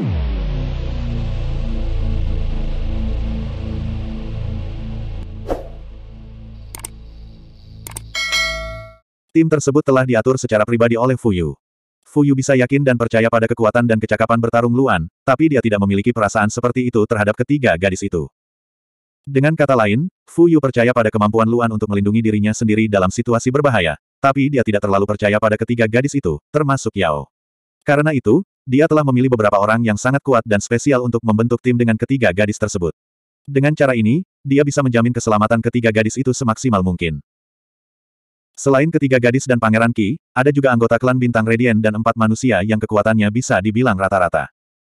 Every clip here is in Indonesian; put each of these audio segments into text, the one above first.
Tim tersebut telah diatur secara pribadi oleh Fuyu. Fuyu bisa yakin dan percaya pada kekuatan dan kecakapan bertarung Luan, tapi dia tidak memiliki perasaan seperti itu terhadap ketiga gadis itu. Dengan kata lain, Fuyu percaya pada kemampuan Luan untuk melindungi dirinya sendiri dalam situasi berbahaya, tapi dia tidak terlalu percaya pada ketiga gadis itu, termasuk Yao. Karena itu, dia telah memilih beberapa orang yang sangat kuat dan spesial untuk membentuk tim dengan ketiga gadis tersebut. Dengan cara ini, dia bisa menjamin keselamatan ketiga gadis itu semaksimal mungkin. Selain ketiga gadis dan Pangeran Ki, ada juga anggota klan Bintang Radian dan empat manusia yang kekuatannya bisa dibilang rata-rata.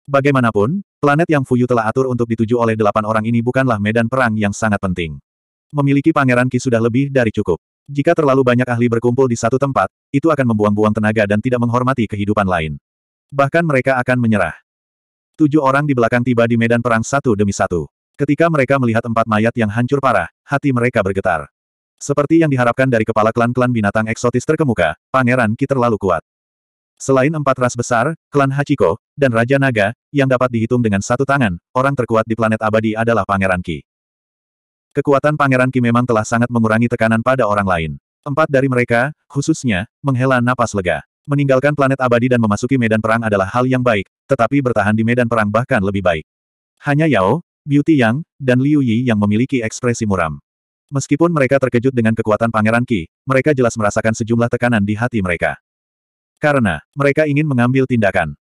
Bagaimanapun, planet yang Fuyu telah atur untuk dituju oleh delapan orang ini bukanlah medan perang yang sangat penting. Memiliki Pangeran Ki sudah lebih dari cukup. Jika terlalu banyak ahli berkumpul di satu tempat, itu akan membuang-buang tenaga dan tidak menghormati kehidupan lain. Bahkan mereka akan menyerah. Tujuh orang di belakang tiba di medan perang satu demi satu. Ketika mereka melihat empat mayat yang hancur parah, hati mereka bergetar. Seperti yang diharapkan dari kepala klan-klan binatang eksotis terkemuka, Pangeran Ki terlalu kuat. Selain empat ras besar, klan Hachiko, dan Raja Naga, yang dapat dihitung dengan satu tangan, orang terkuat di planet abadi adalah Pangeran Ki. Kekuatan Pangeran Ki memang telah sangat mengurangi tekanan pada orang lain. Empat dari mereka, khususnya, menghela napas lega. Meninggalkan planet abadi dan memasuki medan perang adalah hal yang baik, tetapi bertahan di medan perang bahkan lebih baik. Hanya Yao, Beauty Yang, dan Liu Yi yang memiliki ekspresi muram. Meskipun mereka terkejut dengan kekuatan Pangeran Qi, mereka jelas merasakan sejumlah tekanan di hati mereka. Karena, mereka ingin mengambil tindakan.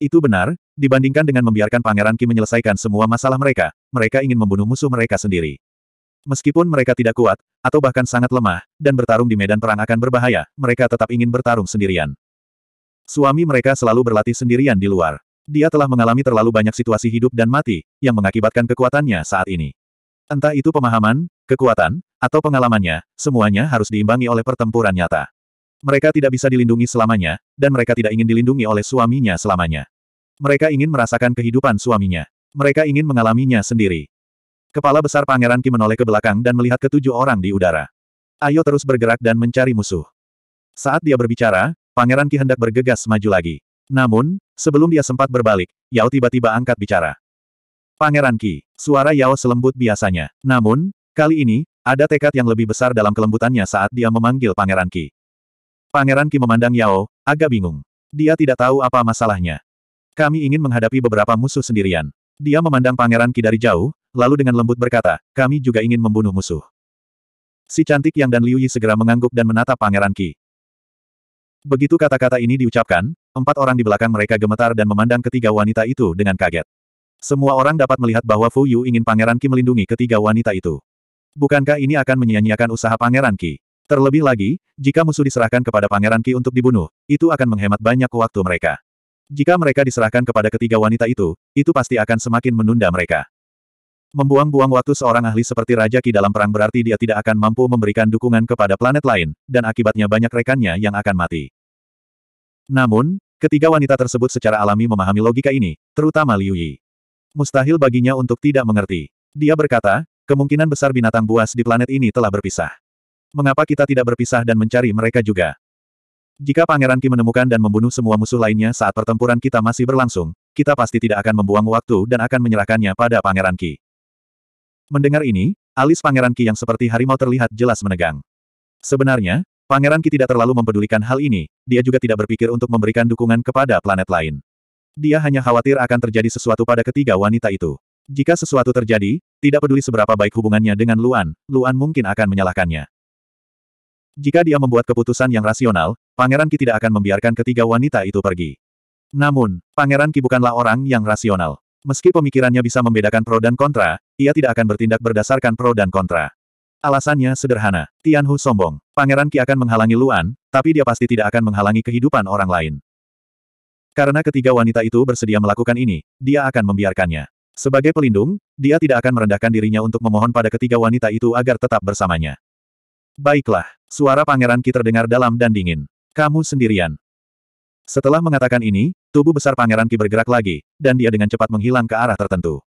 Itu benar, dibandingkan dengan membiarkan Pangeran Qi menyelesaikan semua masalah mereka, mereka ingin membunuh musuh mereka sendiri. Meskipun mereka tidak kuat, atau bahkan sangat lemah, dan bertarung di medan perang akan berbahaya, mereka tetap ingin bertarung sendirian. Suami mereka selalu berlatih sendirian di luar. Dia telah mengalami terlalu banyak situasi hidup dan mati, yang mengakibatkan kekuatannya saat ini. Entah itu pemahaman, kekuatan, atau pengalamannya, semuanya harus diimbangi oleh pertempuran nyata. Mereka tidak bisa dilindungi selamanya, dan mereka tidak ingin dilindungi oleh suaminya selamanya. Mereka ingin merasakan kehidupan suaminya. Mereka ingin mengalaminya sendiri. Kepala besar Pangeran Ki menoleh ke belakang dan melihat ketujuh orang di udara. Ayo terus bergerak dan mencari musuh. Saat dia berbicara, Pangeran Ki hendak bergegas maju lagi. Namun, sebelum dia sempat berbalik, Yao tiba-tiba angkat bicara. Pangeran Ki, suara Yao selembut biasanya. Namun, kali ini, ada tekad yang lebih besar dalam kelembutannya saat dia memanggil Pangeran Ki. Pangeran Ki memandang Yao, agak bingung. Dia tidak tahu apa masalahnya. Kami ingin menghadapi beberapa musuh sendirian. Dia memandang Pangeran Ki dari jauh, lalu dengan lembut berkata, kami juga ingin membunuh musuh. Si cantik Yang dan Liu Yi segera mengangguk dan menatap Pangeran Qi. Begitu kata-kata ini diucapkan, empat orang di belakang mereka gemetar dan memandang ketiga wanita itu dengan kaget. Semua orang dapat melihat bahwa Fu Yu ingin Pangeran Qi melindungi ketiga wanita itu. Bukankah ini akan menyia-nyiakan usaha Pangeran Qi? Terlebih lagi, jika musuh diserahkan kepada Pangeran Qi untuk dibunuh, itu akan menghemat banyak waktu mereka. Jika mereka diserahkan kepada ketiga wanita itu, itu pasti akan semakin menunda mereka. Membuang-buang waktu seorang ahli seperti Raja Ki dalam perang berarti dia tidak akan mampu memberikan dukungan kepada planet lain, dan akibatnya banyak rekannya yang akan mati. Namun, ketiga wanita tersebut secara alami memahami logika ini, terutama Liu Yi. Mustahil baginya untuk tidak mengerti. Dia berkata, kemungkinan besar binatang buas di planet ini telah berpisah. Mengapa kita tidak berpisah dan mencari mereka juga? Jika Pangeran Ki menemukan dan membunuh semua musuh lainnya saat pertempuran kita masih berlangsung, kita pasti tidak akan membuang waktu dan akan menyerahkannya pada Pangeran Ki. Mendengar ini, alis Pangeran Ki yang seperti harimau terlihat jelas menegang. Sebenarnya, Pangeran Ki tidak terlalu mempedulikan hal ini, dia juga tidak berpikir untuk memberikan dukungan kepada planet lain. Dia hanya khawatir akan terjadi sesuatu pada ketiga wanita itu. Jika sesuatu terjadi, tidak peduli seberapa baik hubungannya dengan Luan, Luan mungkin akan menyalahkannya. Jika dia membuat keputusan yang rasional, Pangeran Ki tidak akan membiarkan ketiga wanita itu pergi. Namun, Pangeran Ki bukanlah orang yang rasional. Meski pemikirannya bisa membedakan pro dan kontra, ia tidak akan bertindak berdasarkan pro dan kontra. Alasannya sederhana, Tianhu sombong. Pangeran Qi akan menghalangi Luan, tapi dia pasti tidak akan menghalangi kehidupan orang lain. Karena ketiga wanita itu bersedia melakukan ini, dia akan membiarkannya. Sebagai pelindung, dia tidak akan merendahkan dirinya untuk memohon pada ketiga wanita itu agar tetap bersamanya. Baiklah, suara Pangeran Qi terdengar dalam dan dingin. Kamu sendirian. Setelah mengatakan ini, Tubuh besar Pangeran Ki bergerak lagi, dan dia dengan cepat menghilang ke arah tertentu.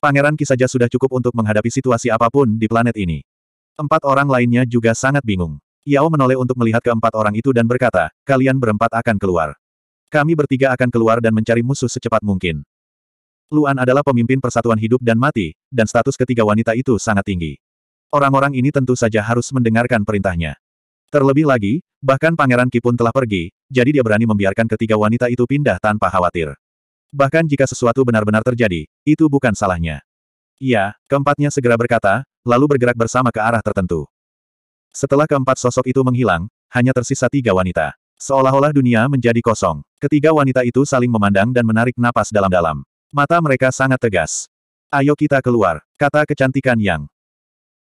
Pangeran Ki saja sudah cukup untuk menghadapi situasi apapun di planet ini. Empat orang lainnya juga sangat bingung. Yao menoleh untuk melihat keempat orang itu dan berkata, kalian berempat akan keluar. Kami bertiga akan keluar dan mencari musuh secepat mungkin. Luan adalah pemimpin persatuan hidup dan mati, dan status ketiga wanita itu sangat tinggi. Orang-orang ini tentu saja harus mendengarkan perintahnya. Terlebih lagi, bahkan Pangeran Ki pun telah pergi, jadi dia berani membiarkan ketiga wanita itu pindah tanpa khawatir. Bahkan jika sesuatu benar-benar terjadi, itu bukan salahnya. Ya, keempatnya segera berkata, lalu bergerak bersama ke arah tertentu. Setelah keempat sosok itu menghilang, hanya tersisa tiga wanita. Seolah-olah dunia menjadi kosong. Ketiga wanita itu saling memandang dan menarik napas dalam-dalam. Mata mereka sangat tegas. Ayo kita keluar, kata kecantikan Yang.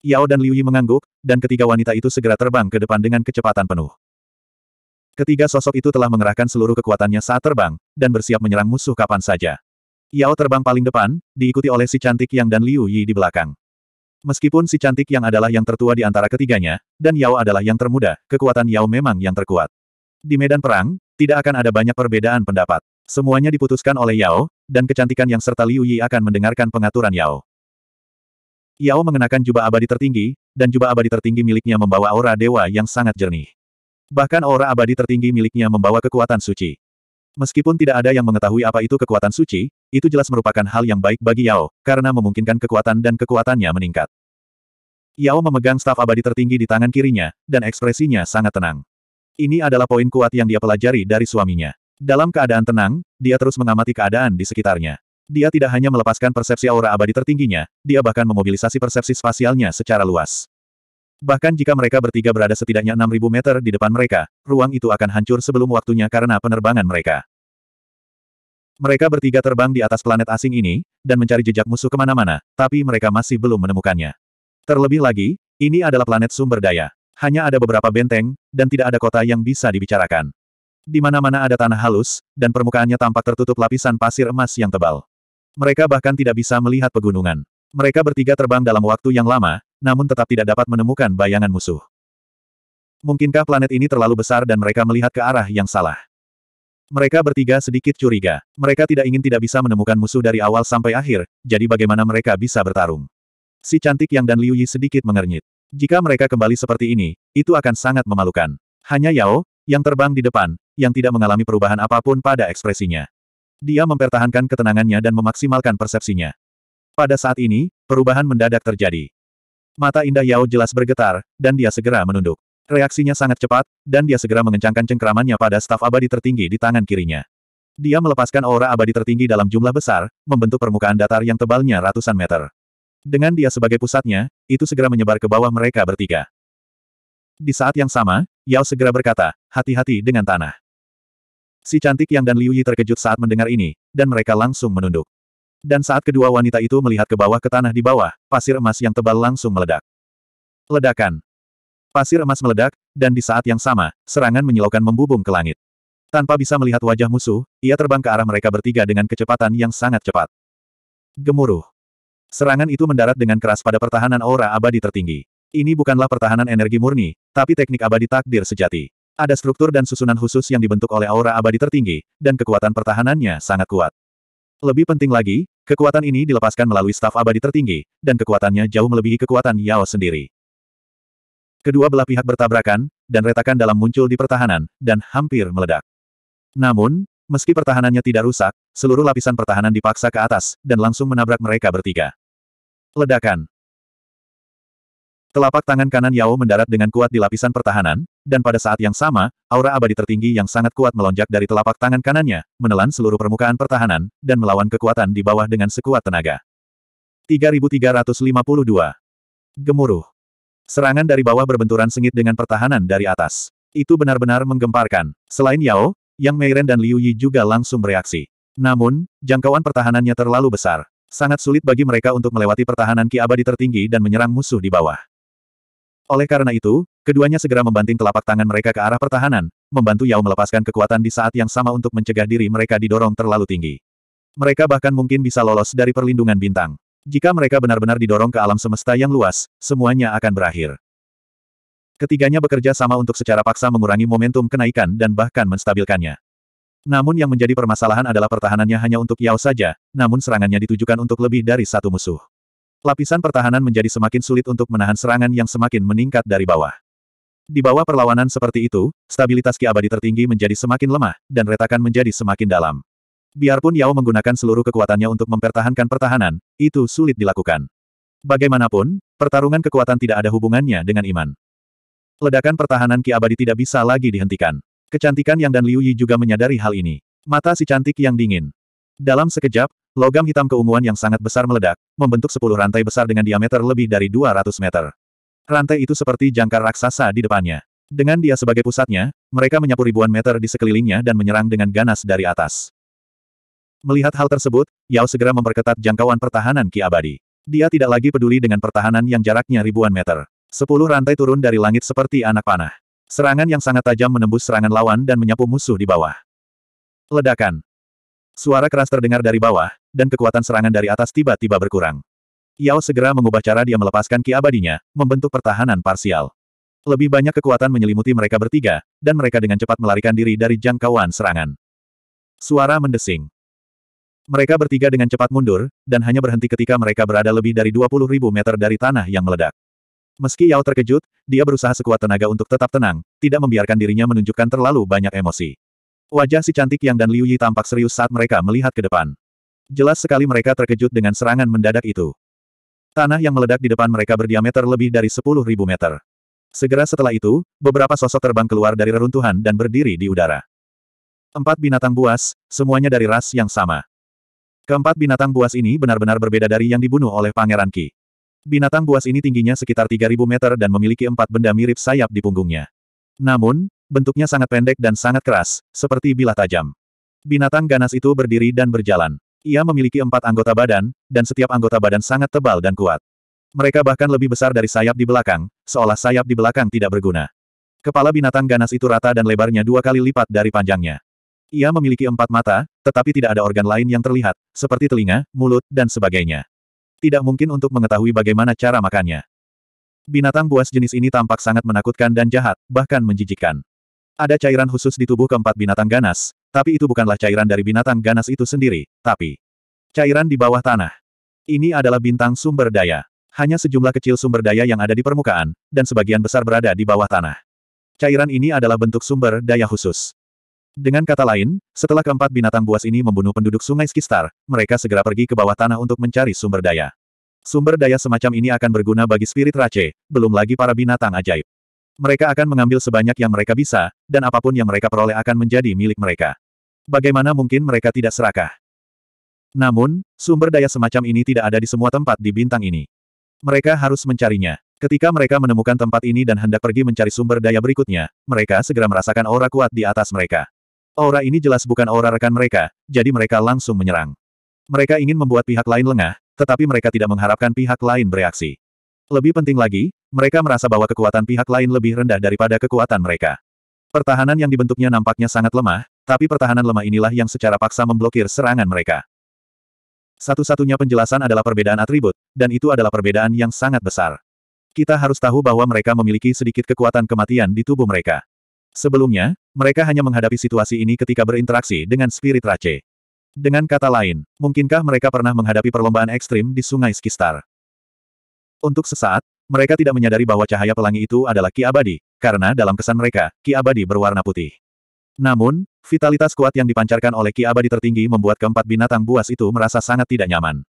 Yao dan Liu Yi mengangguk, dan ketiga wanita itu segera terbang ke depan dengan kecepatan penuh. Ketiga sosok itu telah mengerahkan seluruh kekuatannya saat terbang, dan bersiap menyerang musuh kapan saja. Yao terbang paling depan, diikuti oleh si cantik Yang dan Liu Yi di belakang. Meskipun si cantik Yang adalah yang tertua di antara ketiganya, dan Yao adalah yang termuda, kekuatan Yao memang yang terkuat. Di medan perang, tidak akan ada banyak perbedaan pendapat. Semuanya diputuskan oleh Yao, dan kecantikan Yang serta Liu Yi akan mendengarkan pengaturan Yao. Yao mengenakan jubah abadi tertinggi, dan jubah abadi tertinggi miliknya membawa aura dewa yang sangat jernih. Bahkan aura abadi tertinggi miliknya membawa kekuatan suci. Meskipun tidak ada yang mengetahui apa itu kekuatan suci, itu jelas merupakan hal yang baik bagi Yao, karena memungkinkan kekuatan dan kekuatannya meningkat. Yao memegang staf abadi tertinggi di tangan kirinya, dan ekspresinya sangat tenang. Ini adalah poin kuat yang dia pelajari dari suaminya. Dalam keadaan tenang, dia terus mengamati keadaan di sekitarnya. Dia tidak hanya melepaskan persepsi aura abadi tertingginya, dia bahkan memobilisasi persepsi spasialnya secara luas. Bahkan jika mereka bertiga berada setidaknya 6.000 meter di depan mereka, ruang itu akan hancur sebelum waktunya karena penerbangan mereka. Mereka bertiga terbang di atas planet asing ini, dan mencari jejak musuh kemana-mana, tapi mereka masih belum menemukannya. Terlebih lagi, ini adalah planet sumber daya. Hanya ada beberapa benteng, dan tidak ada kota yang bisa dibicarakan. Di mana-mana ada tanah halus, dan permukaannya tampak tertutup lapisan pasir emas yang tebal. Mereka bahkan tidak bisa melihat pegunungan. Mereka bertiga terbang dalam waktu yang lama, namun tetap tidak dapat menemukan bayangan musuh. Mungkinkah planet ini terlalu besar dan mereka melihat ke arah yang salah? Mereka bertiga sedikit curiga. Mereka tidak ingin tidak bisa menemukan musuh dari awal sampai akhir, jadi bagaimana mereka bisa bertarung? Si cantik yang dan Liu Yi sedikit mengernyit. Jika mereka kembali seperti ini, itu akan sangat memalukan. Hanya Yao, yang terbang di depan, yang tidak mengalami perubahan apapun pada ekspresinya. Dia mempertahankan ketenangannya dan memaksimalkan persepsinya. Pada saat ini, perubahan mendadak terjadi. Mata indah Yao jelas bergetar, dan dia segera menunduk. Reaksinya sangat cepat, dan dia segera mengencangkan cengkramannya pada staf abadi tertinggi di tangan kirinya. Dia melepaskan aura abadi tertinggi dalam jumlah besar, membentuk permukaan datar yang tebalnya ratusan meter. Dengan dia sebagai pusatnya, itu segera menyebar ke bawah mereka bertiga. Di saat yang sama, Yao segera berkata, hati-hati dengan tanah. Si cantik Yang dan Liu Yi terkejut saat mendengar ini, dan mereka langsung menunduk. Dan saat kedua wanita itu melihat ke bawah ke tanah di bawah, pasir emas yang tebal langsung meledak. Ledakan. Pasir emas meledak, dan di saat yang sama, serangan menyilaukan membubung ke langit. Tanpa bisa melihat wajah musuh, ia terbang ke arah mereka bertiga dengan kecepatan yang sangat cepat. Gemuruh. Serangan itu mendarat dengan keras pada pertahanan aura abadi tertinggi. Ini bukanlah pertahanan energi murni, tapi teknik abadi takdir sejati. Ada struktur dan susunan khusus yang dibentuk oleh aura abadi tertinggi, dan kekuatan pertahanannya sangat kuat. Lebih penting lagi, kekuatan ini dilepaskan melalui staf abadi tertinggi, dan kekuatannya jauh melebihi kekuatan Yao sendiri. Kedua belah pihak bertabrakan, dan retakan dalam muncul di pertahanan, dan hampir meledak. Namun, meski pertahanannya tidak rusak, seluruh lapisan pertahanan dipaksa ke atas, dan langsung menabrak mereka bertiga. Ledakan Telapak tangan kanan Yao mendarat dengan kuat di lapisan pertahanan, dan pada saat yang sama, aura abadi tertinggi yang sangat kuat melonjak dari telapak tangan kanannya, menelan seluruh permukaan pertahanan, dan melawan kekuatan di bawah dengan sekuat tenaga. 3352. Gemuruh. Serangan dari bawah berbenturan sengit dengan pertahanan dari atas. Itu benar-benar menggemparkan. Selain Yao, Yang Meiren dan Liu Yi juga langsung bereaksi. Namun, jangkauan pertahanannya terlalu besar. Sangat sulit bagi mereka untuk melewati pertahanan Ki Abadi tertinggi dan menyerang musuh di bawah. Oleh karena itu, keduanya segera membanting telapak tangan mereka ke arah pertahanan, membantu Yao melepaskan kekuatan di saat yang sama untuk mencegah diri mereka didorong terlalu tinggi. Mereka bahkan mungkin bisa lolos dari perlindungan bintang. Jika mereka benar-benar didorong ke alam semesta yang luas, semuanya akan berakhir. Ketiganya bekerja sama untuk secara paksa mengurangi momentum kenaikan dan bahkan menstabilkannya. Namun yang menjadi permasalahan adalah pertahanannya hanya untuk Yao saja, namun serangannya ditujukan untuk lebih dari satu musuh. Lapisan pertahanan menjadi semakin sulit untuk menahan serangan yang semakin meningkat dari bawah. Di bawah perlawanan seperti itu, stabilitas Ki Abadi tertinggi menjadi semakin lemah, dan retakan menjadi semakin dalam. Biarpun Yao menggunakan seluruh kekuatannya untuk mempertahankan pertahanan, itu sulit dilakukan. Bagaimanapun, pertarungan kekuatan tidak ada hubungannya dengan iman. Ledakan pertahanan Ki Abadi tidak bisa lagi dihentikan. Kecantikan Yang dan Liu Yi juga menyadari hal ini. Mata si cantik yang dingin. Dalam sekejap, Logam hitam keunguan yang sangat besar meledak, membentuk sepuluh rantai besar dengan diameter lebih dari 200 meter. Rantai itu seperti jangkar raksasa di depannya. Dengan dia sebagai pusatnya, mereka menyapu ribuan meter di sekelilingnya dan menyerang dengan ganas dari atas. Melihat hal tersebut, Yao segera memperketat jangkauan pertahanan Ki Abadi. Dia tidak lagi peduli dengan pertahanan yang jaraknya ribuan meter. Sepuluh rantai turun dari langit seperti anak panah. Serangan yang sangat tajam menembus serangan lawan dan menyapu musuh di bawah. Ledakan. Suara keras terdengar dari bawah, dan kekuatan serangan dari atas tiba-tiba berkurang. Yao segera mengubah cara dia melepaskan ki abadinya, membentuk pertahanan parsial. Lebih banyak kekuatan menyelimuti mereka bertiga, dan mereka dengan cepat melarikan diri dari jangkauan serangan. Suara mendesing. Mereka bertiga dengan cepat mundur, dan hanya berhenti ketika mereka berada lebih dari ribu meter dari tanah yang meledak. Meski Yao terkejut, dia berusaha sekuat tenaga untuk tetap tenang, tidak membiarkan dirinya menunjukkan terlalu banyak emosi. Wajah si cantik Yang dan Liu Yi tampak serius saat mereka melihat ke depan. Jelas sekali mereka terkejut dengan serangan mendadak itu. Tanah yang meledak di depan mereka berdiameter lebih dari 10.000 meter. Segera setelah itu, beberapa sosok terbang keluar dari reruntuhan dan berdiri di udara. Empat binatang buas, semuanya dari ras yang sama. Keempat binatang buas ini benar-benar berbeda dari yang dibunuh oleh Pangeran Ki. Binatang buas ini tingginya sekitar 3.000 meter dan memiliki empat benda mirip sayap di punggungnya. Namun, bentuknya sangat pendek dan sangat keras, seperti bilah tajam. Binatang ganas itu berdiri dan berjalan. Ia memiliki empat anggota badan, dan setiap anggota badan sangat tebal dan kuat. Mereka bahkan lebih besar dari sayap di belakang, seolah sayap di belakang tidak berguna. Kepala binatang ganas itu rata dan lebarnya dua kali lipat dari panjangnya. Ia memiliki empat mata, tetapi tidak ada organ lain yang terlihat, seperti telinga, mulut, dan sebagainya. Tidak mungkin untuk mengetahui bagaimana cara makannya. Binatang buas jenis ini tampak sangat menakutkan dan jahat, bahkan menjijikkan. Ada cairan khusus di tubuh keempat binatang ganas, tapi itu bukanlah cairan dari binatang ganas itu sendiri, tapi cairan di bawah tanah. Ini adalah bintang sumber daya. Hanya sejumlah kecil sumber daya yang ada di permukaan, dan sebagian besar berada di bawah tanah. Cairan ini adalah bentuk sumber daya khusus. Dengan kata lain, setelah keempat binatang buas ini membunuh penduduk sungai Skistar, mereka segera pergi ke bawah tanah untuk mencari sumber daya. Sumber daya semacam ini akan berguna bagi spirit race, belum lagi para binatang ajaib. Mereka akan mengambil sebanyak yang mereka bisa, dan apapun yang mereka peroleh akan menjadi milik mereka. Bagaimana mungkin mereka tidak serakah? Namun, sumber daya semacam ini tidak ada di semua tempat di bintang ini. Mereka harus mencarinya. Ketika mereka menemukan tempat ini dan hendak pergi mencari sumber daya berikutnya, mereka segera merasakan aura kuat di atas mereka. Aura ini jelas bukan aura rekan mereka, jadi mereka langsung menyerang. Mereka ingin membuat pihak lain lengah, tetapi mereka tidak mengharapkan pihak lain bereaksi. Lebih penting lagi, mereka merasa bahwa kekuatan pihak lain lebih rendah daripada kekuatan mereka. Pertahanan yang dibentuknya nampaknya sangat lemah, tapi pertahanan lemah inilah yang secara paksa memblokir serangan mereka. Satu-satunya penjelasan adalah perbedaan atribut, dan itu adalah perbedaan yang sangat besar. Kita harus tahu bahwa mereka memiliki sedikit kekuatan kematian di tubuh mereka. Sebelumnya, mereka hanya menghadapi situasi ini ketika berinteraksi dengan spirit Rache. Dengan kata lain, mungkinkah mereka pernah menghadapi perlombaan ekstrim di Sungai Skistar? Untuk sesaat, mereka tidak menyadari bahwa cahaya pelangi itu adalah ki abadi, karena dalam kesan mereka, ki abadi berwarna putih. Namun, vitalitas kuat yang dipancarkan oleh ki abadi tertinggi membuat keempat binatang buas itu merasa sangat tidak nyaman.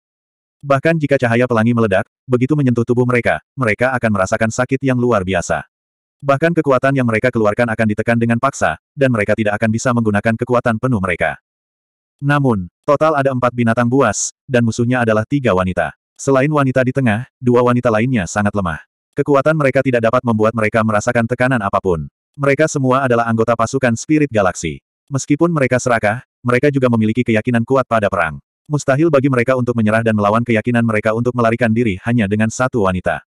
Bahkan jika cahaya pelangi meledak, begitu menyentuh tubuh mereka, mereka akan merasakan sakit yang luar biasa. Bahkan kekuatan yang mereka keluarkan akan ditekan dengan paksa, dan mereka tidak akan bisa menggunakan kekuatan penuh mereka. Namun, total ada empat binatang buas, dan musuhnya adalah tiga wanita. Selain wanita di tengah, dua wanita lainnya sangat lemah. Kekuatan mereka tidak dapat membuat mereka merasakan tekanan apapun. Mereka semua adalah anggota pasukan Spirit Galaksi. Meskipun mereka serakah, mereka juga memiliki keyakinan kuat pada perang. Mustahil bagi mereka untuk menyerah dan melawan keyakinan mereka untuk melarikan diri hanya dengan satu wanita.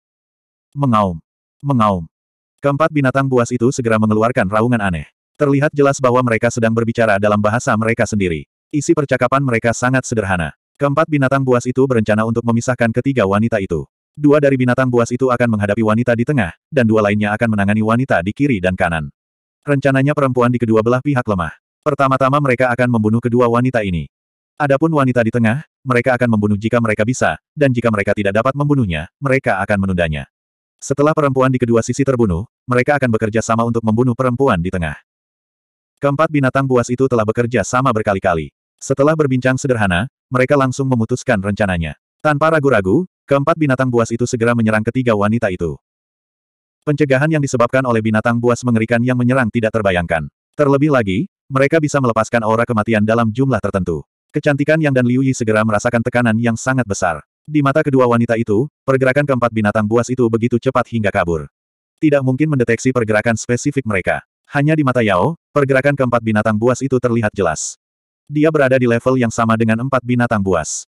Mengaum. Mengaum. Keempat binatang buas itu segera mengeluarkan raungan aneh. Terlihat jelas bahwa mereka sedang berbicara dalam bahasa mereka sendiri. Isi percakapan mereka sangat sederhana. Keempat binatang buas itu berencana untuk memisahkan ketiga wanita itu. Dua dari binatang buas itu akan menghadapi wanita di tengah, dan dua lainnya akan menangani wanita di kiri dan kanan. Rencananya perempuan di kedua belah pihak lemah. Pertama-tama mereka akan membunuh kedua wanita ini. Adapun wanita di tengah, mereka akan membunuh jika mereka bisa, dan jika mereka tidak dapat membunuhnya, mereka akan menundanya. Setelah perempuan di kedua sisi terbunuh, mereka akan bekerja sama untuk membunuh perempuan di tengah. Keempat binatang buas itu telah bekerja sama berkali-kali. Setelah berbincang sederhana, mereka langsung memutuskan rencananya. Tanpa ragu-ragu, keempat binatang buas itu segera menyerang ketiga wanita itu. Pencegahan yang disebabkan oleh binatang buas mengerikan yang menyerang tidak terbayangkan. Terlebih lagi, mereka bisa melepaskan aura kematian dalam jumlah tertentu. Kecantikan Yang dan Liu Yi segera merasakan tekanan yang sangat besar. Di mata kedua wanita itu, pergerakan keempat binatang buas itu begitu cepat hingga kabur. Tidak mungkin mendeteksi pergerakan spesifik mereka. Hanya di mata Yao, pergerakan keempat binatang buas itu terlihat jelas. Dia berada di level yang sama dengan empat binatang buas.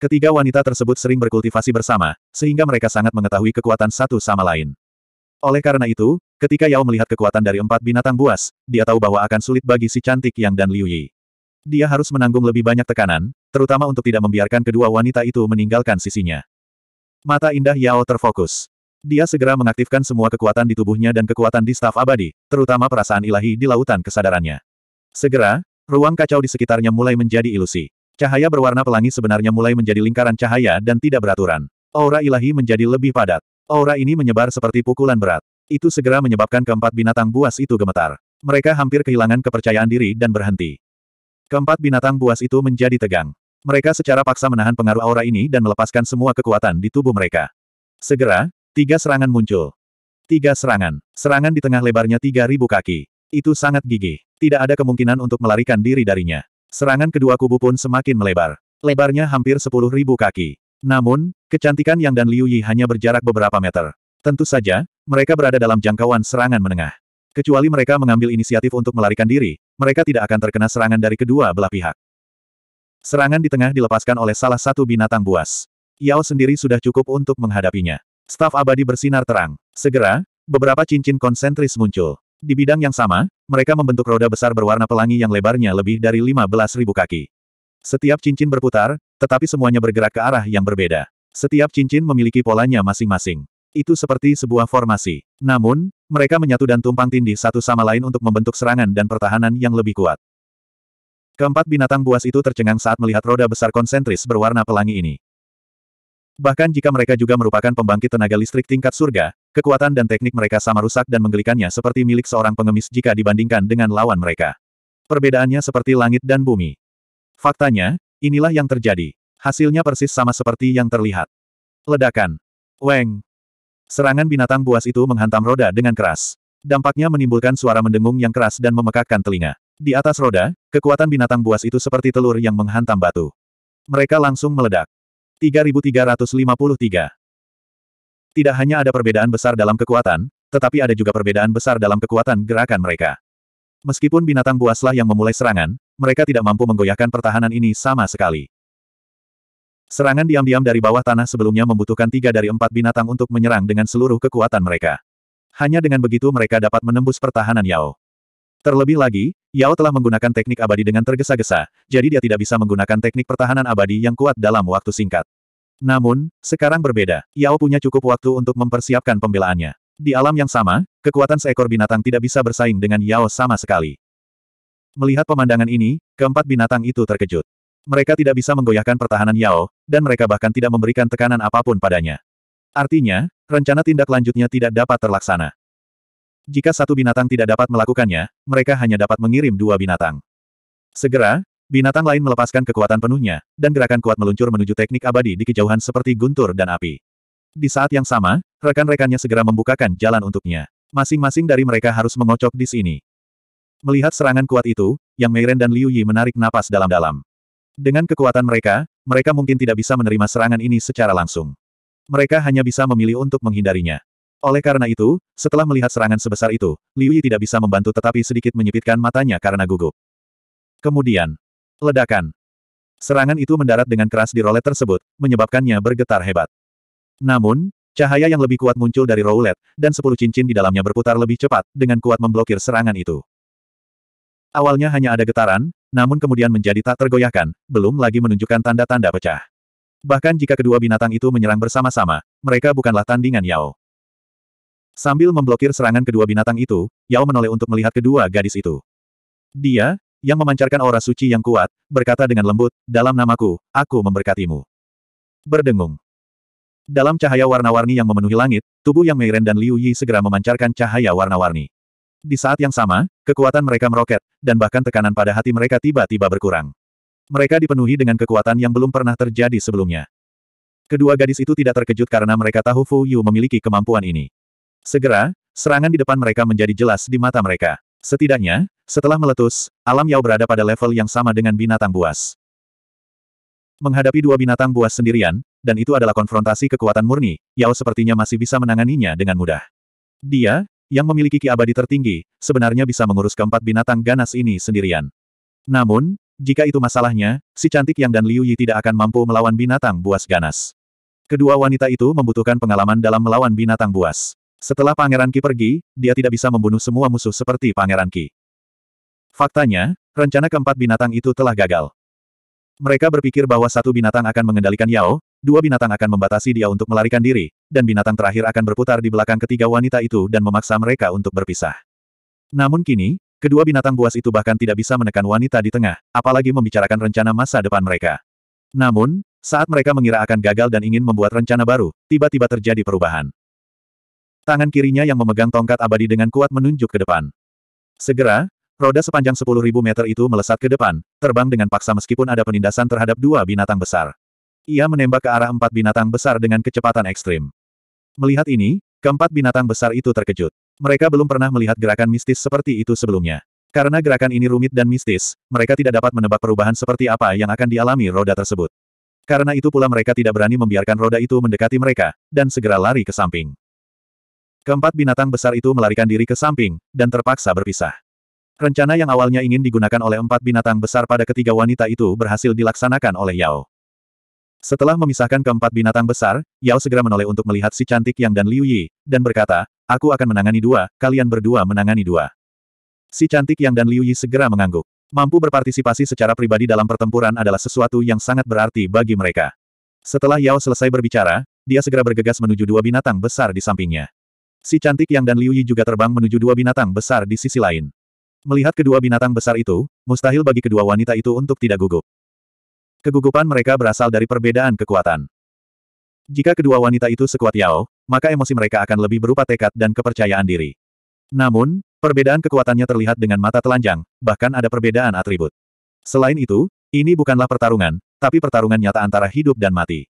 Ketiga wanita tersebut sering berkultivasi bersama, sehingga mereka sangat mengetahui kekuatan satu sama lain. Oleh karena itu, ketika Yao melihat kekuatan dari empat binatang buas, dia tahu bahwa akan sulit bagi si cantik Yang dan Liu Yi. Dia harus menanggung lebih banyak tekanan, terutama untuk tidak membiarkan kedua wanita itu meninggalkan sisinya. Mata indah Yao terfokus. Dia segera mengaktifkan semua kekuatan di tubuhnya dan kekuatan di staf abadi, terutama perasaan ilahi di lautan kesadarannya. Segera, Ruang kacau di sekitarnya mulai menjadi ilusi. Cahaya berwarna pelangi sebenarnya mulai menjadi lingkaran cahaya dan tidak beraturan. Aura ilahi menjadi lebih padat. Aura ini menyebar seperti pukulan berat. Itu segera menyebabkan keempat binatang buas itu gemetar. Mereka hampir kehilangan kepercayaan diri dan berhenti. Keempat binatang buas itu menjadi tegang. Mereka secara paksa menahan pengaruh aura ini dan melepaskan semua kekuatan di tubuh mereka. Segera, tiga serangan muncul. Tiga serangan. Serangan di tengah lebarnya tiga ribu kaki. Itu sangat gigih. Tidak ada kemungkinan untuk melarikan diri darinya. Serangan kedua kubu pun semakin melebar. Lebarnya hampir sepuluh ribu kaki. Namun, kecantikan Yang dan Liu Yi hanya berjarak beberapa meter. Tentu saja, mereka berada dalam jangkauan serangan menengah. Kecuali mereka mengambil inisiatif untuk melarikan diri, mereka tidak akan terkena serangan dari kedua belah pihak. Serangan di tengah dilepaskan oleh salah satu binatang buas. Yao sendiri sudah cukup untuk menghadapinya. Staf abadi bersinar terang. Segera, beberapa cincin konsentris muncul. Di bidang yang sama, mereka membentuk roda besar berwarna pelangi yang lebarnya lebih dari 15.000 kaki. Setiap cincin berputar, tetapi semuanya bergerak ke arah yang berbeda. Setiap cincin memiliki polanya masing-masing. Itu seperti sebuah formasi. Namun, mereka menyatu dan tumpang tindih satu sama lain untuk membentuk serangan dan pertahanan yang lebih kuat. Keempat binatang buas itu tercengang saat melihat roda besar konsentris berwarna pelangi ini. Bahkan jika mereka juga merupakan pembangkit tenaga listrik tingkat surga, Kekuatan dan teknik mereka sama rusak dan menggelikannya seperti milik seorang pengemis jika dibandingkan dengan lawan mereka. Perbedaannya seperti langit dan bumi. Faktanya, inilah yang terjadi. Hasilnya persis sama seperti yang terlihat. Ledakan. Weng. Serangan binatang buas itu menghantam roda dengan keras. Dampaknya menimbulkan suara mendengung yang keras dan memekakkan telinga. Di atas roda, kekuatan binatang buas itu seperti telur yang menghantam batu. Mereka langsung meledak. 3353. Tidak hanya ada perbedaan besar dalam kekuatan, tetapi ada juga perbedaan besar dalam kekuatan gerakan mereka. Meskipun binatang buaslah yang memulai serangan, mereka tidak mampu menggoyahkan pertahanan ini sama sekali. Serangan diam-diam dari bawah tanah sebelumnya membutuhkan tiga dari empat binatang untuk menyerang dengan seluruh kekuatan mereka. Hanya dengan begitu mereka dapat menembus pertahanan Yao. Terlebih lagi, Yao telah menggunakan teknik abadi dengan tergesa-gesa, jadi dia tidak bisa menggunakan teknik pertahanan abadi yang kuat dalam waktu singkat. Namun, sekarang berbeda, Yao punya cukup waktu untuk mempersiapkan pembelaannya. Di alam yang sama, kekuatan seekor binatang tidak bisa bersaing dengan Yao sama sekali. Melihat pemandangan ini, keempat binatang itu terkejut. Mereka tidak bisa menggoyahkan pertahanan Yao, dan mereka bahkan tidak memberikan tekanan apapun padanya. Artinya, rencana tindak lanjutnya tidak dapat terlaksana. Jika satu binatang tidak dapat melakukannya, mereka hanya dapat mengirim dua binatang. Segera, Binatang lain melepaskan kekuatan penuhnya, dan gerakan kuat meluncur menuju teknik abadi di kejauhan seperti guntur dan api. Di saat yang sama, rekan-rekannya segera membukakan jalan untuknya. Masing-masing dari mereka harus mengocok di sini. Melihat serangan kuat itu, Yang Meiren dan Liu Yi menarik napas dalam-dalam. Dengan kekuatan mereka, mereka mungkin tidak bisa menerima serangan ini secara langsung. Mereka hanya bisa memilih untuk menghindarinya. Oleh karena itu, setelah melihat serangan sebesar itu, Liu Yi tidak bisa membantu tetapi sedikit menyipitkan matanya karena gugup. Kemudian, Ledakan. Serangan itu mendarat dengan keras di rolet tersebut, menyebabkannya bergetar hebat. Namun, cahaya yang lebih kuat muncul dari rolet, dan sepuluh cincin di dalamnya berputar lebih cepat, dengan kuat memblokir serangan itu. Awalnya hanya ada getaran, namun kemudian menjadi tak tergoyahkan, belum lagi menunjukkan tanda-tanda pecah. Bahkan jika kedua binatang itu menyerang bersama-sama, mereka bukanlah tandingan Yao. Sambil memblokir serangan kedua binatang itu, Yao menoleh untuk melihat kedua gadis itu. Dia, yang memancarkan aura suci yang kuat, berkata dengan lembut, dalam namaku, aku memberkatimu. Berdengung. Dalam cahaya warna-warni yang memenuhi langit, tubuh yang Meiren dan Liu Yi segera memancarkan cahaya warna-warni. Di saat yang sama, kekuatan mereka meroket, dan bahkan tekanan pada hati mereka tiba-tiba berkurang. Mereka dipenuhi dengan kekuatan yang belum pernah terjadi sebelumnya. Kedua gadis itu tidak terkejut karena mereka tahu Fu Yu memiliki kemampuan ini. Segera, serangan di depan mereka menjadi jelas di mata mereka. Setidaknya, setelah meletus, alam Yao berada pada level yang sama dengan binatang buas. Menghadapi dua binatang buas sendirian, dan itu adalah konfrontasi kekuatan murni, Yao sepertinya masih bisa menanganinya dengan mudah. Dia, yang memiliki ki abadi tertinggi, sebenarnya bisa mengurus keempat binatang ganas ini sendirian. Namun, jika itu masalahnya, si cantik Yang dan Liu Yi tidak akan mampu melawan binatang buas ganas. Kedua wanita itu membutuhkan pengalaman dalam melawan binatang buas. Setelah Pangeran Ki pergi, dia tidak bisa membunuh semua musuh seperti Pangeran Ki. Faktanya, rencana keempat binatang itu telah gagal. Mereka berpikir bahwa satu binatang akan mengendalikan Yao, dua binatang akan membatasi dia untuk melarikan diri, dan binatang terakhir akan berputar di belakang ketiga wanita itu dan memaksa mereka untuk berpisah. Namun kini, kedua binatang buas itu bahkan tidak bisa menekan wanita di tengah, apalagi membicarakan rencana masa depan mereka. Namun, saat mereka mengira akan gagal dan ingin membuat rencana baru, tiba-tiba terjadi perubahan. Tangan kirinya yang memegang tongkat abadi dengan kuat menunjuk ke depan. Segera, roda sepanjang 10.000 meter itu melesat ke depan, terbang dengan paksa meskipun ada penindasan terhadap dua binatang besar. Ia menembak ke arah empat binatang besar dengan kecepatan ekstrim. Melihat ini, keempat binatang besar itu terkejut. Mereka belum pernah melihat gerakan mistis seperti itu sebelumnya. Karena gerakan ini rumit dan mistis, mereka tidak dapat menebak perubahan seperti apa yang akan dialami roda tersebut. Karena itu pula mereka tidak berani membiarkan roda itu mendekati mereka, dan segera lari ke samping. Keempat binatang besar itu melarikan diri ke samping, dan terpaksa berpisah. Rencana yang awalnya ingin digunakan oleh empat binatang besar pada ketiga wanita itu berhasil dilaksanakan oleh Yao. Setelah memisahkan keempat binatang besar, Yao segera menoleh untuk melihat si cantik Yang dan Liu Yi, dan berkata, aku akan menangani dua, kalian berdua menangani dua. Si cantik Yang dan Liu Yi segera mengangguk. Mampu berpartisipasi secara pribadi dalam pertempuran adalah sesuatu yang sangat berarti bagi mereka. Setelah Yao selesai berbicara, dia segera bergegas menuju dua binatang besar di sampingnya. Si cantik Yang dan Liu Yi juga terbang menuju dua binatang besar di sisi lain. Melihat kedua binatang besar itu, mustahil bagi kedua wanita itu untuk tidak gugup. Kegugupan mereka berasal dari perbedaan kekuatan. Jika kedua wanita itu sekuat Yao, maka emosi mereka akan lebih berupa tekad dan kepercayaan diri. Namun, perbedaan kekuatannya terlihat dengan mata telanjang, bahkan ada perbedaan atribut. Selain itu, ini bukanlah pertarungan, tapi pertarungan nyata antara hidup dan mati.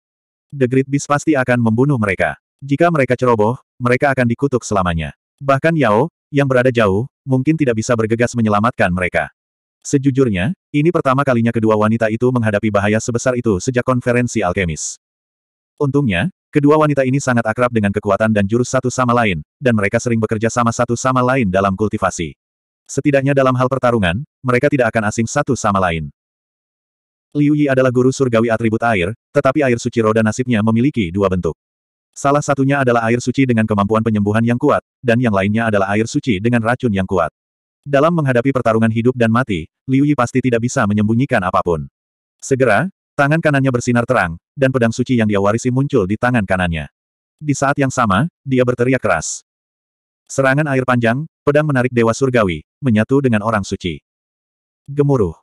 The Great Beast pasti akan membunuh mereka. Jika mereka ceroboh, mereka akan dikutuk selamanya. Bahkan Yao, yang berada jauh, mungkin tidak bisa bergegas menyelamatkan mereka. Sejujurnya, ini pertama kalinya kedua wanita itu menghadapi bahaya sebesar itu sejak konferensi alkemis. Untungnya, kedua wanita ini sangat akrab dengan kekuatan dan jurus satu sama lain, dan mereka sering bekerja sama satu sama lain dalam kultivasi. Setidaknya dalam hal pertarungan, mereka tidak akan asing satu sama lain. Liu Yi adalah guru surgawi atribut air, tetapi air suci roda nasibnya memiliki dua bentuk. Salah satunya adalah air suci dengan kemampuan penyembuhan yang kuat, dan yang lainnya adalah air suci dengan racun yang kuat. Dalam menghadapi pertarungan hidup dan mati, Liu Yi pasti tidak bisa menyembunyikan apapun. Segera, tangan kanannya bersinar terang, dan pedang suci yang dia warisi muncul di tangan kanannya. Di saat yang sama, dia berteriak keras. Serangan air panjang, pedang menarik Dewa Surgawi, menyatu dengan orang suci. Gemuruh.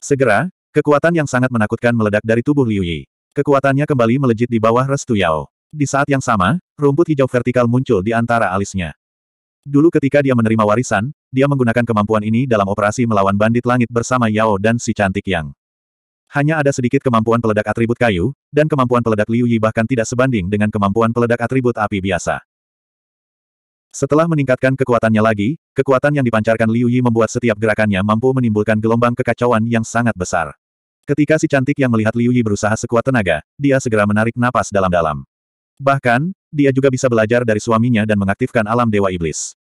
Segera, kekuatan yang sangat menakutkan meledak dari tubuh Liu Yi. Kekuatannya kembali melejit di bawah restu Yao. Di saat yang sama, rumput hijau vertikal muncul di antara alisnya. Dulu ketika dia menerima warisan, dia menggunakan kemampuan ini dalam operasi melawan bandit langit bersama Yao dan si cantik Yang. Hanya ada sedikit kemampuan peledak atribut kayu, dan kemampuan peledak Liu Yi bahkan tidak sebanding dengan kemampuan peledak atribut api biasa. Setelah meningkatkan kekuatannya lagi, kekuatan yang dipancarkan Liu Yi membuat setiap gerakannya mampu menimbulkan gelombang kekacauan yang sangat besar. Ketika si cantik yang melihat Liu Yi berusaha sekuat tenaga, dia segera menarik napas dalam-dalam. Bahkan, dia juga bisa belajar dari suaminya dan mengaktifkan alam Dewa Iblis.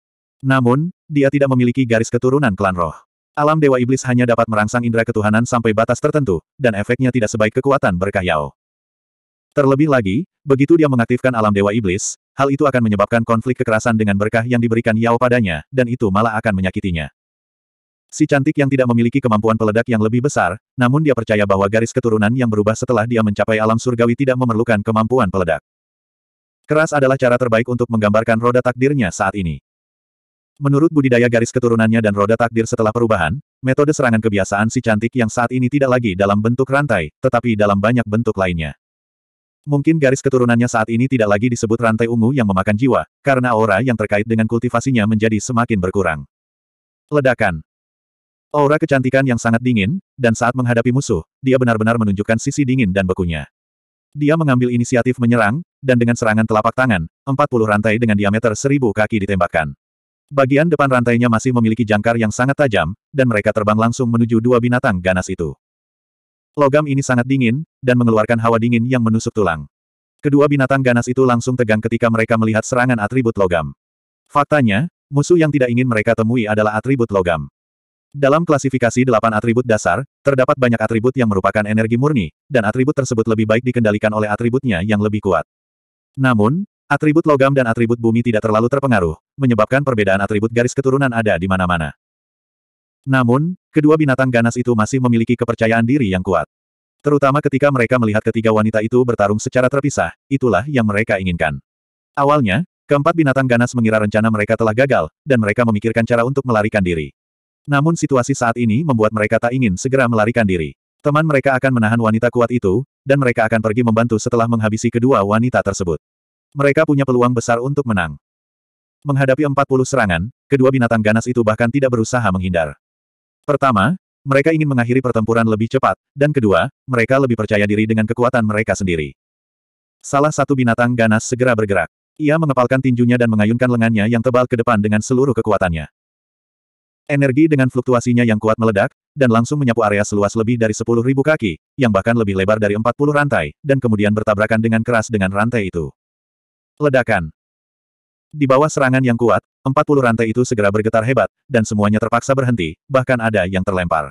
Namun, dia tidak memiliki garis keturunan klan roh. Alam Dewa Iblis hanya dapat merangsang indera ketuhanan sampai batas tertentu, dan efeknya tidak sebaik kekuatan berkah Yao. Terlebih lagi, begitu dia mengaktifkan alam Dewa Iblis, hal itu akan menyebabkan konflik kekerasan dengan berkah yang diberikan Yao padanya, dan itu malah akan menyakitinya. Si cantik yang tidak memiliki kemampuan peledak yang lebih besar, namun dia percaya bahwa garis keturunan yang berubah setelah dia mencapai alam surgawi tidak memerlukan kemampuan peledak. Keras adalah cara terbaik untuk menggambarkan roda takdirnya saat ini. Menurut budidaya garis keturunannya dan roda takdir setelah perubahan, metode serangan kebiasaan si cantik yang saat ini tidak lagi dalam bentuk rantai, tetapi dalam banyak bentuk lainnya. Mungkin garis keturunannya saat ini tidak lagi disebut rantai ungu yang memakan jiwa, karena aura yang terkait dengan kultivasinya menjadi semakin berkurang. Ledakan. Aura kecantikan yang sangat dingin, dan saat menghadapi musuh, dia benar-benar menunjukkan sisi dingin dan bekunya. Dia mengambil inisiatif menyerang, dan dengan serangan telapak tangan, 40 rantai dengan diameter 1000 kaki ditembakkan. Bagian depan rantainya masih memiliki jangkar yang sangat tajam, dan mereka terbang langsung menuju dua binatang ganas itu. Logam ini sangat dingin, dan mengeluarkan hawa dingin yang menusuk tulang. Kedua binatang ganas itu langsung tegang ketika mereka melihat serangan atribut logam. Faktanya, musuh yang tidak ingin mereka temui adalah atribut logam. Dalam klasifikasi delapan atribut dasar, terdapat banyak atribut yang merupakan energi murni, dan atribut tersebut lebih baik dikendalikan oleh atributnya yang lebih kuat. Namun, atribut logam dan atribut bumi tidak terlalu terpengaruh, menyebabkan perbedaan atribut garis keturunan ada di mana-mana. Namun, kedua binatang ganas itu masih memiliki kepercayaan diri yang kuat. Terutama ketika mereka melihat ketiga wanita itu bertarung secara terpisah, itulah yang mereka inginkan. Awalnya, keempat binatang ganas mengira rencana mereka telah gagal, dan mereka memikirkan cara untuk melarikan diri. Namun situasi saat ini membuat mereka tak ingin segera melarikan diri. Teman mereka akan menahan wanita kuat itu, dan mereka akan pergi membantu setelah menghabisi kedua wanita tersebut. Mereka punya peluang besar untuk menang. Menghadapi 40 serangan, kedua binatang ganas itu bahkan tidak berusaha menghindar. Pertama, mereka ingin mengakhiri pertempuran lebih cepat, dan kedua, mereka lebih percaya diri dengan kekuatan mereka sendiri. Salah satu binatang ganas segera bergerak. Ia mengepalkan tinjunya dan mengayunkan lengannya yang tebal ke depan dengan seluruh kekuatannya. Energi dengan fluktuasinya yang kuat meledak, dan langsung menyapu area seluas lebih dari 10.000 kaki, yang bahkan lebih lebar dari 40 rantai, dan kemudian bertabrakan dengan keras dengan rantai itu. Ledakan. Di bawah serangan yang kuat, 40 rantai itu segera bergetar hebat, dan semuanya terpaksa berhenti, bahkan ada yang terlempar.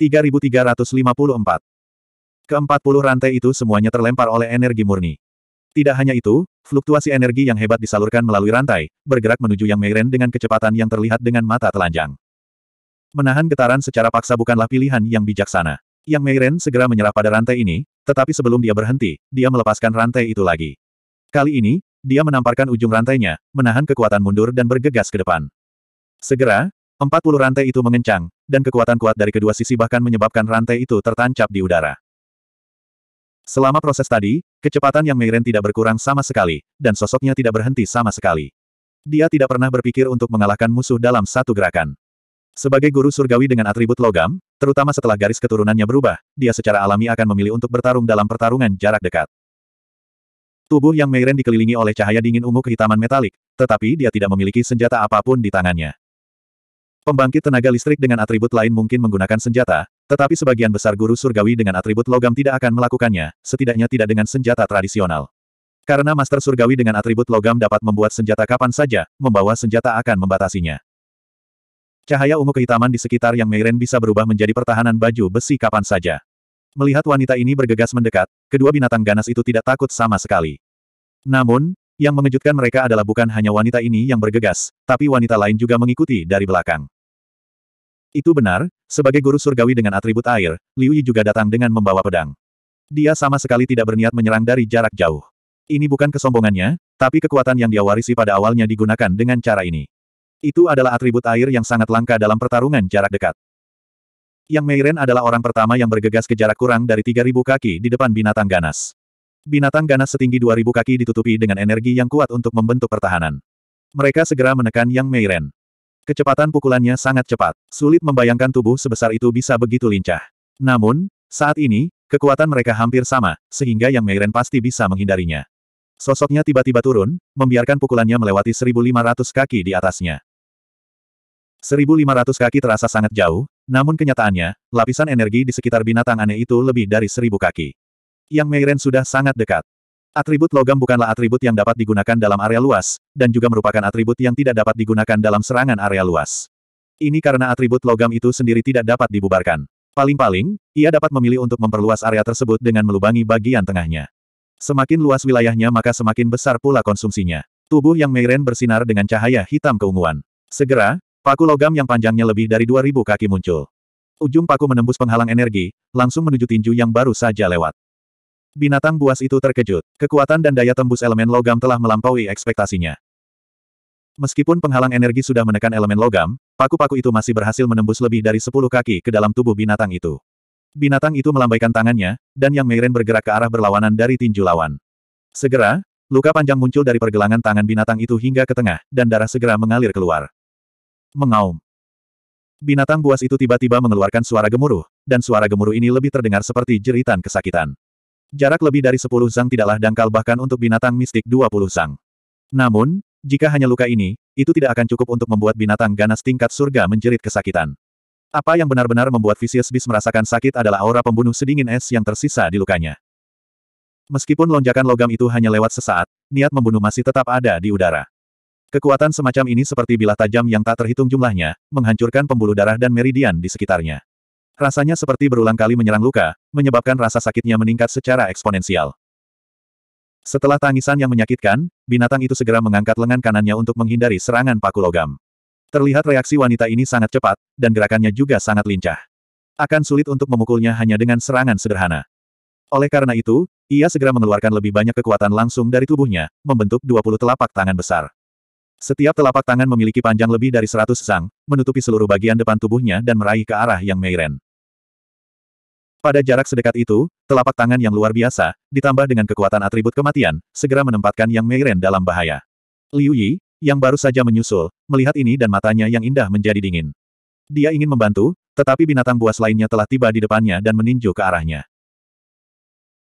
3354 Keempat puluh rantai itu semuanya terlempar oleh energi murni. Tidak hanya itu, fluktuasi energi yang hebat disalurkan melalui rantai, bergerak menuju Yang Meiren dengan kecepatan yang terlihat dengan mata telanjang. Menahan getaran secara paksa bukanlah pilihan yang bijaksana. Yang Meiren segera menyerah pada rantai ini, tetapi sebelum dia berhenti, dia melepaskan rantai itu lagi. Kali ini, dia menamparkan ujung rantainya, menahan kekuatan mundur dan bergegas ke depan. Segera, 40 rantai itu mengencang, dan kekuatan kuat dari kedua sisi bahkan menyebabkan rantai itu tertancap di udara. Selama proses tadi, kecepatan yang Meiren tidak berkurang sama sekali, dan sosoknya tidak berhenti sama sekali. Dia tidak pernah berpikir untuk mengalahkan musuh dalam satu gerakan. Sebagai guru surgawi dengan atribut logam, terutama setelah garis keturunannya berubah, dia secara alami akan memilih untuk bertarung dalam pertarungan jarak dekat. Tubuh yang Meiren dikelilingi oleh cahaya dingin ungu kehitaman metalik, tetapi dia tidak memiliki senjata apapun di tangannya. Pembangkit tenaga listrik dengan atribut lain mungkin menggunakan senjata, tetapi sebagian besar guru surgawi dengan atribut logam tidak akan melakukannya, setidaknya tidak dengan senjata tradisional. Karena master surgawi dengan atribut logam dapat membuat senjata kapan saja, membawa senjata akan membatasinya. Cahaya ungu kehitaman di sekitar yang Meiren bisa berubah menjadi pertahanan baju besi kapan saja. Melihat wanita ini bergegas mendekat, kedua binatang ganas itu tidak takut sama sekali. Namun, yang mengejutkan mereka adalah bukan hanya wanita ini yang bergegas, tapi wanita lain juga mengikuti dari belakang. Itu benar, sebagai guru surgawi dengan atribut air, Liu Yi juga datang dengan membawa pedang. Dia sama sekali tidak berniat menyerang dari jarak jauh. Ini bukan kesombongannya, tapi kekuatan yang dia warisi pada awalnya digunakan dengan cara ini. Itu adalah atribut air yang sangat langka dalam pertarungan jarak dekat. Yang Meiren adalah orang pertama yang bergegas ke jarak kurang dari 3.000 kaki di depan binatang ganas. Binatang ganas setinggi 2.000 kaki ditutupi dengan energi yang kuat untuk membentuk pertahanan. Mereka segera menekan Yang Meiren. Kecepatan pukulannya sangat cepat. Sulit membayangkan tubuh sebesar itu bisa begitu lincah. Namun, saat ini, kekuatan mereka hampir sama, sehingga Yang Meiren pasti bisa menghindarinya. Sosoknya tiba-tiba turun, membiarkan pukulannya melewati 1.500 kaki di atasnya. 1.500 kaki terasa sangat jauh, namun kenyataannya, lapisan energi di sekitar binatang aneh itu lebih dari 1.000 kaki. Yang Meiren sudah sangat dekat. Atribut logam bukanlah atribut yang dapat digunakan dalam area luas, dan juga merupakan atribut yang tidak dapat digunakan dalam serangan area luas. Ini karena atribut logam itu sendiri tidak dapat dibubarkan. Paling-paling, ia dapat memilih untuk memperluas area tersebut dengan melubangi bagian tengahnya. Semakin luas wilayahnya maka semakin besar pula konsumsinya. Tubuh yang Meiren bersinar dengan cahaya hitam keunguan. Segera, paku logam yang panjangnya lebih dari 2000 kaki muncul. Ujung paku menembus penghalang energi, langsung menuju tinju yang baru saja lewat. Binatang buas itu terkejut. Kekuatan dan daya tembus elemen logam telah melampaui ekspektasinya. Meskipun penghalang energi sudah menekan elemen logam, paku-paku itu masih berhasil menembus lebih dari 10 kaki ke dalam tubuh binatang itu. Binatang itu melambaikan tangannya, dan Yang Meiren bergerak ke arah berlawanan dari tinju lawan. Segera, luka panjang muncul dari pergelangan tangan binatang itu hingga ke tengah, dan darah segera mengalir keluar. Mengaum. Binatang buas itu tiba-tiba mengeluarkan suara gemuruh, dan suara gemuruh ini lebih terdengar seperti jeritan kesakitan. Jarak lebih dari 10 zang tidaklah dangkal bahkan untuk binatang mistik 20 zang. Namun, jika hanya luka ini, itu tidak akan cukup untuk membuat binatang ganas tingkat surga menjerit kesakitan. Apa yang benar-benar membuat Vicious Beast merasakan sakit adalah aura pembunuh sedingin es yang tersisa di lukanya. Meskipun lonjakan logam itu hanya lewat sesaat, niat membunuh masih tetap ada di udara. Kekuatan semacam ini seperti bilah tajam yang tak terhitung jumlahnya, menghancurkan pembuluh darah dan meridian di sekitarnya. Rasanya seperti berulang kali menyerang luka, menyebabkan rasa sakitnya meningkat secara eksponensial. Setelah tangisan yang menyakitkan, binatang itu segera mengangkat lengan kanannya untuk menghindari serangan paku logam. Terlihat reaksi wanita ini sangat cepat, dan gerakannya juga sangat lincah. Akan sulit untuk memukulnya hanya dengan serangan sederhana. Oleh karena itu, ia segera mengeluarkan lebih banyak kekuatan langsung dari tubuhnya, membentuk 20 telapak tangan besar. Setiap telapak tangan memiliki panjang lebih dari 100 sang, menutupi seluruh bagian depan tubuhnya dan meraih ke arah yang Meiren. Pada jarak sedekat itu, telapak tangan yang luar biasa, ditambah dengan kekuatan atribut kematian, segera menempatkan Yang Meiren dalam bahaya. Liu Yi, yang baru saja menyusul, melihat ini dan matanya yang indah menjadi dingin. Dia ingin membantu, tetapi binatang buas lainnya telah tiba di depannya dan meninju ke arahnya.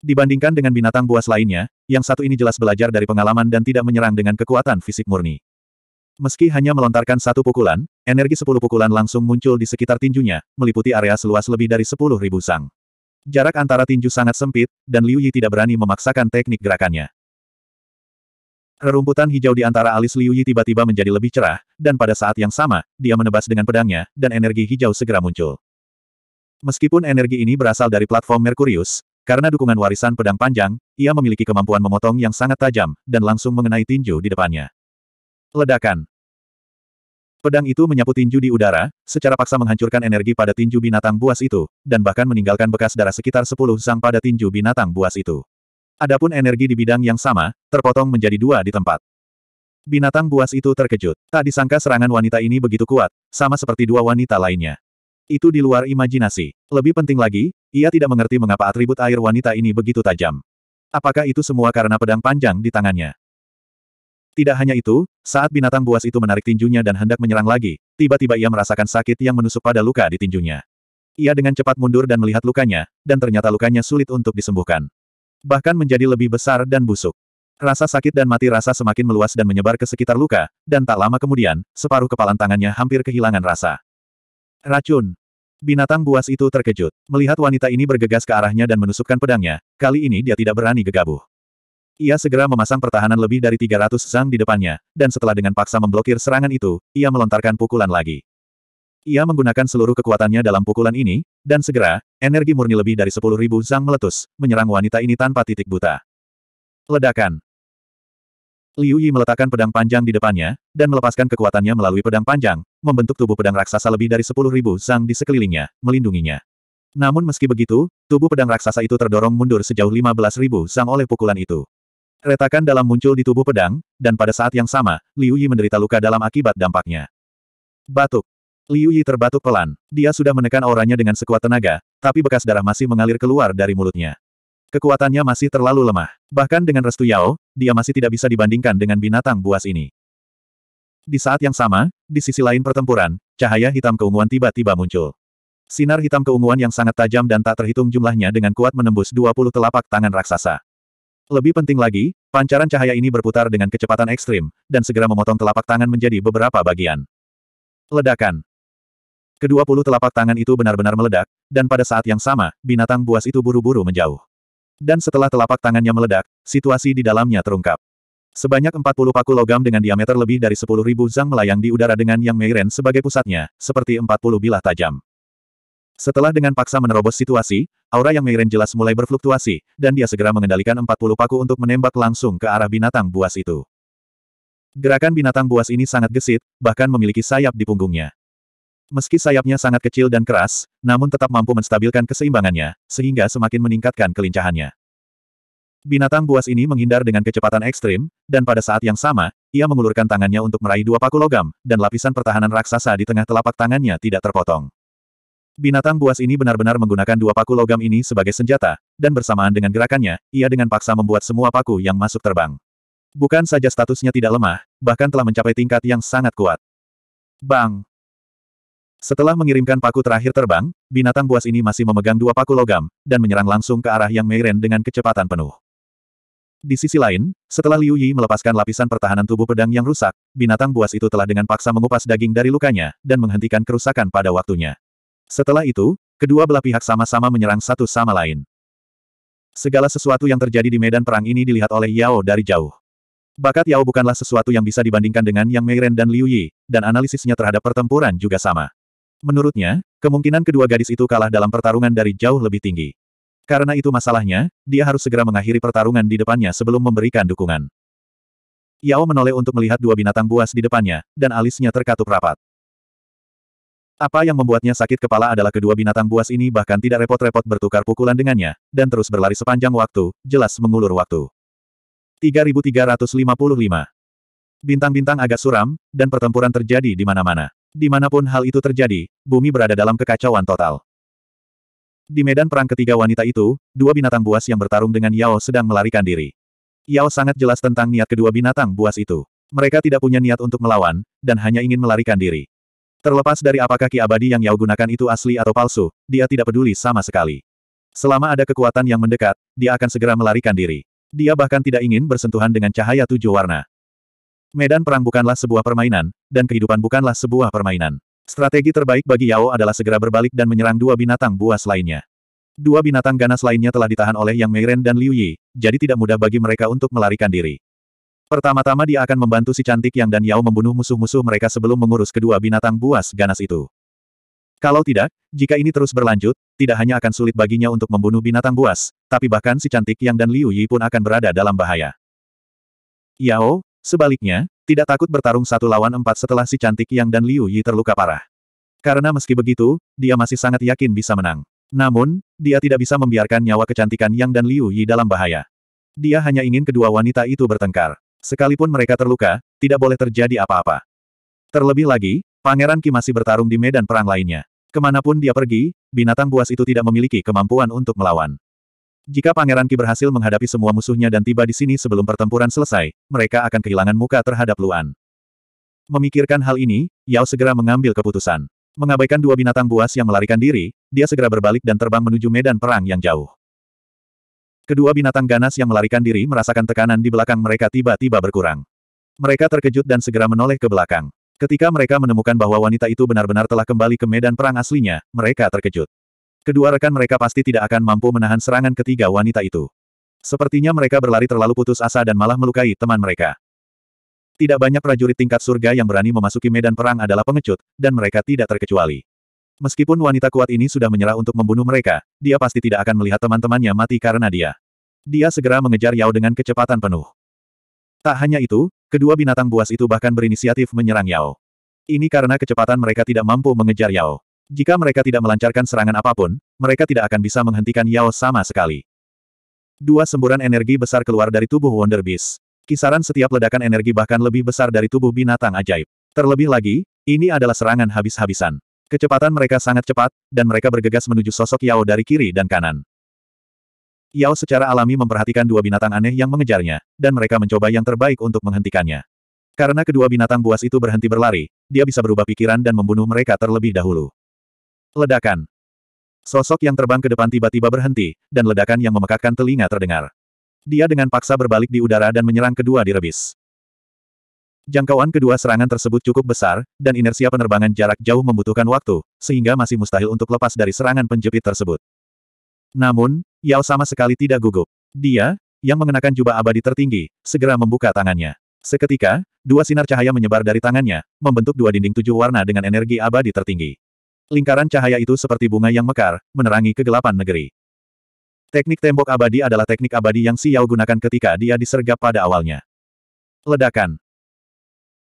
Dibandingkan dengan binatang buas lainnya, yang satu ini jelas belajar dari pengalaman dan tidak menyerang dengan kekuatan fisik murni. Meski hanya melontarkan satu pukulan, energi sepuluh pukulan langsung muncul di sekitar tinjunya, meliputi area seluas lebih dari sepuluh ribu sang. Jarak antara tinju sangat sempit, dan Liu Yi tidak berani memaksakan teknik gerakannya. Rerumputan hijau di antara alis Liu Yi tiba-tiba menjadi lebih cerah, dan pada saat yang sama, dia menebas dengan pedangnya, dan energi hijau segera muncul. Meskipun energi ini berasal dari platform Merkurius, karena dukungan warisan pedang panjang, ia memiliki kemampuan memotong yang sangat tajam, dan langsung mengenai tinju di depannya. Ledakan Pedang itu menyapu tinju di udara, secara paksa menghancurkan energi pada tinju binatang buas itu, dan bahkan meninggalkan bekas darah sekitar 10 sang pada tinju binatang buas itu. Adapun energi di bidang yang sama, terpotong menjadi dua di tempat. Binatang buas itu terkejut. Tak disangka serangan wanita ini begitu kuat, sama seperti dua wanita lainnya. Itu di luar imajinasi. Lebih penting lagi, ia tidak mengerti mengapa atribut air wanita ini begitu tajam. Apakah itu semua karena pedang panjang di tangannya? Tidak hanya itu, saat binatang buas itu menarik tinjunya dan hendak menyerang lagi, tiba-tiba ia merasakan sakit yang menusuk pada luka di tinjunya. Ia dengan cepat mundur dan melihat lukanya, dan ternyata lukanya sulit untuk disembuhkan. Bahkan menjadi lebih besar dan busuk. Rasa sakit dan mati rasa semakin meluas dan menyebar ke sekitar luka, dan tak lama kemudian, separuh kepalan tangannya hampir kehilangan rasa. Racun. Binatang buas itu terkejut. Melihat wanita ini bergegas ke arahnya dan menusukkan pedangnya, kali ini dia tidak berani gegabah. Ia segera memasang pertahanan lebih dari 300 zang di depannya, dan setelah dengan paksa memblokir serangan itu, ia melontarkan pukulan lagi. Ia menggunakan seluruh kekuatannya dalam pukulan ini, dan segera, energi murni lebih dari 10.000 zang meletus, menyerang wanita ini tanpa titik buta. Ledakan. Liu Yi meletakkan pedang panjang di depannya, dan melepaskan kekuatannya melalui pedang panjang, membentuk tubuh pedang raksasa lebih dari 10.000 zang di sekelilingnya, melindunginya. Namun meski begitu, tubuh pedang raksasa itu terdorong mundur sejauh 15.000 zang oleh pukulan itu. Retakan dalam muncul di tubuh pedang, dan pada saat yang sama, Liu Yi menderita luka dalam akibat dampaknya. Batuk. Liu Yi terbatuk pelan. Dia sudah menekan auranya dengan sekuat tenaga, tapi bekas darah masih mengalir keluar dari mulutnya. Kekuatannya masih terlalu lemah. Bahkan dengan restu Yao, dia masih tidak bisa dibandingkan dengan binatang buas ini. Di saat yang sama, di sisi lain pertempuran, cahaya hitam keunguan tiba-tiba muncul. Sinar hitam keunguan yang sangat tajam dan tak terhitung jumlahnya dengan kuat menembus 20 telapak tangan raksasa. Lebih penting lagi, pancaran cahaya ini berputar dengan kecepatan ekstrim, dan segera memotong telapak tangan menjadi beberapa bagian. Ledakan. Kedua puluh telapak tangan itu benar-benar meledak, dan pada saat yang sama, binatang buas itu buru-buru menjauh. Dan setelah telapak tangannya meledak, situasi di dalamnya terungkap. Sebanyak 40 paku logam dengan diameter lebih dari 10.000 zang melayang di udara dengan Yang Meiren sebagai pusatnya, seperti 40 bilah tajam. Setelah dengan paksa menerobos situasi, aura yang Meiren jelas mulai berfluktuasi, dan dia segera mengendalikan 40 paku untuk menembak langsung ke arah binatang buas itu. Gerakan binatang buas ini sangat gesit, bahkan memiliki sayap di punggungnya. Meski sayapnya sangat kecil dan keras, namun tetap mampu menstabilkan keseimbangannya, sehingga semakin meningkatkan kelincahannya. Binatang buas ini menghindar dengan kecepatan ekstrim, dan pada saat yang sama, ia mengulurkan tangannya untuk meraih dua paku logam, dan lapisan pertahanan raksasa di tengah telapak tangannya tidak terpotong. Binatang buas ini benar-benar menggunakan dua paku logam ini sebagai senjata, dan bersamaan dengan gerakannya, ia dengan paksa membuat semua paku yang masuk terbang. Bukan saja statusnya tidak lemah, bahkan telah mencapai tingkat yang sangat kuat. Bang! Setelah mengirimkan paku terakhir terbang, binatang buas ini masih memegang dua paku logam, dan menyerang langsung ke arah Yang Meiren dengan kecepatan penuh. Di sisi lain, setelah Liu Yi melepaskan lapisan pertahanan tubuh pedang yang rusak, binatang buas itu telah dengan paksa mengupas daging dari lukanya, dan menghentikan kerusakan pada waktunya. Setelah itu, kedua belah pihak sama-sama menyerang satu sama lain. Segala sesuatu yang terjadi di medan perang ini dilihat oleh Yao dari jauh. Bakat Yao bukanlah sesuatu yang bisa dibandingkan dengan Yang Meiren dan Liu Yi, dan analisisnya terhadap pertempuran juga sama. Menurutnya, kemungkinan kedua gadis itu kalah dalam pertarungan dari jauh lebih tinggi. Karena itu masalahnya, dia harus segera mengakhiri pertarungan di depannya sebelum memberikan dukungan. Yao menoleh untuk melihat dua binatang buas di depannya, dan alisnya terkatup rapat. Apa yang membuatnya sakit kepala adalah kedua binatang buas ini bahkan tidak repot-repot bertukar pukulan dengannya, dan terus berlari sepanjang waktu, jelas mengulur waktu. 3355 Bintang-bintang agak suram, dan pertempuran terjadi di mana-mana. Dimanapun hal itu terjadi, bumi berada dalam kekacauan total. Di medan perang ketiga wanita itu, dua binatang buas yang bertarung dengan Yao sedang melarikan diri. Yao sangat jelas tentang niat kedua binatang buas itu. Mereka tidak punya niat untuk melawan, dan hanya ingin melarikan diri. Terlepas dari apakah ki abadi yang Yao gunakan itu asli atau palsu, dia tidak peduli sama sekali. Selama ada kekuatan yang mendekat, dia akan segera melarikan diri. Dia bahkan tidak ingin bersentuhan dengan cahaya tujuh warna. Medan perang bukanlah sebuah permainan, dan kehidupan bukanlah sebuah permainan. Strategi terbaik bagi Yao adalah segera berbalik dan menyerang dua binatang buas lainnya. Dua binatang ganas lainnya telah ditahan oleh Yang Meiren dan Liu Yi, jadi tidak mudah bagi mereka untuk melarikan diri. Pertama-tama dia akan membantu si cantik yang dan Yao membunuh musuh-musuh mereka sebelum mengurus kedua binatang buas ganas itu. Kalau tidak, jika ini terus berlanjut, tidak hanya akan sulit baginya untuk membunuh binatang buas, tapi bahkan si cantik yang dan Liu Yi pun akan berada dalam bahaya. Yao, sebaliknya, tidak takut bertarung satu lawan empat setelah si cantik yang dan Liu Yi terluka parah. Karena meski begitu, dia masih sangat yakin bisa menang. Namun, dia tidak bisa membiarkan nyawa kecantikan yang dan Liu Yi dalam bahaya. Dia hanya ingin kedua wanita itu bertengkar. Sekalipun mereka terluka, tidak boleh terjadi apa-apa. Terlebih lagi, Pangeran Ki masih bertarung di medan perang lainnya. Kemanapun dia pergi, binatang buas itu tidak memiliki kemampuan untuk melawan. Jika Pangeran Ki berhasil menghadapi semua musuhnya dan tiba di sini sebelum pertempuran selesai, mereka akan kehilangan muka terhadap Luan. Memikirkan hal ini, Yao segera mengambil keputusan. Mengabaikan dua binatang buas yang melarikan diri, dia segera berbalik dan terbang menuju medan perang yang jauh. Kedua binatang ganas yang melarikan diri merasakan tekanan di belakang mereka tiba-tiba berkurang. Mereka terkejut dan segera menoleh ke belakang. Ketika mereka menemukan bahwa wanita itu benar-benar telah kembali ke medan perang aslinya, mereka terkejut. Kedua rekan mereka pasti tidak akan mampu menahan serangan ketiga wanita itu. Sepertinya mereka berlari terlalu putus asa dan malah melukai teman mereka. Tidak banyak prajurit tingkat surga yang berani memasuki medan perang adalah pengecut, dan mereka tidak terkecuali. Meskipun wanita kuat ini sudah menyerah untuk membunuh mereka, dia pasti tidak akan melihat teman-temannya mati karena dia. Dia segera mengejar Yao dengan kecepatan penuh. Tak hanya itu, kedua binatang buas itu bahkan berinisiatif menyerang Yao. Ini karena kecepatan mereka tidak mampu mengejar Yao. Jika mereka tidak melancarkan serangan apapun, mereka tidak akan bisa menghentikan Yao sama sekali. Dua semburan energi besar keluar dari tubuh Wonder Beast. Kisaran setiap ledakan energi bahkan lebih besar dari tubuh binatang ajaib. Terlebih lagi, ini adalah serangan habis-habisan. Kecepatan mereka sangat cepat, dan mereka bergegas menuju sosok Yao dari kiri dan kanan. Yao secara alami memperhatikan dua binatang aneh yang mengejarnya, dan mereka mencoba yang terbaik untuk menghentikannya. Karena kedua binatang buas itu berhenti berlari, dia bisa berubah pikiran dan membunuh mereka terlebih dahulu. Ledakan. Sosok yang terbang ke depan tiba-tiba berhenti, dan ledakan yang memekakkan telinga terdengar. Dia dengan paksa berbalik di udara dan menyerang kedua direbis. Jangkauan kedua serangan tersebut cukup besar, dan inersia penerbangan jarak jauh membutuhkan waktu, sehingga masih mustahil untuk lepas dari serangan penjepit tersebut. Namun, Yao sama sekali tidak gugup. Dia, yang mengenakan jubah abadi tertinggi, segera membuka tangannya. Seketika, dua sinar cahaya menyebar dari tangannya, membentuk dua dinding tujuh warna dengan energi abadi tertinggi. Lingkaran cahaya itu seperti bunga yang mekar, menerangi kegelapan negeri. Teknik tembok abadi adalah teknik abadi yang Si Yao gunakan ketika dia disergap pada awalnya. Ledakan.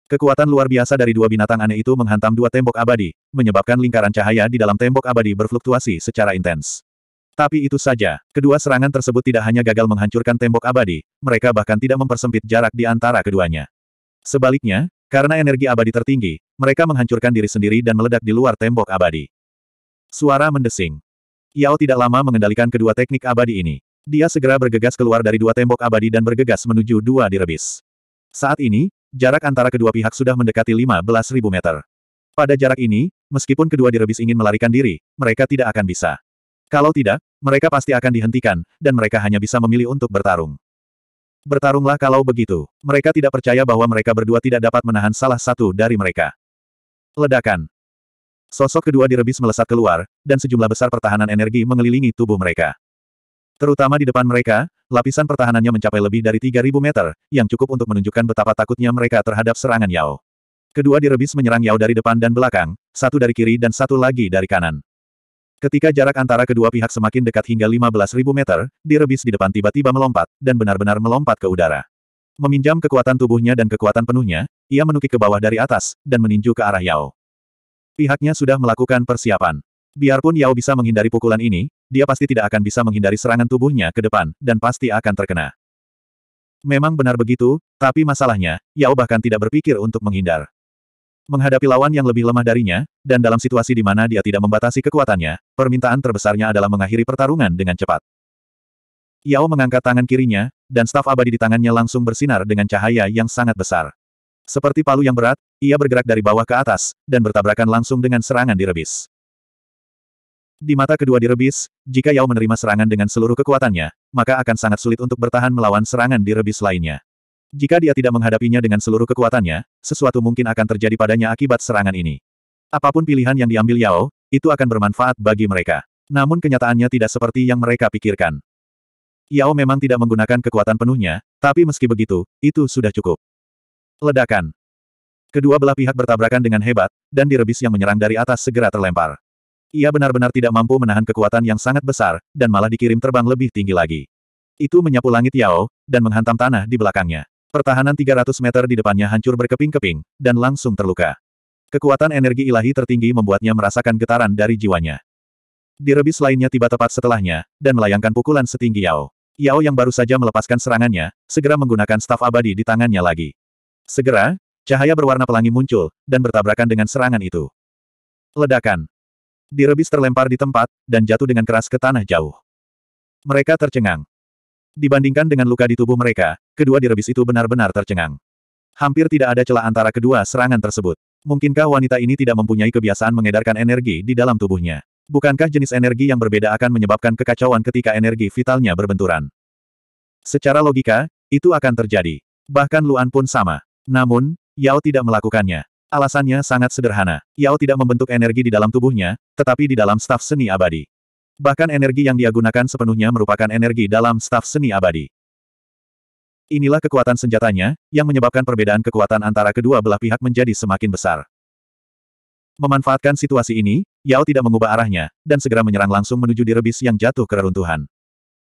Kekuatan luar biasa dari dua binatang aneh itu menghantam dua tembok abadi, menyebabkan lingkaran cahaya di dalam tembok abadi berfluktuasi secara intens. Tapi itu saja, kedua serangan tersebut tidak hanya gagal menghancurkan tembok abadi, mereka bahkan tidak mempersempit jarak di antara keduanya. Sebaliknya, karena energi abadi tertinggi, mereka menghancurkan diri sendiri dan meledak di luar tembok abadi. Suara mendesing. Yao tidak lama mengendalikan kedua teknik abadi ini. Dia segera bergegas keluar dari dua tembok abadi dan bergegas menuju dua direbis. Saat ini, Jarak antara kedua pihak sudah mendekati 15.000 meter. Pada jarak ini, meskipun kedua direbis ingin melarikan diri, mereka tidak akan bisa. Kalau tidak, mereka pasti akan dihentikan, dan mereka hanya bisa memilih untuk bertarung. Bertarunglah kalau begitu. Mereka tidak percaya bahwa mereka berdua tidak dapat menahan salah satu dari mereka. Ledakan. Sosok kedua direbis melesat keluar, dan sejumlah besar pertahanan energi mengelilingi tubuh mereka. Terutama di depan mereka, lapisan pertahanannya mencapai lebih dari 3.000 meter, yang cukup untuk menunjukkan betapa takutnya mereka terhadap serangan Yao. Kedua direbis menyerang Yao dari depan dan belakang, satu dari kiri dan satu lagi dari kanan. Ketika jarak antara kedua pihak semakin dekat hingga 15.000 meter, direbis di depan tiba-tiba melompat, dan benar-benar melompat ke udara. Meminjam kekuatan tubuhnya dan kekuatan penuhnya, ia menukik ke bawah dari atas, dan meninju ke arah Yao. Pihaknya sudah melakukan persiapan. Biarpun Yao bisa menghindari pukulan ini, dia pasti tidak akan bisa menghindari serangan tubuhnya ke depan, dan pasti akan terkena. Memang benar begitu, tapi masalahnya, Yao bahkan tidak berpikir untuk menghindar. Menghadapi lawan yang lebih lemah darinya, dan dalam situasi di mana dia tidak membatasi kekuatannya, permintaan terbesarnya adalah mengakhiri pertarungan dengan cepat. Yao mengangkat tangan kirinya, dan staf abadi di tangannya langsung bersinar dengan cahaya yang sangat besar. Seperti palu yang berat, ia bergerak dari bawah ke atas, dan bertabrakan langsung dengan serangan direbis. Di mata kedua direbis, jika Yao menerima serangan dengan seluruh kekuatannya, maka akan sangat sulit untuk bertahan melawan serangan direbis lainnya. Jika dia tidak menghadapinya dengan seluruh kekuatannya, sesuatu mungkin akan terjadi padanya akibat serangan ini. Apapun pilihan yang diambil Yao, itu akan bermanfaat bagi mereka. Namun kenyataannya tidak seperti yang mereka pikirkan. Yao memang tidak menggunakan kekuatan penuhnya, tapi meski begitu, itu sudah cukup. Ledakan. Kedua belah pihak bertabrakan dengan hebat, dan direbis yang menyerang dari atas segera terlempar. Ia benar-benar tidak mampu menahan kekuatan yang sangat besar, dan malah dikirim terbang lebih tinggi lagi. Itu menyapu langit Yao, dan menghantam tanah di belakangnya. Pertahanan 300 meter di depannya hancur berkeping-keping, dan langsung terluka. Kekuatan energi ilahi tertinggi membuatnya merasakan getaran dari jiwanya. Direbis lainnya tiba tepat setelahnya, dan melayangkan pukulan setinggi Yao. Yao yang baru saja melepaskan serangannya, segera menggunakan staf abadi di tangannya lagi. Segera, cahaya berwarna pelangi muncul, dan bertabrakan dengan serangan itu. Ledakan. Direbis terlempar di tempat, dan jatuh dengan keras ke tanah jauh. Mereka tercengang. Dibandingkan dengan luka di tubuh mereka, kedua direbis itu benar-benar tercengang. Hampir tidak ada celah antara kedua serangan tersebut. Mungkinkah wanita ini tidak mempunyai kebiasaan mengedarkan energi di dalam tubuhnya? Bukankah jenis energi yang berbeda akan menyebabkan kekacauan ketika energi vitalnya berbenturan? Secara logika, itu akan terjadi. Bahkan Luan pun sama. Namun, Yao tidak melakukannya. Alasannya sangat sederhana, Yao tidak membentuk energi di dalam tubuhnya, tetapi di dalam staf seni abadi. Bahkan energi yang dia gunakan sepenuhnya merupakan energi dalam staf seni abadi. Inilah kekuatan senjatanya, yang menyebabkan perbedaan kekuatan antara kedua belah pihak menjadi semakin besar. Memanfaatkan situasi ini, Yao tidak mengubah arahnya, dan segera menyerang langsung menuju direbis yang jatuh ke reruntuhan.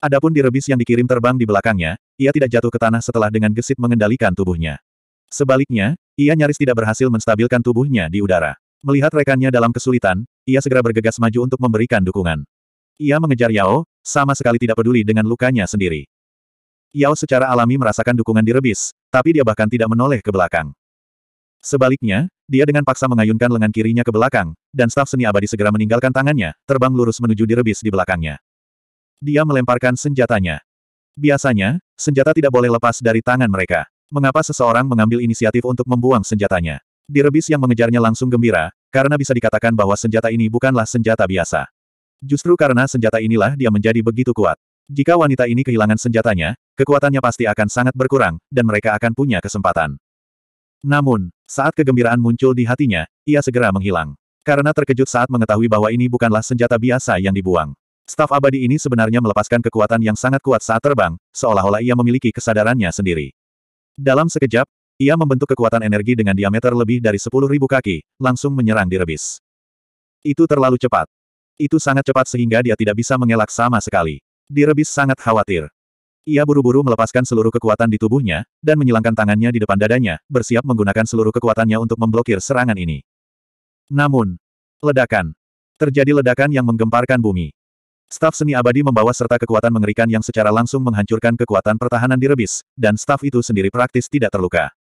Adapun direbis yang dikirim terbang di belakangnya, ia tidak jatuh ke tanah setelah dengan gesit mengendalikan tubuhnya. Sebaliknya, ia nyaris tidak berhasil menstabilkan tubuhnya di udara. Melihat rekannya dalam kesulitan, ia segera bergegas maju untuk memberikan dukungan. Ia mengejar Yao, sama sekali tidak peduli dengan lukanya sendiri. Yao secara alami merasakan dukungan direbis, tapi dia bahkan tidak menoleh ke belakang. Sebaliknya, dia dengan paksa mengayunkan lengan kirinya ke belakang, dan staf seni abadi segera meninggalkan tangannya, terbang lurus menuju direbis di belakangnya. Dia melemparkan senjatanya. Biasanya, senjata tidak boleh lepas dari tangan mereka. Mengapa seseorang mengambil inisiatif untuk membuang senjatanya? Direbis yang mengejarnya langsung gembira, karena bisa dikatakan bahwa senjata ini bukanlah senjata biasa. Justru karena senjata inilah dia menjadi begitu kuat. Jika wanita ini kehilangan senjatanya, kekuatannya pasti akan sangat berkurang, dan mereka akan punya kesempatan. Namun, saat kegembiraan muncul di hatinya, ia segera menghilang. Karena terkejut saat mengetahui bahwa ini bukanlah senjata biasa yang dibuang. Staf abadi ini sebenarnya melepaskan kekuatan yang sangat kuat saat terbang, seolah-olah ia memiliki kesadarannya sendiri. Dalam sekejap, ia membentuk kekuatan energi dengan diameter lebih dari 10.000 kaki, langsung menyerang Direbis. Itu terlalu cepat. Itu sangat cepat sehingga dia tidak bisa mengelak sama sekali. Direbis sangat khawatir. Ia buru-buru melepaskan seluruh kekuatan di tubuhnya, dan menyilangkan tangannya di depan dadanya, bersiap menggunakan seluruh kekuatannya untuk memblokir serangan ini. Namun, ledakan. Terjadi ledakan yang menggemparkan bumi. Staf seni abadi membawa serta kekuatan mengerikan yang secara langsung menghancurkan kekuatan pertahanan direbis, dan staf itu sendiri praktis tidak terluka.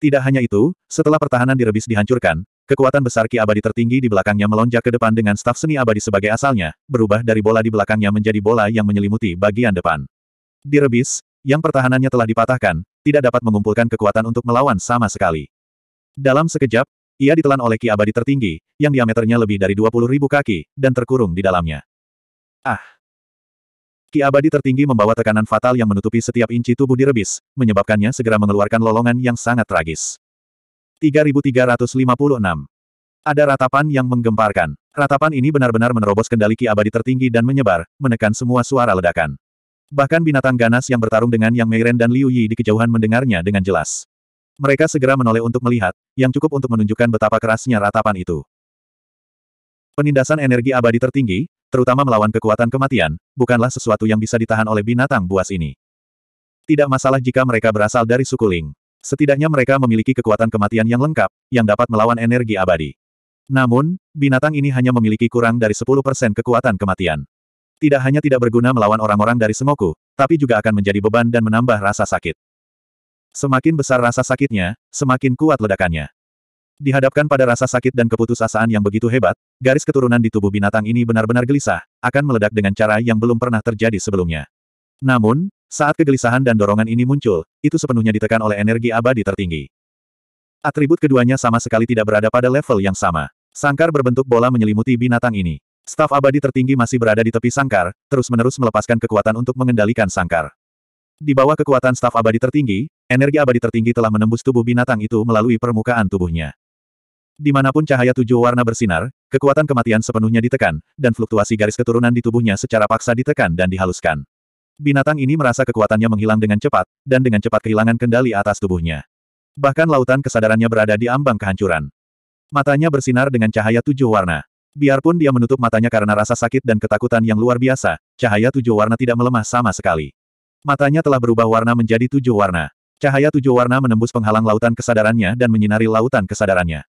Tidak hanya itu, setelah pertahanan direbis dihancurkan, kekuatan besar Ki abadi tertinggi di belakangnya melonjak ke depan dengan staf seni abadi sebagai asalnya, berubah dari bola di belakangnya menjadi bola yang menyelimuti bagian depan. Direbis, yang pertahanannya telah dipatahkan, tidak dapat mengumpulkan kekuatan untuk melawan sama sekali. Dalam sekejap, ia ditelan oleh ki abadi tertinggi, yang diameternya lebih dari ribu kaki, dan terkurung di dalamnya. Ah! Ki abadi tertinggi membawa tekanan fatal yang menutupi setiap inci tubuh direbis, menyebabkannya segera mengeluarkan lolongan yang sangat tragis. 3356. Ada ratapan yang menggemparkan. Ratapan ini benar-benar menerobos kendali ki abadi tertinggi dan menyebar, menekan semua suara ledakan. Bahkan binatang ganas yang bertarung dengan Yang Meiren dan Liu Yi di kejauhan mendengarnya dengan jelas. Mereka segera menoleh untuk melihat, yang cukup untuk menunjukkan betapa kerasnya ratapan itu. Penindasan energi abadi tertinggi, terutama melawan kekuatan kematian, bukanlah sesuatu yang bisa ditahan oleh binatang buas ini. Tidak masalah jika mereka berasal dari suku Ling. Setidaknya mereka memiliki kekuatan kematian yang lengkap, yang dapat melawan energi abadi. Namun, binatang ini hanya memiliki kurang dari 10% kekuatan kematian. Tidak hanya tidak berguna melawan orang-orang dari Semoku, tapi juga akan menjadi beban dan menambah rasa sakit. Semakin besar rasa sakitnya, semakin kuat ledakannya. Dihadapkan pada rasa sakit dan keputusasaan yang begitu hebat, garis keturunan di tubuh binatang ini benar-benar gelisah, akan meledak dengan cara yang belum pernah terjadi sebelumnya. Namun, saat kegelisahan dan dorongan ini muncul, itu sepenuhnya ditekan oleh energi abadi tertinggi. Atribut keduanya sama sekali tidak berada pada level yang sama. Sangkar berbentuk bola menyelimuti binatang ini. Staf abadi tertinggi masih berada di tepi sangkar, terus-menerus melepaskan kekuatan untuk mengendalikan sangkar. Di bawah kekuatan staf abadi tertinggi, energi abadi tertinggi telah menembus tubuh binatang itu melalui permukaan tubuhnya. Dimanapun cahaya tujuh warna bersinar, kekuatan kematian sepenuhnya ditekan, dan fluktuasi garis keturunan di tubuhnya secara paksa ditekan dan dihaluskan. Binatang ini merasa kekuatannya menghilang dengan cepat, dan dengan cepat kehilangan kendali atas tubuhnya. Bahkan lautan kesadarannya berada di ambang kehancuran. Matanya bersinar dengan cahaya tujuh warna. Biarpun dia menutup matanya karena rasa sakit dan ketakutan yang luar biasa, cahaya tujuh warna tidak melemah sama sekali. Matanya telah berubah warna menjadi tujuh warna. Cahaya tujuh warna menembus penghalang lautan kesadarannya dan menyinari lautan kesadarannya.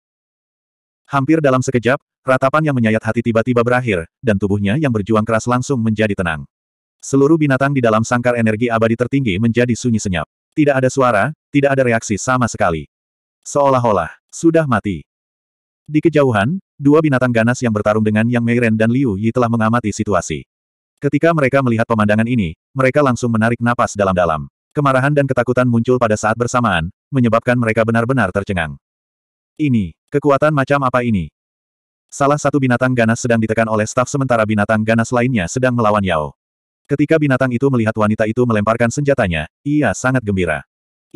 Hampir dalam sekejap, ratapan yang menyayat hati tiba-tiba berakhir, dan tubuhnya yang berjuang keras langsung menjadi tenang. Seluruh binatang di dalam sangkar energi abadi tertinggi menjadi sunyi senyap. Tidak ada suara, tidak ada reaksi sama sekali. Seolah-olah, sudah mati. Di kejauhan, dua binatang ganas yang bertarung dengan Yang Meiren dan Liu Yi telah mengamati situasi. Ketika mereka melihat pemandangan ini, mereka langsung menarik napas dalam-dalam. Kemarahan dan ketakutan muncul pada saat bersamaan, menyebabkan mereka benar-benar tercengang. Ini, kekuatan macam apa ini? Salah satu binatang ganas sedang ditekan oleh staf sementara binatang ganas lainnya sedang melawan Yao. Ketika binatang itu melihat wanita itu melemparkan senjatanya, ia sangat gembira.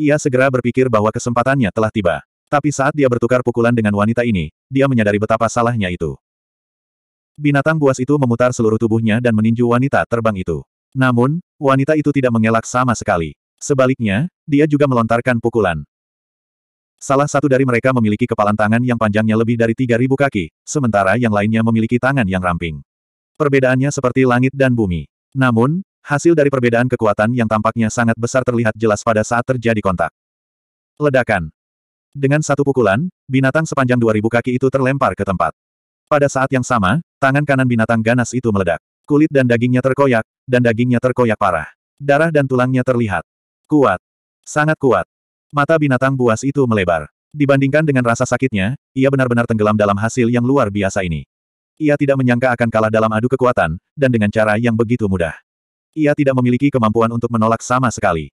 Ia segera berpikir bahwa kesempatannya telah tiba. Tapi saat dia bertukar pukulan dengan wanita ini, dia menyadari betapa salahnya itu. Binatang buas itu memutar seluruh tubuhnya dan meninju wanita terbang itu. Namun, wanita itu tidak mengelak sama sekali. Sebaliknya, dia juga melontarkan pukulan. Salah satu dari mereka memiliki kepalan tangan yang panjangnya lebih dari 3.000 kaki, sementara yang lainnya memiliki tangan yang ramping. Perbedaannya seperti langit dan bumi. Namun, hasil dari perbedaan kekuatan yang tampaknya sangat besar terlihat jelas pada saat terjadi kontak. Ledakan. Dengan satu pukulan, binatang sepanjang 2.000 kaki itu terlempar ke tempat. Pada saat yang sama, Tangan kanan binatang ganas itu meledak. Kulit dan dagingnya terkoyak, dan dagingnya terkoyak parah. Darah dan tulangnya terlihat. Kuat. Sangat kuat. Mata binatang buas itu melebar. Dibandingkan dengan rasa sakitnya, ia benar-benar tenggelam dalam hasil yang luar biasa ini. Ia tidak menyangka akan kalah dalam adu kekuatan, dan dengan cara yang begitu mudah. Ia tidak memiliki kemampuan untuk menolak sama sekali.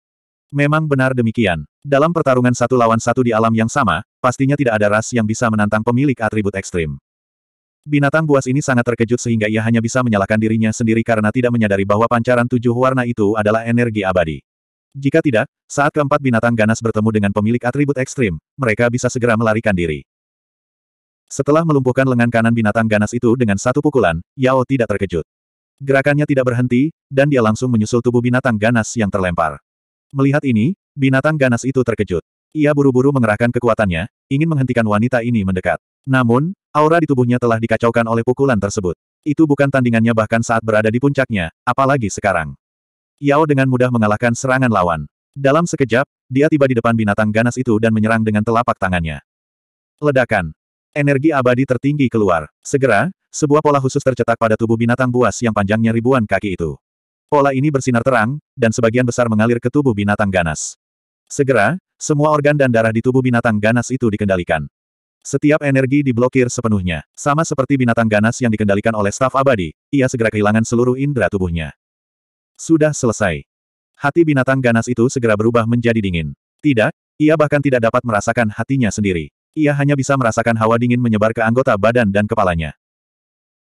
Memang benar demikian. Dalam pertarungan satu lawan satu di alam yang sama, pastinya tidak ada ras yang bisa menantang pemilik atribut ekstrim. Binatang buas ini sangat terkejut sehingga ia hanya bisa menyalahkan dirinya sendiri karena tidak menyadari bahwa pancaran tujuh warna itu adalah energi abadi. Jika tidak, saat keempat binatang ganas bertemu dengan pemilik atribut ekstrim, mereka bisa segera melarikan diri. Setelah melumpuhkan lengan kanan binatang ganas itu dengan satu pukulan, Yao tidak terkejut. Gerakannya tidak berhenti, dan dia langsung menyusul tubuh binatang ganas yang terlempar. Melihat ini, binatang ganas itu terkejut. Ia buru-buru mengerahkan kekuatannya, ingin menghentikan wanita ini mendekat. Namun, Aura di tubuhnya telah dikacaukan oleh pukulan tersebut. Itu bukan tandingannya bahkan saat berada di puncaknya, apalagi sekarang. Yao dengan mudah mengalahkan serangan lawan. Dalam sekejap, dia tiba di depan binatang ganas itu dan menyerang dengan telapak tangannya. Ledakan. Energi abadi tertinggi keluar. Segera, sebuah pola khusus tercetak pada tubuh binatang buas yang panjangnya ribuan kaki itu. Pola ini bersinar terang, dan sebagian besar mengalir ke tubuh binatang ganas. Segera, semua organ dan darah di tubuh binatang ganas itu dikendalikan. Setiap energi diblokir sepenuhnya. Sama seperti binatang ganas yang dikendalikan oleh staf abadi, ia segera kehilangan seluruh indera tubuhnya. Sudah selesai. Hati binatang ganas itu segera berubah menjadi dingin. Tidak, ia bahkan tidak dapat merasakan hatinya sendiri. Ia hanya bisa merasakan hawa dingin menyebar ke anggota badan dan kepalanya.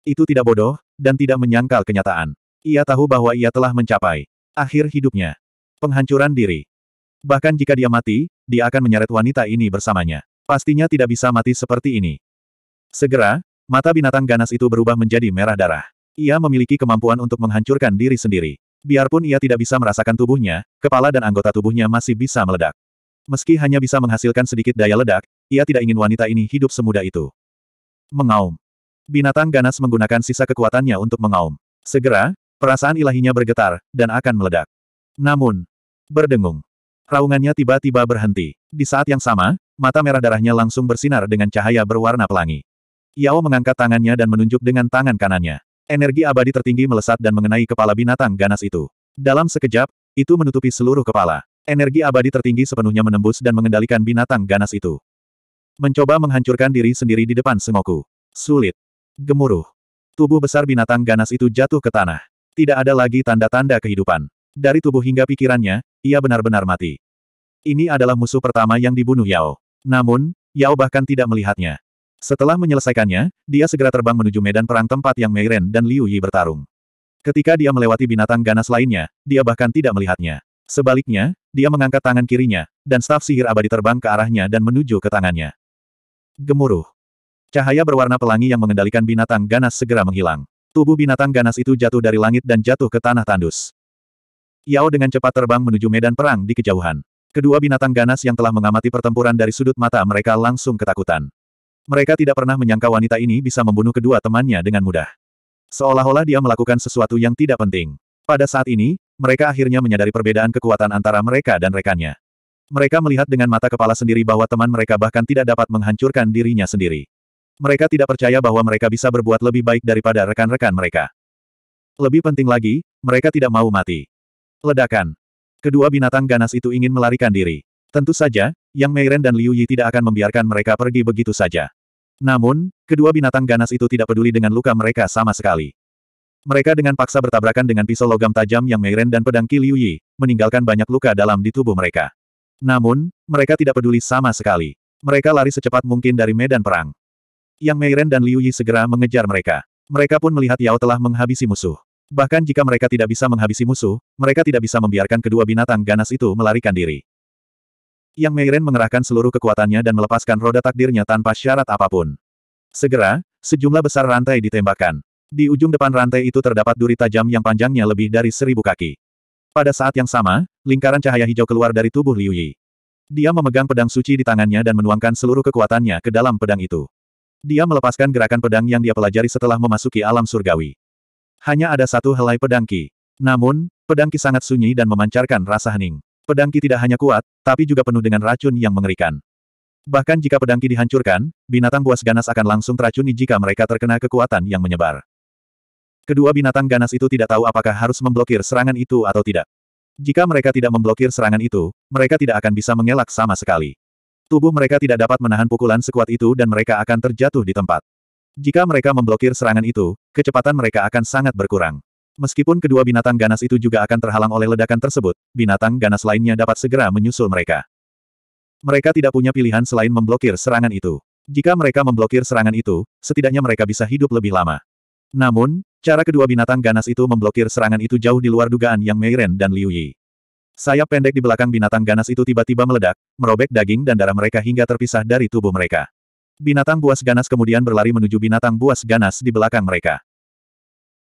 Itu tidak bodoh, dan tidak menyangkal kenyataan. Ia tahu bahwa ia telah mencapai akhir hidupnya. Penghancuran diri. Bahkan jika dia mati, dia akan menyeret wanita ini bersamanya. Pastinya tidak bisa mati seperti ini. Segera, mata binatang ganas itu berubah menjadi merah darah. Ia memiliki kemampuan untuk menghancurkan diri sendiri. Biarpun ia tidak bisa merasakan tubuhnya, kepala dan anggota tubuhnya masih bisa meledak. Meski hanya bisa menghasilkan sedikit daya ledak, ia tidak ingin wanita ini hidup semudah itu. Mengaum. Binatang ganas menggunakan sisa kekuatannya untuk mengaum. Segera, perasaan ilahinya bergetar, dan akan meledak. Namun, berdengung. Raungannya tiba-tiba berhenti. Di saat yang sama, mata merah darahnya langsung bersinar dengan cahaya berwarna pelangi. Yao mengangkat tangannya dan menunjuk dengan tangan kanannya. Energi abadi tertinggi melesat dan mengenai kepala binatang ganas itu. Dalam sekejap, itu menutupi seluruh kepala. Energi abadi tertinggi sepenuhnya menembus dan mengendalikan binatang ganas itu. Mencoba menghancurkan diri sendiri di depan Sengoku. Sulit. Gemuruh. Tubuh besar binatang ganas itu jatuh ke tanah. Tidak ada lagi tanda-tanda kehidupan. Dari tubuh hingga pikirannya, ia benar-benar mati. Ini adalah musuh pertama yang dibunuh Yao. Namun, Yao bahkan tidak melihatnya. Setelah menyelesaikannya, dia segera terbang menuju medan perang tempat yang Meiren dan Liu Yi bertarung. Ketika dia melewati binatang ganas lainnya, dia bahkan tidak melihatnya. Sebaliknya, dia mengangkat tangan kirinya, dan staf sihir abadi terbang ke arahnya dan menuju ke tangannya. Gemuruh. Cahaya berwarna pelangi yang mengendalikan binatang ganas segera menghilang. Tubuh binatang ganas itu jatuh dari langit dan jatuh ke tanah tandus. Yao dengan cepat terbang menuju medan perang di kejauhan. Kedua binatang ganas yang telah mengamati pertempuran dari sudut mata mereka langsung ketakutan. Mereka tidak pernah menyangka wanita ini bisa membunuh kedua temannya dengan mudah. Seolah-olah dia melakukan sesuatu yang tidak penting. Pada saat ini, mereka akhirnya menyadari perbedaan kekuatan antara mereka dan rekannya. Mereka melihat dengan mata kepala sendiri bahwa teman mereka bahkan tidak dapat menghancurkan dirinya sendiri. Mereka tidak percaya bahwa mereka bisa berbuat lebih baik daripada rekan-rekan mereka. Lebih penting lagi, mereka tidak mau mati. Ledakan. Kedua binatang ganas itu ingin melarikan diri. Tentu saja, Yang Meiren dan Liu Yi tidak akan membiarkan mereka pergi begitu saja. Namun, kedua binatang ganas itu tidak peduli dengan luka mereka sama sekali. Mereka dengan paksa bertabrakan dengan pisau logam tajam Yang Meiren dan pedang Qi Liu Yi, meninggalkan banyak luka dalam di tubuh mereka. Namun, mereka tidak peduli sama sekali. Mereka lari secepat mungkin dari medan perang. Yang Meiren dan Liu Yi segera mengejar mereka. Mereka pun melihat Yao telah menghabisi musuh. Bahkan jika mereka tidak bisa menghabisi musuh, mereka tidak bisa membiarkan kedua binatang ganas itu melarikan diri. Yang Meiren mengerahkan seluruh kekuatannya dan melepaskan roda takdirnya tanpa syarat apapun. Segera, sejumlah besar rantai ditembakkan. Di ujung depan rantai itu terdapat duri tajam yang panjangnya lebih dari seribu kaki. Pada saat yang sama, lingkaran cahaya hijau keluar dari tubuh Liu Yi. Dia memegang pedang suci di tangannya dan menuangkan seluruh kekuatannya ke dalam pedang itu. Dia melepaskan gerakan pedang yang dia pelajari setelah memasuki alam surgawi. Hanya ada satu helai pedangki. Namun, pedangki sangat sunyi dan memancarkan rasa hening. Pedangki tidak hanya kuat, tapi juga penuh dengan racun yang mengerikan. Bahkan jika pedangki dihancurkan, binatang buas ganas akan langsung teracuni jika mereka terkena kekuatan yang menyebar. Kedua binatang ganas itu tidak tahu apakah harus memblokir serangan itu atau tidak. Jika mereka tidak memblokir serangan itu, mereka tidak akan bisa mengelak sama sekali. Tubuh mereka tidak dapat menahan pukulan sekuat itu dan mereka akan terjatuh di tempat. Jika mereka memblokir serangan itu, kecepatan mereka akan sangat berkurang. Meskipun kedua binatang ganas itu juga akan terhalang oleh ledakan tersebut, binatang ganas lainnya dapat segera menyusul mereka. Mereka tidak punya pilihan selain memblokir serangan itu. Jika mereka memblokir serangan itu, setidaknya mereka bisa hidup lebih lama. Namun, cara kedua binatang ganas itu memblokir serangan itu jauh di luar dugaan yang Meiren dan Liu Yi. Sayap pendek di belakang binatang ganas itu tiba-tiba meledak, merobek daging dan darah mereka hingga terpisah dari tubuh mereka. Binatang buas ganas kemudian berlari menuju binatang buas ganas di belakang mereka.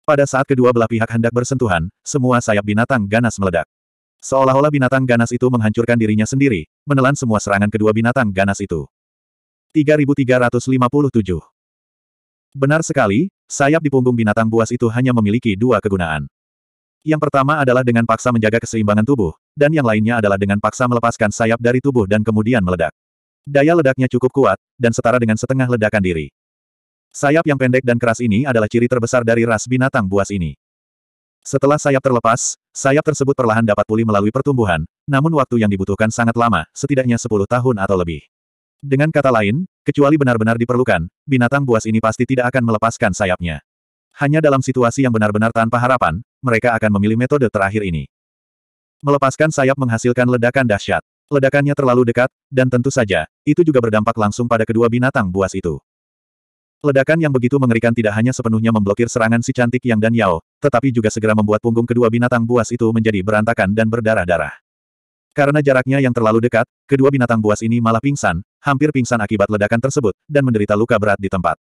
Pada saat kedua belah pihak hendak bersentuhan, semua sayap binatang ganas meledak. Seolah-olah binatang ganas itu menghancurkan dirinya sendiri, menelan semua serangan kedua binatang ganas itu. 3357 Benar sekali, sayap di punggung binatang buas itu hanya memiliki dua kegunaan. Yang pertama adalah dengan paksa menjaga keseimbangan tubuh, dan yang lainnya adalah dengan paksa melepaskan sayap dari tubuh dan kemudian meledak. Daya ledaknya cukup kuat, dan setara dengan setengah ledakan diri. Sayap yang pendek dan keras ini adalah ciri terbesar dari ras binatang buas ini. Setelah sayap terlepas, sayap tersebut perlahan dapat pulih melalui pertumbuhan, namun waktu yang dibutuhkan sangat lama, setidaknya 10 tahun atau lebih. Dengan kata lain, kecuali benar-benar diperlukan, binatang buas ini pasti tidak akan melepaskan sayapnya. Hanya dalam situasi yang benar-benar tanpa harapan, mereka akan memilih metode terakhir ini. Melepaskan sayap menghasilkan ledakan dahsyat. Ledakannya terlalu dekat, dan tentu saja, itu juga berdampak langsung pada kedua binatang buas itu. Ledakan yang begitu mengerikan tidak hanya sepenuhnya memblokir serangan si cantik Yang dan Yao, tetapi juga segera membuat punggung kedua binatang buas itu menjadi berantakan dan berdarah-darah. Karena jaraknya yang terlalu dekat, kedua binatang buas ini malah pingsan, hampir pingsan akibat ledakan tersebut, dan menderita luka berat di tempat.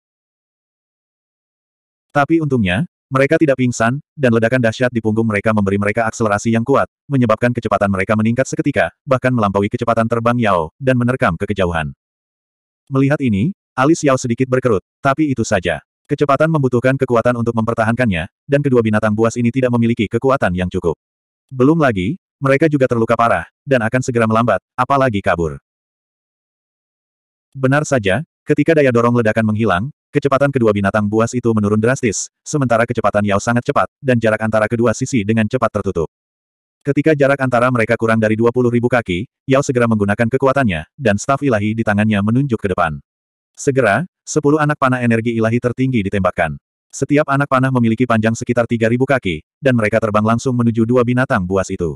Tapi untungnya, mereka tidak pingsan, dan ledakan dahsyat di punggung mereka memberi mereka akselerasi yang kuat, menyebabkan kecepatan mereka meningkat seketika, bahkan melampaui kecepatan terbang Yao, dan menerkam ke kejauhan. Melihat ini, alis Yao sedikit berkerut, tapi itu saja. Kecepatan membutuhkan kekuatan untuk mempertahankannya, dan kedua binatang buas ini tidak memiliki kekuatan yang cukup. Belum lagi, mereka juga terluka parah, dan akan segera melambat, apalagi kabur. Benar saja, ketika daya dorong ledakan menghilang, Kecepatan kedua binatang buas itu menurun drastis, sementara kecepatan Yao sangat cepat, dan jarak antara kedua sisi dengan cepat tertutup. Ketika jarak antara mereka kurang dari 20 ribu kaki, Yao segera menggunakan kekuatannya, dan staf ilahi di tangannya menunjuk ke depan. Segera, 10 anak panah energi ilahi tertinggi ditembakkan. Setiap anak panah memiliki panjang sekitar 3.000 kaki, dan mereka terbang langsung menuju dua binatang buas itu.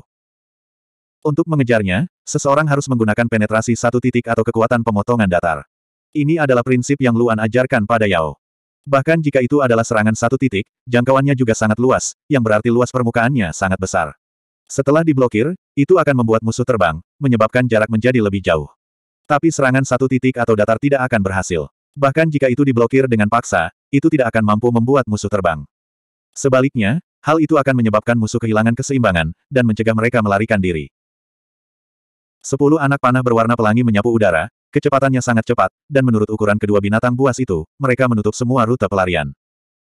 Untuk mengejarnya, seseorang harus menggunakan penetrasi satu titik atau kekuatan pemotongan datar. Ini adalah prinsip yang Luan ajarkan pada Yao. Bahkan jika itu adalah serangan satu titik, jangkauannya juga sangat luas, yang berarti luas permukaannya sangat besar. Setelah diblokir, itu akan membuat musuh terbang, menyebabkan jarak menjadi lebih jauh. Tapi serangan satu titik atau datar tidak akan berhasil. Bahkan jika itu diblokir dengan paksa, itu tidak akan mampu membuat musuh terbang. Sebaliknya, hal itu akan menyebabkan musuh kehilangan keseimbangan, dan mencegah mereka melarikan diri. Sepuluh anak panah berwarna pelangi menyapu udara, Kecepatannya sangat cepat, dan menurut ukuran kedua binatang buas itu, mereka menutup semua rute pelarian.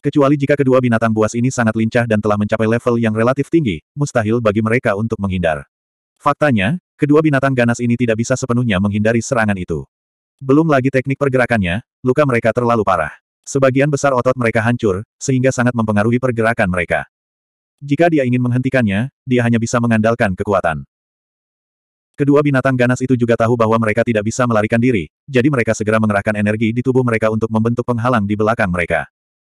Kecuali jika kedua binatang buas ini sangat lincah dan telah mencapai level yang relatif tinggi, mustahil bagi mereka untuk menghindar. Faktanya, kedua binatang ganas ini tidak bisa sepenuhnya menghindari serangan itu. Belum lagi teknik pergerakannya, luka mereka terlalu parah. Sebagian besar otot mereka hancur, sehingga sangat mempengaruhi pergerakan mereka. Jika dia ingin menghentikannya, dia hanya bisa mengandalkan kekuatan. Kedua binatang ganas itu juga tahu bahwa mereka tidak bisa melarikan diri, jadi mereka segera mengerahkan energi di tubuh mereka untuk membentuk penghalang di belakang mereka.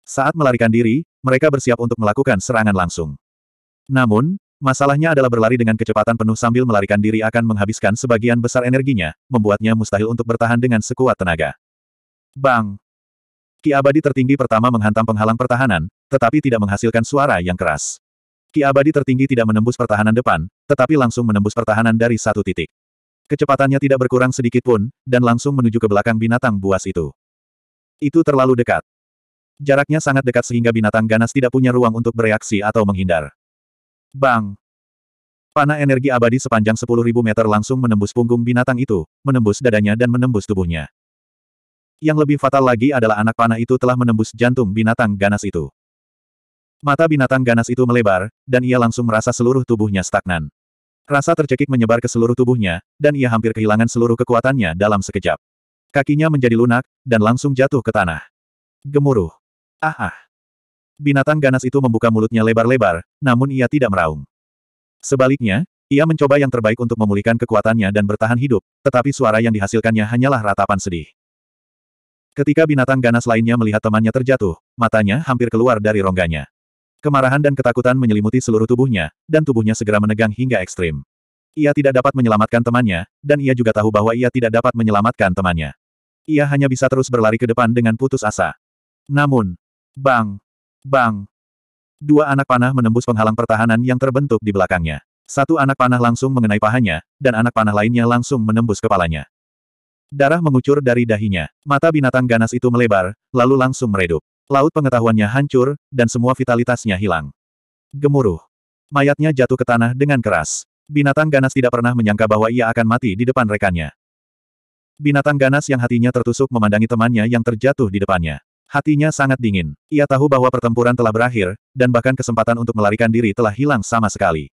Saat melarikan diri, mereka bersiap untuk melakukan serangan langsung. Namun, masalahnya adalah berlari dengan kecepatan penuh sambil melarikan diri akan menghabiskan sebagian besar energinya, membuatnya mustahil untuk bertahan dengan sekuat tenaga. Bang! Ki abadi tertinggi pertama menghantam penghalang pertahanan, tetapi tidak menghasilkan suara yang keras. Ki abadi tertinggi tidak menembus pertahanan depan, tetapi langsung menembus pertahanan dari satu titik. Kecepatannya tidak berkurang sedikit pun, dan langsung menuju ke belakang binatang buas itu. Itu terlalu dekat. Jaraknya sangat dekat sehingga binatang ganas tidak punya ruang untuk bereaksi atau menghindar. Bang! Panah energi abadi sepanjang 10.000 meter langsung menembus punggung binatang itu, menembus dadanya dan menembus tubuhnya. Yang lebih fatal lagi adalah anak panah itu telah menembus jantung binatang ganas itu. Mata binatang ganas itu melebar, dan ia langsung merasa seluruh tubuhnya stagnan. Rasa tercekik menyebar ke seluruh tubuhnya, dan ia hampir kehilangan seluruh kekuatannya dalam sekejap. Kakinya menjadi lunak, dan langsung jatuh ke tanah. Gemuruh. Ah ah. Binatang ganas itu membuka mulutnya lebar-lebar, namun ia tidak meraung. Sebaliknya, ia mencoba yang terbaik untuk memulihkan kekuatannya dan bertahan hidup, tetapi suara yang dihasilkannya hanyalah ratapan sedih. Ketika binatang ganas lainnya melihat temannya terjatuh, matanya hampir keluar dari rongganya. Kemarahan dan ketakutan menyelimuti seluruh tubuhnya, dan tubuhnya segera menegang hingga ekstrim. Ia tidak dapat menyelamatkan temannya, dan ia juga tahu bahwa ia tidak dapat menyelamatkan temannya. Ia hanya bisa terus berlari ke depan dengan putus asa. Namun, bang, bang, dua anak panah menembus penghalang pertahanan yang terbentuk di belakangnya. Satu anak panah langsung mengenai pahanya, dan anak panah lainnya langsung menembus kepalanya. Darah mengucur dari dahinya. Mata binatang ganas itu melebar, lalu langsung meredup. Laut pengetahuannya hancur, dan semua vitalitasnya hilang. Gemuruh. Mayatnya jatuh ke tanah dengan keras. Binatang ganas tidak pernah menyangka bahwa ia akan mati di depan rekannya. Binatang ganas yang hatinya tertusuk memandangi temannya yang terjatuh di depannya. Hatinya sangat dingin. Ia tahu bahwa pertempuran telah berakhir, dan bahkan kesempatan untuk melarikan diri telah hilang sama sekali.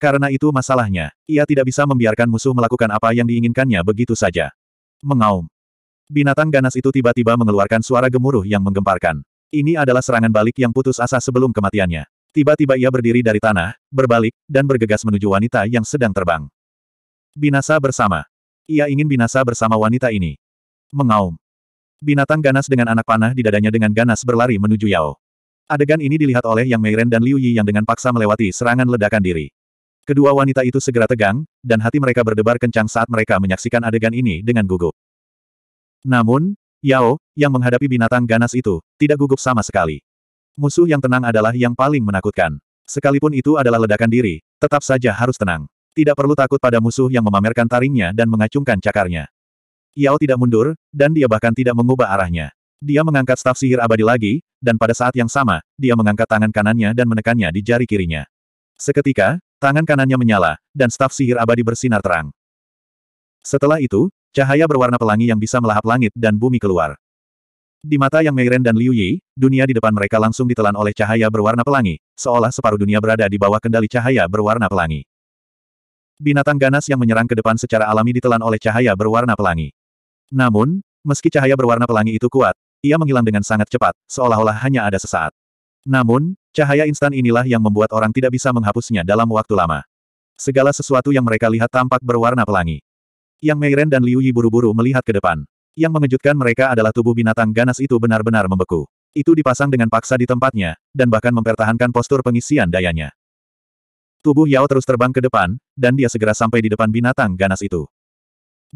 Karena itu masalahnya, ia tidak bisa membiarkan musuh melakukan apa yang diinginkannya begitu saja. Mengaum. Binatang ganas itu tiba-tiba mengeluarkan suara gemuruh yang menggemparkan. Ini adalah serangan balik yang putus asa sebelum kematiannya. Tiba-tiba ia berdiri dari tanah, berbalik, dan bergegas menuju wanita yang sedang terbang. Binasa bersama. Ia ingin binasa bersama wanita ini. Mengaum. Binatang ganas dengan anak panah di dadanya dengan ganas berlari menuju Yao. Adegan ini dilihat oleh Yang Meiren dan Liu Yi yang dengan paksa melewati serangan ledakan diri. Kedua wanita itu segera tegang, dan hati mereka berdebar kencang saat mereka menyaksikan adegan ini dengan gugup. Namun, Yao, yang menghadapi binatang ganas itu, tidak gugup sama sekali. Musuh yang tenang adalah yang paling menakutkan. Sekalipun itu adalah ledakan diri, tetap saja harus tenang. Tidak perlu takut pada musuh yang memamerkan taringnya dan mengacungkan cakarnya. Yao tidak mundur, dan dia bahkan tidak mengubah arahnya. Dia mengangkat staf sihir abadi lagi, dan pada saat yang sama, dia mengangkat tangan kanannya dan menekannya di jari kirinya. Seketika, tangan kanannya menyala, dan staf sihir abadi bersinar terang. Setelah itu, Cahaya berwarna pelangi yang bisa melahap langit dan bumi keluar. Di mata yang Meiren dan Liu Yi, dunia di depan mereka langsung ditelan oleh cahaya berwarna pelangi, seolah separuh dunia berada di bawah kendali cahaya berwarna pelangi. Binatang ganas yang menyerang ke depan secara alami ditelan oleh cahaya berwarna pelangi. Namun, meski cahaya berwarna pelangi itu kuat, ia menghilang dengan sangat cepat, seolah-olah hanya ada sesaat. Namun, cahaya instan inilah yang membuat orang tidak bisa menghapusnya dalam waktu lama. Segala sesuatu yang mereka lihat tampak berwarna pelangi. Yang Meiren dan Liu Yi buru-buru melihat ke depan. Yang mengejutkan mereka adalah tubuh binatang ganas itu benar-benar membeku. Itu dipasang dengan paksa di tempatnya, dan bahkan mempertahankan postur pengisian dayanya. Tubuh Yao terus terbang ke depan, dan dia segera sampai di depan binatang ganas itu.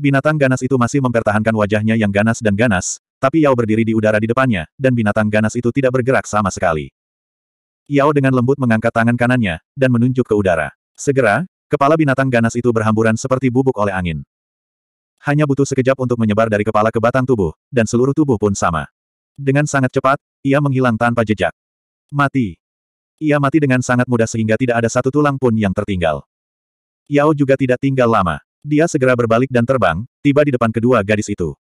Binatang ganas itu masih mempertahankan wajahnya yang ganas dan ganas, tapi Yao berdiri di udara di depannya, dan binatang ganas itu tidak bergerak sama sekali. Yao dengan lembut mengangkat tangan kanannya, dan menunjuk ke udara. Segera, kepala binatang ganas itu berhamburan seperti bubuk oleh angin hanya butuh sekejap untuk menyebar dari kepala ke batang tubuh, dan seluruh tubuh pun sama. Dengan sangat cepat, ia menghilang tanpa jejak. Mati. Ia mati dengan sangat mudah sehingga tidak ada satu tulang pun yang tertinggal. Yao juga tidak tinggal lama. Dia segera berbalik dan terbang, tiba di depan kedua gadis itu.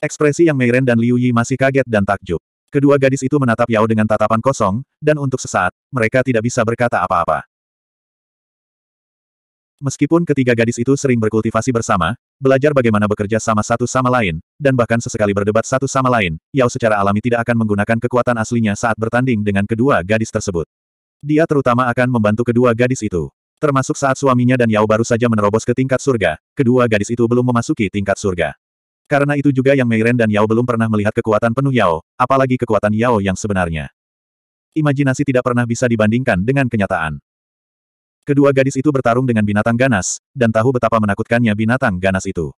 Ekspresi yang Meiren dan Liu Yi masih kaget dan takjub. Kedua gadis itu menatap Yao dengan tatapan kosong, dan untuk sesaat, mereka tidak bisa berkata apa-apa. Meskipun ketiga gadis itu sering berkultivasi bersama, belajar bagaimana bekerja sama satu sama lain, dan bahkan sesekali berdebat satu sama lain, Yao secara alami tidak akan menggunakan kekuatan aslinya saat bertanding dengan kedua gadis tersebut. Dia terutama akan membantu kedua gadis itu. Termasuk saat suaminya dan Yao baru saja menerobos ke tingkat surga, kedua gadis itu belum memasuki tingkat surga. Karena itu juga yang Meiren dan Yao belum pernah melihat kekuatan penuh Yao, apalagi kekuatan Yao yang sebenarnya. Imajinasi tidak pernah bisa dibandingkan dengan kenyataan. Kedua gadis itu bertarung dengan binatang ganas, dan tahu betapa menakutkannya binatang ganas itu.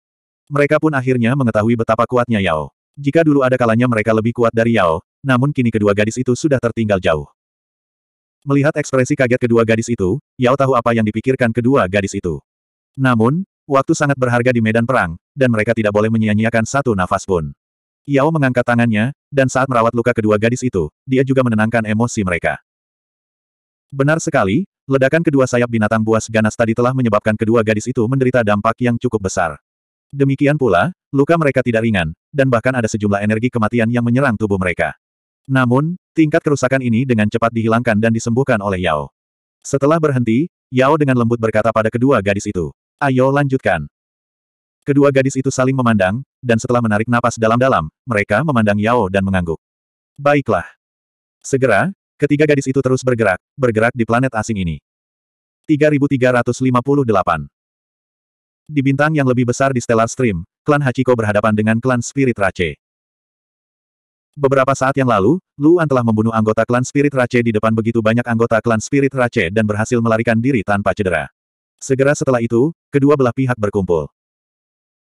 Mereka pun akhirnya mengetahui betapa kuatnya Yao. Jika dulu ada kalanya mereka lebih kuat dari Yao, namun kini kedua gadis itu sudah tertinggal jauh. Melihat ekspresi kaget kedua gadis itu, Yao tahu apa yang dipikirkan kedua gadis itu. Namun, waktu sangat berharga di medan perang, dan mereka tidak boleh menyia-nyiakan satu nafas pun. Yao mengangkat tangannya, dan saat merawat luka kedua gadis itu, dia juga menenangkan emosi mereka. Benar sekali, Ledakan kedua sayap binatang buas ganas tadi telah menyebabkan kedua gadis itu menderita dampak yang cukup besar. Demikian pula, luka mereka tidak ringan, dan bahkan ada sejumlah energi kematian yang menyerang tubuh mereka. Namun, tingkat kerusakan ini dengan cepat dihilangkan dan disembuhkan oleh Yao. Setelah berhenti, Yao dengan lembut berkata pada kedua gadis itu, Ayo lanjutkan. Kedua gadis itu saling memandang, dan setelah menarik napas dalam-dalam, mereka memandang Yao dan mengangguk. Baiklah. Segera, Ketiga gadis itu terus bergerak, bergerak di planet asing ini. 3358 Di bintang yang lebih besar di Stellar Stream, klan Hachiko berhadapan dengan klan Spirit Rache. Beberapa saat yang lalu, Luan telah membunuh anggota klan Spirit Rache di depan begitu banyak anggota klan Spirit Rache dan berhasil melarikan diri tanpa cedera. Segera setelah itu, kedua belah pihak berkumpul.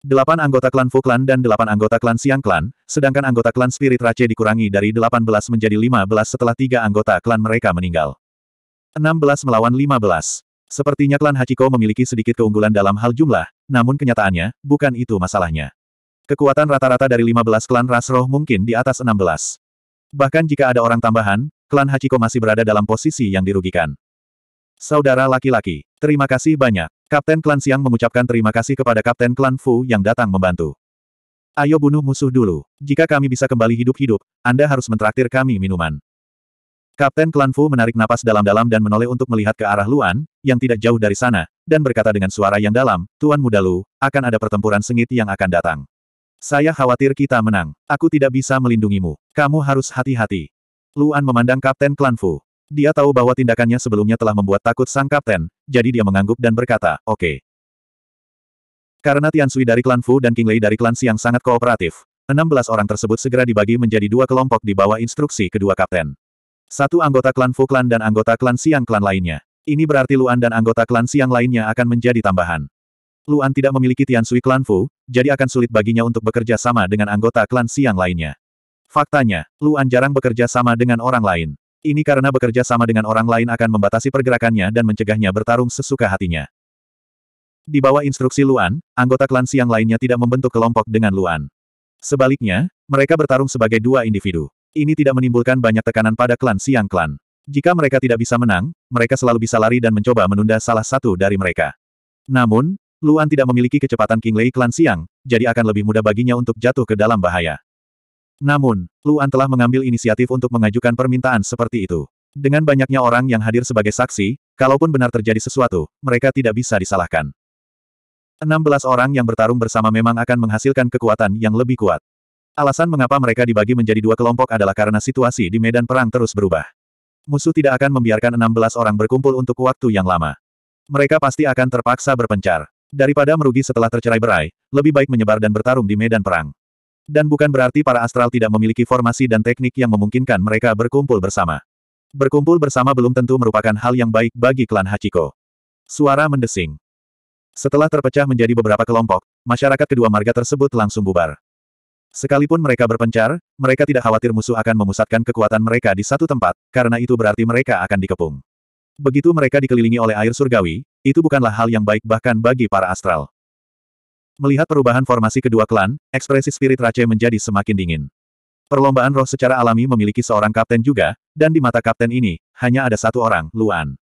Delapan anggota klan Fu dan delapan anggota klan Siang Klan, sedangkan anggota klan Spirit Race dikurangi dari 18 menjadi 15 setelah tiga anggota klan mereka meninggal. 16 melawan 15. Sepertinya klan Hachiko memiliki sedikit keunggulan dalam hal jumlah, namun kenyataannya, bukan itu masalahnya. Kekuatan rata-rata dari 15 klan ras roh mungkin di atas 16. Bahkan jika ada orang tambahan, klan Hachiko masih berada dalam posisi yang dirugikan. Saudara laki-laki, terima kasih banyak. Kapten Klan Siang mengucapkan terima kasih kepada Kapten Klan Fu yang datang membantu. Ayo bunuh musuh dulu. Jika kami bisa kembali hidup-hidup, Anda harus mentraktir kami minuman. Kapten Klan Fu menarik napas dalam-dalam dan menoleh untuk melihat ke arah Luan, yang tidak jauh dari sana, dan berkata dengan suara yang dalam, Tuan Muda Lu, akan ada pertempuran sengit yang akan datang. Saya khawatir kita menang. Aku tidak bisa melindungimu. Kamu harus hati-hati. Luan memandang Kapten Klan Fu. Dia tahu bahwa tindakannya sebelumnya telah membuat takut sang kapten, jadi dia mengangguk dan berkata, oke. Okay. Karena Tian Sui dari klan Fu dan King Lei dari klan Siang sangat kooperatif, 16 orang tersebut segera dibagi menjadi dua kelompok di bawah instruksi kedua kapten. Satu anggota klan Fu klan dan anggota klan Siang klan lainnya. Ini berarti Luan dan anggota klan Siang lainnya akan menjadi tambahan. Luan tidak memiliki Tian Sui klan Fu, jadi akan sulit baginya untuk bekerja sama dengan anggota klan Siang lainnya. Faktanya, Luan jarang bekerja sama dengan orang lain. Ini karena bekerja sama dengan orang lain akan membatasi pergerakannya dan mencegahnya bertarung sesuka hatinya. Di bawah instruksi Luan, anggota klan Siang lainnya tidak membentuk kelompok dengan Luan. Sebaliknya, mereka bertarung sebagai dua individu. Ini tidak menimbulkan banyak tekanan pada klan Siang klan. Jika mereka tidak bisa menang, mereka selalu bisa lari dan mencoba menunda salah satu dari mereka. Namun, Luan tidak memiliki kecepatan King Lei klan Siang, jadi akan lebih mudah baginya untuk jatuh ke dalam bahaya. Namun, Luan telah mengambil inisiatif untuk mengajukan permintaan seperti itu. Dengan banyaknya orang yang hadir sebagai saksi, kalaupun benar terjadi sesuatu, mereka tidak bisa disalahkan. 16 orang yang bertarung bersama memang akan menghasilkan kekuatan yang lebih kuat. Alasan mengapa mereka dibagi menjadi dua kelompok adalah karena situasi di medan perang terus berubah. Musuh tidak akan membiarkan 16 orang berkumpul untuk waktu yang lama. Mereka pasti akan terpaksa berpencar. Daripada merugi setelah tercerai berai, lebih baik menyebar dan bertarung di medan perang. Dan bukan berarti para astral tidak memiliki formasi dan teknik yang memungkinkan mereka berkumpul bersama. Berkumpul bersama belum tentu merupakan hal yang baik bagi klan Hachiko. Suara mendesing. Setelah terpecah menjadi beberapa kelompok, masyarakat kedua marga tersebut langsung bubar. Sekalipun mereka berpencar, mereka tidak khawatir musuh akan memusatkan kekuatan mereka di satu tempat, karena itu berarti mereka akan dikepung. Begitu mereka dikelilingi oleh air surgawi, itu bukanlah hal yang baik bahkan bagi para astral. Melihat perubahan formasi kedua klan, ekspresi spirit Rache menjadi semakin dingin. Perlombaan roh secara alami memiliki seorang kapten juga, dan di mata kapten ini, hanya ada satu orang, Luan.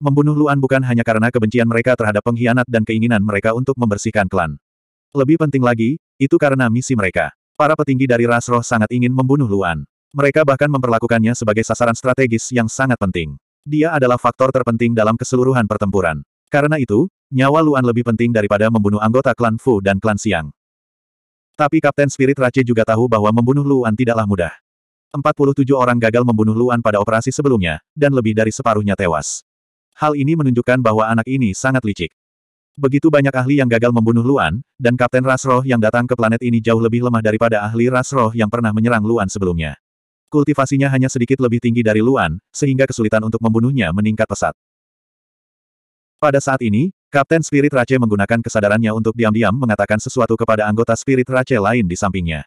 Membunuh Luan bukan hanya karena kebencian mereka terhadap pengkhianat dan keinginan mereka untuk membersihkan klan. Lebih penting lagi, itu karena misi mereka. Para petinggi dari ras roh sangat ingin membunuh Luan. Mereka bahkan memperlakukannya sebagai sasaran strategis yang sangat penting. Dia adalah faktor terpenting dalam keseluruhan pertempuran. Karena itu, Nyawa Luan lebih penting daripada membunuh anggota klan Fu dan klan Siang. Tapi Kapten Spirit Rache juga tahu bahwa membunuh Luan tidaklah mudah. 47 orang gagal membunuh Luan pada operasi sebelumnya, dan lebih dari separuhnya tewas. Hal ini menunjukkan bahwa anak ini sangat licik. Begitu banyak ahli yang gagal membunuh Luan, dan Kapten Rasroh yang datang ke planet ini jauh lebih lemah daripada ahli Rasroh yang pernah menyerang Luan sebelumnya. Kultivasinya hanya sedikit lebih tinggi dari Luan, sehingga kesulitan untuk membunuhnya meningkat pesat. Pada saat ini, Kapten Spirit Rache menggunakan kesadarannya untuk diam-diam mengatakan sesuatu kepada anggota Spirit Rache lain di sampingnya.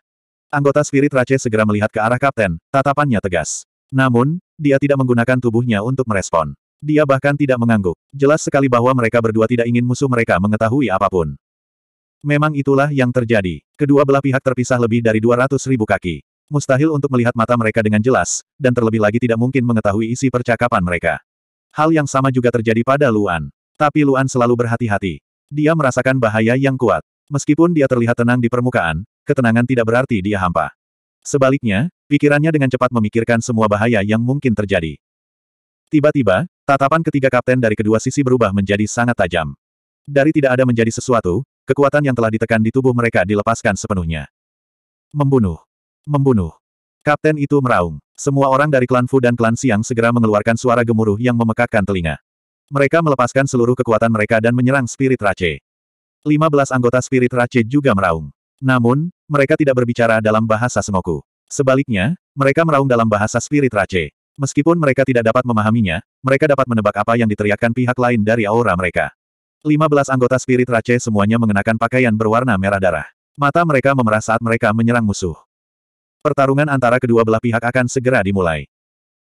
Anggota Spirit Rache segera melihat ke arah Kapten, tatapannya tegas. Namun, dia tidak menggunakan tubuhnya untuk merespon. Dia bahkan tidak mengangguk. Jelas sekali bahwa mereka berdua tidak ingin musuh mereka mengetahui apapun. Memang itulah yang terjadi. Kedua belah pihak terpisah lebih dari 200 ribu kaki. Mustahil untuk melihat mata mereka dengan jelas, dan terlebih lagi tidak mungkin mengetahui isi percakapan mereka. Hal yang sama juga terjadi pada Luan. Tapi Luan selalu berhati-hati. Dia merasakan bahaya yang kuat. Meskipun dia terlihat tenang di permukaan, ketenangan tidak berarti dia hampa. Sebaliknya, pikirannya dengan cepat memikirkan semua bahaya yang mungkin terjadi. Tiba-tiba, tatapan ketiga kapten dari kedua sisi berubah menjadi sangat tajam. Dari tidak ada menjadi sesuatu, kekuatan yang telah ditekan di tubuh mereka dilepaskan sepenuhnya. Membunuh. Membunuh. Kapten itu meraung. Semua orang dari klan Fu dan klan Siang segera mengeluarkan suara gemuruh yang memekakkan telinga. Mereka melepaskan seluruh kekuatan mereka dan menyerang Spirit Rache. 15 anggota Spirit Rache juga meraung. Namun, mereka tidak berbicara dalam bahasa Sengoku. Sebaliknya, mereka meraung dalam bahasa Spirit Rache. Meskipun mereka tidak dapat memahaminya, mereka dapat menebak apa yang diteriakkan pihak lain dari aura mereka. 15 anggota Spirit Rache semuanya mengenakan pakaian berwarna merah darah. Mata mereka memerah saat mereka menyerang musuh. Pertarungan antara kedua belah pihak akan segera dimulai.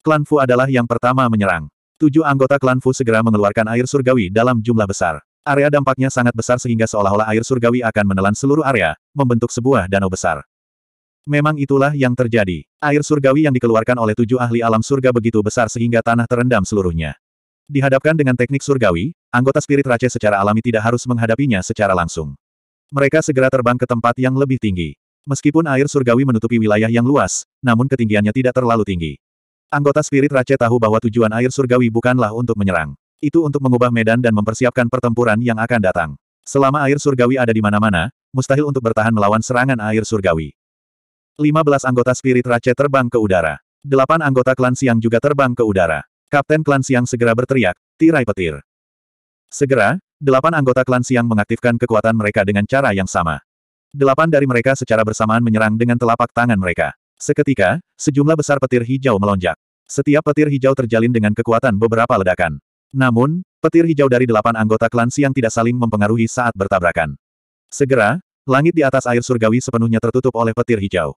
Klan Fu adalah yang pertama menyerang. Tujuh anggota klan Fu segera mengeluarkan air surgawi dalam jumlah besar. Area dampaknya sangat besar sehingga seolah-olah air surgawi akan menelan seluruh area, membentuk sebuah danau besar. Memang itulah yang terjadi. Air surgawi yang dikeluarkan oleh tujuh ahli alam surga begitu besar sehingga tanah terendam seluruhnya. Dihadapkan dengan teknik surgawi, anggota spirit race secara alami tidak harus menghadapinya secara langsung. Mereka segera terbang ke tempat yang lebih tinggi. Meskipun air surgawi menutupi wilayah yang luas, namun ketinggiannya tidak terlalu tinggi. Anggota Spirit Race tahu bahwa tujuan air surgawi bukanlah untuk menyerang. Itu untuk mengubah medan dan mempersiapkan pertempuran yang akan datang. Selama air surgawi ada di mana-mana, mustahil untuk bertahan melawan serangan air surgawi. 15 anggota Spirit Race terbang ke udara. 8 anggota klan siang juga terbang ke udara. Kapten klan siang segera berteriak, tirai petir. Segera, delapan anggota klan siang mengaktifkan kekuatan mereka dengan cara yang sama. Delapan dari mereka secara bersamaan menyerang dengan telapak tangan mereka. Seketika, sejumlah besar petir hijau melonjak. Setiap petir hijau terjalin dengan kekuatan beberapa ledakan. Namun, petir hijau dari delapan anggota klan siang tidak saling mempengaruhi saat bertabrakan. Segera, langit di atas air surgawi sepenuhnya tertutup oleh petir hijau.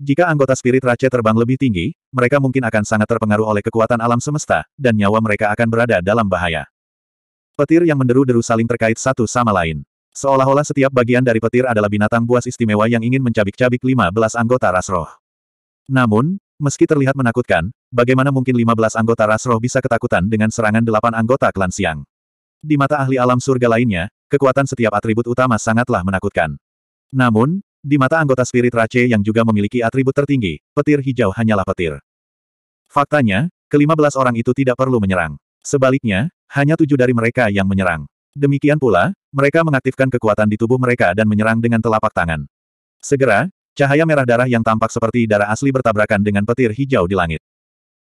Jika anggota spirit race terbang lebih tinggi, mereka mungkin akan sangat terpengaruh oleh kekuatan alam semesta, dan nyawa mereka akan berada dalam bahaya. Petir yang menderu-deru saling terkait satu sama lain. Seolah-olah setiap bagian dari petir adalah binatang buas istimewa yang ingin mencabik-cabik 15 anggota ras roh. Namun, meski terlihat menakutkan, bagaimana mungkin 15 anggota ras roh bisa ketakutan dengan serangan 8 anggota klan siang? Di mata ahli alam surga lainnya, kekuatan setiap atribut utama sangatlah menakutkan. Namun, di mata anggota spirit Rache yang juga memiliki atribut tertinggi, petir hijau hanyalah petir. Faktanya, kelima belas orang itu tidak perlu menyerang. Sebaliknya, hanya tujuh dari mereka yang menyerang. Demikian pula, mereka mengaktifkan kekuatan di tubuh mereka dan menyerang dengan telapak tangan. Segera, cahaya merah darah yang tampak seperti darah asli bertabrakan dengan petir hijau di langit.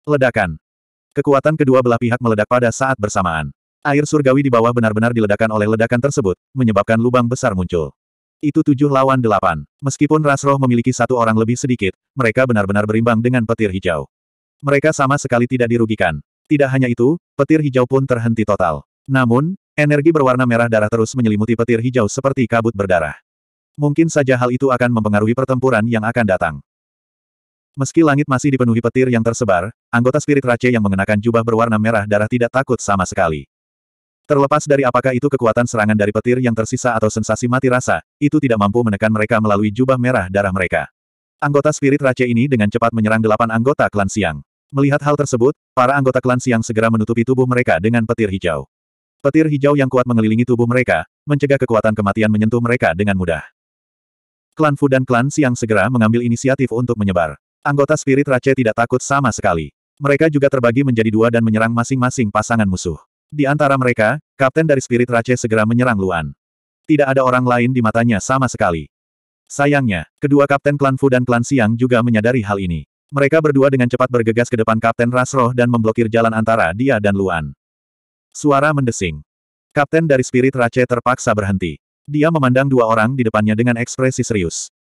Ledakan. Kekuatan kedua belah pihak meledak pada saat bersamaan. Air surgawi di bawah benar-benar diledakkan oleh ledakan tersebut, menyebabkan lubang besar muncul. Itu tujuh lawan delapan. Meskipun Rasroh memiliki satu orang lebih sedikit, mereka benar-benar berimbang dengan petir hijau. Mereka sama sekali tidak dirugikan. Tidak hanya itu, petir hijau pun terhenti total. Namun, Energi berwarna merah darah terus menyelimuti petir hijau seperti kabut berdarah. Mungkin saja hal itu akan mempengaruhi pertempuran yang akan datang. Meski langit masih dipenuhi petir yang tersebar, anggota spirit race yang mengenakan jubah berwarna merah darah tidak takut sama sekali. Terlepas dari apakah itu kekuatan serangan dari petir yang tersisa atau sensasi mati rasa, itu tidak mampu menekan mereka melalui jubah merah darah mereka. Anggota spirit race ini dengan cepat menyerang delapan anggota klan Siang. Melihat hal tersebut, para anggota klan Siang segera menutupi tubuh mereka dengan petir hijau. Petir hijau yang kuat mengelilingi tubuh mereka, mencegah kekuatan kematian menyentuh mereka dengan mudah. Klan Fu dan klan Siang segera mengambil inisiatif untuk menyebar. Anggota Spirit Rache tidak takut sama sekali. Mereka juga terbagi menjadi dua dan menyerang masing-masing pasangan musuh. Di antara mereka, kapten dari Spirit Rache segera menyerang Luan. Tidak ada orang lain di matanya sama sekali. Sayangnya, kedua kapten klan Fu dan klan Siang juga menyadari hal ini. Mereka berdua dengan cepat bergegas ke depan Kapten Rasroh dan memblokir jalan antara dia dan Luan. Suara mendesing. Kapten dari Spirit Rache terpaksa berhenti. Dia memandang dua orang di depannya dengan ekspresi serius.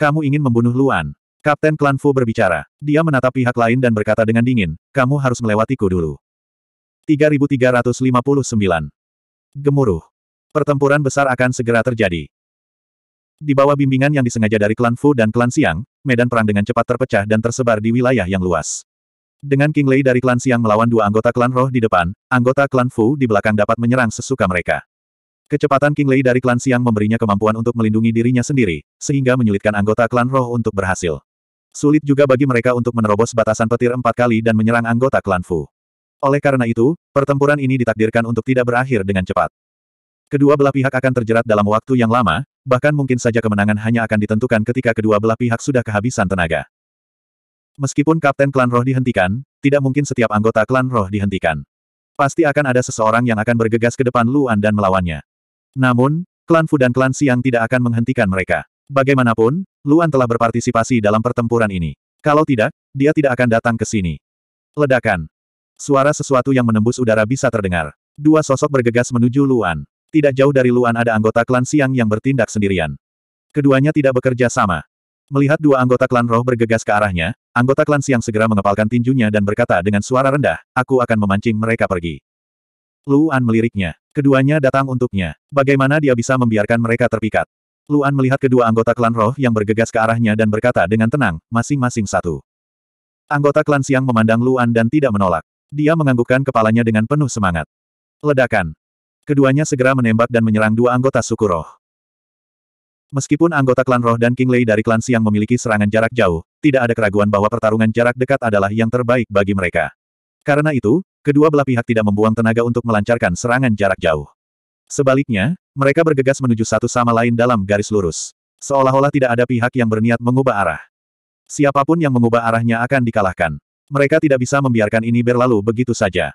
Kamu ingin membunuh Luan. Kapten Klan Fu berbicara. Dia menatap pihak lain dan berkata dengan dingin, kamu harus melewatiku dulu. 3359. Gemuruh. Pertempuran besar akan segera terjadi. Di bawah bimbingan yang disengaja dari klan Fu dan klan Siang, medan perang dengan cepat terpecah dan tersebar di wilayah yang luas. Dengan King Lei dari klan Siang melawan dua anggota klan roh di depan, anggota klan Fu di belakang dapat menyerang sesuka mereka. Kecepatan King Lei dari klan Siang memberinya kemampuan untuk melindungi dirinya sendiri, sehingga menyulitkan anggota klan roh untuk berhasil. Sulit juga bagi mereka untuk menerobos batasan petir empat kali dan menyerang anggota klan Fu. Oleh karena itu, pertempuran ini ditakdirkan untuk tidak berakhir dengan cepat. Kedua belah pihak akan terjerat dalam waktu yang lama, bahkan mungkin saja kemenangan hanya akan ditentukan ketika kedua belah pihak sudah kehabisan tenaga. Meskipun Kapten Klan Roh dihentikan, tidak mungkin setiap anggota Klan Roh dihentikan. Pasti akan ada seseorang yang akan bergegas ke depan Luan dan melawannya. Namun, Klan Fu dan Klan Siang tidak akan menghentikan mereka. Bagaimanapun, Luan telah berpartisipasi dalam pertempuran ini. Kalau tidak, dia tidak akan datang ke sini. Ledakan. Suara sesuatu yang menembus udara bisa terdengar. Dua sosok bergegas menuju Luan. Tidak jauh dari Luan ada anggota klan Siang yang bertindak sendirian. Keduanya tidak bekerja sama. Melihat dua anggota klan roh bergegas ke arahnya, anggota klan siang segera mengepalkan tinjunya dan berkata dengan suara rendah, aku akan memancing mereka pergi. Luan meliriknya. Keduanya datang untuknya. Bagaimana dia bisa membiarkan mereka terpikat? Luan melihat kedua anggota klan roh yang bergegas ke arahnya dan berkata dengan tenang, masing-masing satu. Anggota klan siang memandang Luan dan tidak menolak. Dia menganggukkan kepalanya dengan penuh semangat. Ledakan. Keduanya segera menembak dan menyerang dua anggota suku roh. Meskipun anggota klan roh dan King Lei dari klan Siang memiliki serangan jarak jauh, tidak ada keraguan bahwa pertarungan jarak dekat adalah yang terbaik bagi mereka. Karena itu, kedua belah pihak tidak membuang tenaga untuk melancarkan serangan jarak jauh. Sebaliknya, mereka bergegas menuju satu sama lain dalam garis lurus. Seolah-olah tidak ada pihak yang berniat mengubah arah. Siapapun yang mengubah arahnya akan dikalahkan. Mereka tidak bisa membiarkan ini berlalu begitu saja.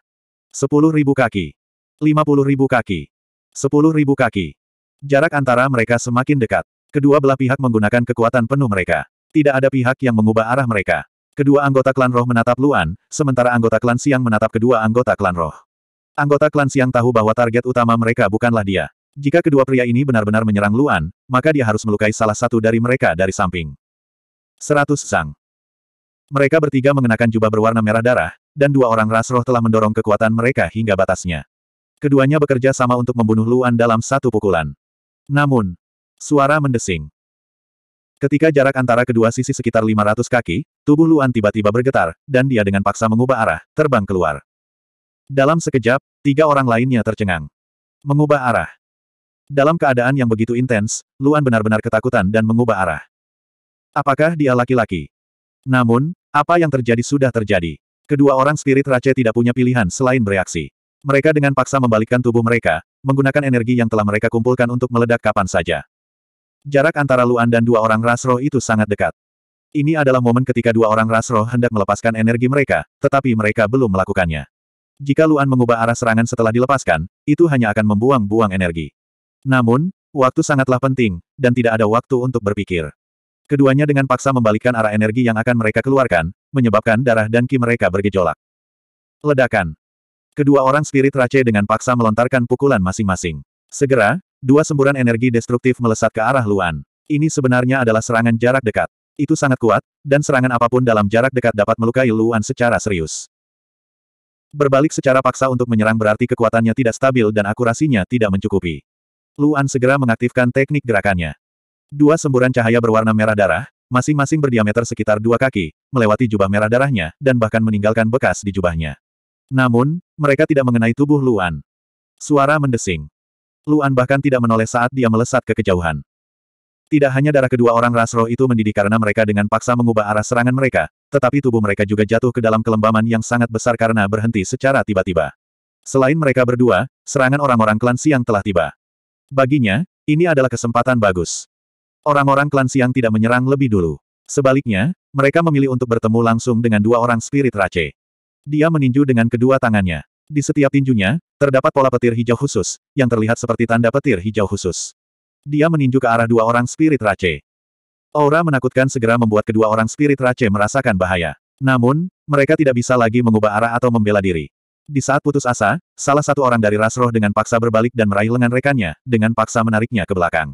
Sepuluh kaki. Lima kaki. Sepuluh kaki. Jarak antara mereka semakin dekat. Kedua belah pihak menggunakan kekuatan penuh mereka. Tidak ada pihak yang mengubah arah mereka. Kedua anggota klan roh menatap Luan, sementara anggota klan siang menatap kedua anggota klan roh. Anggota klan siang tahu bahwa target utama mereka bukanlah dia. Jika kedua pria ini benar-benar menyerang Luan, maka dia harus melukai salah satu dari mereka dari samping. Seratus Sang Mereka bertiga mengenakan jubah berwarna merah darah, dan dua orang ras roh telah mendorong kekuatan mereka hingga batasnya. Keduanya bekerja sama untuk membunuh Luan dalam satu pukulan. Namun, suara mendesing. Ketika jarak antara kedua sisi sekitar 500 kaki, tubuh Luan tiba-tiba bergetar, dan dia dengan paksa mengubah arah, terbang keluar. Dalam sekejap, tiga orang lainnya tercengang. Mengubah arah. Dalam keadaan yang begitu intens, Luan benar-benar ketakutan dan mengubah arah. Apakah dia laki-laki? Namun, apa yang terjadi sudah terjadi. Kedua orang spirit race tidak punya pilihan selain bereaksi. Mereka dengan paksa membalikkan tubuh mereka, menggunakan energi yang telah mereka kumpulkan untuk meledak kapan saja. Jarak antara Luan dan dua orang Rasroh itu sangat dekat. Ini adalah momen ketika dua orang Rasroh hendak melepaskan energi mereka, tetapi mereka belum melakukannya. Jika Luan mengubah arah serangan setelah dilepaskan, itu hanya akan membuang-buang energi. Namun, waktu sangatlah penting, dan tidak ada waktu untuk berpikir. Keduanya dengan paksa membalikkan arah energi yang akan mereka keluarkan, menyebabkan darah dan ki mereka bergejolak. Ledakan. Kedua orang spirit race dengan paksa melontarkan pukulan masing-masing. Segera, dua semburan energi destruktif melesat ke arah Luan. Ini sebenarnya adalah serangan jarak dekat. Itu sangat kuat, dan serangan apapun dalam jarak dekat dapat melukai Luan secara serius. Berbalik secara paksa untuk menyerang berarti kekuatannya tidak stabil dan akurasinya tidak mencukupi. Luan segera mengaktifkan teknik gerakannya. Dua semburan cahaya berwarna merah darah, masing-masing berdiameter sekitar dua kaki, melewati jubah merah darahnya, dan bahkan meninggalkan bekas di jubahnya. Namun, mereka tidak mengenai tubuh Luan. Suara mendesing. Luan bahkan tidak menoleh saat dia melesat ke kejauhan. Tidak hanya darah kedua orang ras roh itu mendidih karena mereka dengan paksa mengubah arah serangan mereka, tetapi tubuh mereka juga jatuh ke dalam kelembaman yang sangat besar karena berhenti secara tiba-tiba. Selain mereka berdua, serangan orang-orang klan siang telah tiba. Baginya, ini adalah kesempatan bagus. Orang-orang klan siang tidak menyerang lebih dulu. Sebaliknya, mereka memilih untuk bertemu langsung dengan dua orang spirit race. Dia meninju dengan kedua tangannya. Di setiap tinjunya, terdapat pola petir hijau khusus, yang terlihat seperti tanda petir hijau khusus. Dia meninju ke arah dua orang spirit race. Aura menakutkan segera membuat kedua orang spirit race merasakan bahaya. Namun, mereka tidak bisa lagi mengubah arah atau membela diri. Di saat putus asa, salah satu orang dari ras roh dengan paksa berbalik dan meraih lengan rekannya, dengan paksa menariknya ke belakang.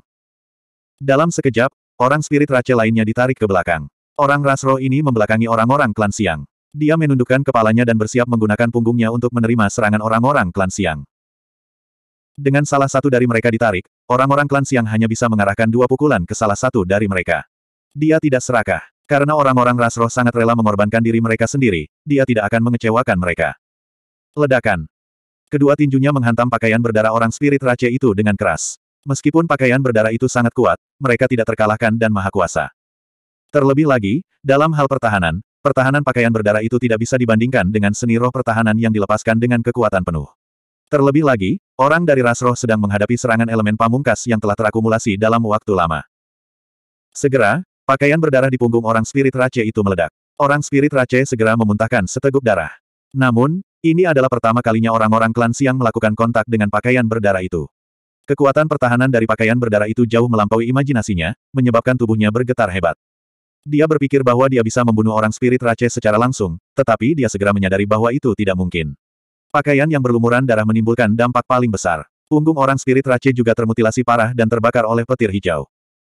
Dalam sekejap, orang spirit race lainnya ditarik ke belakang. Orang ras roh ini membelakangi orang-orang klan siang. Dia menundukkan kepalanya dan bersiap menggunakan punggungnya untuk menerima serangan orang-orang klan siang. Dengan salah satu dari mereka ditarik, orang-orang klan siang hanya bisa mengarahkan dua pukulan ke salah satu dari mereka. Dia tidak serakah. Karena orang-orang ras roh sangat rela mengorbankan diri mereka sendiri, dia tidak akan mengecewakan mereka. Ledakan. Kedua tinjunya menghantam pakaian berdarah orang spirit race itu dengan keras. Meskipun pakaian berdarah itu sangat kuat, mereka tidak terkalahkan dan maha kuasa. Terlebih lagi, dalam hal pertahanan, Pertahanan pakaian berdarah itu tidak bisa dibandingkan dengan seni roh pertahanan yang dilepaskan dengan kekuatan penuh. Terlebih lagi, orang dari ras roh sedang menghadapi serangan elemen pamungkas yang telah terakumulasi dalam waktu lama. Segera, pakaian berdarah di punggung orang spirit race itu meledak. Orang spirit race segera memuntahkan seteguk darah. Namun, ini adalah pertama kalinya orang-orang klan Siang melakukan kontak dengan pakaian berdarah itu. Kekuatan pertahanan dari pakaian berdarah itu jauh melampaui imajinasinya, menyebabkan tubuhnya bergetar hebat. Dia berpikir bahwa dia bisa membunuh orang spirit Rache secara langsung, tetapi dia segera menyadari bahwa itu tidak mungkin. Pakaian yang berlumuran darah menimbulkan dampak paling besar. Punggung orang spirit Rache juga termutilasi parah dan terbakar oleh petir hijau.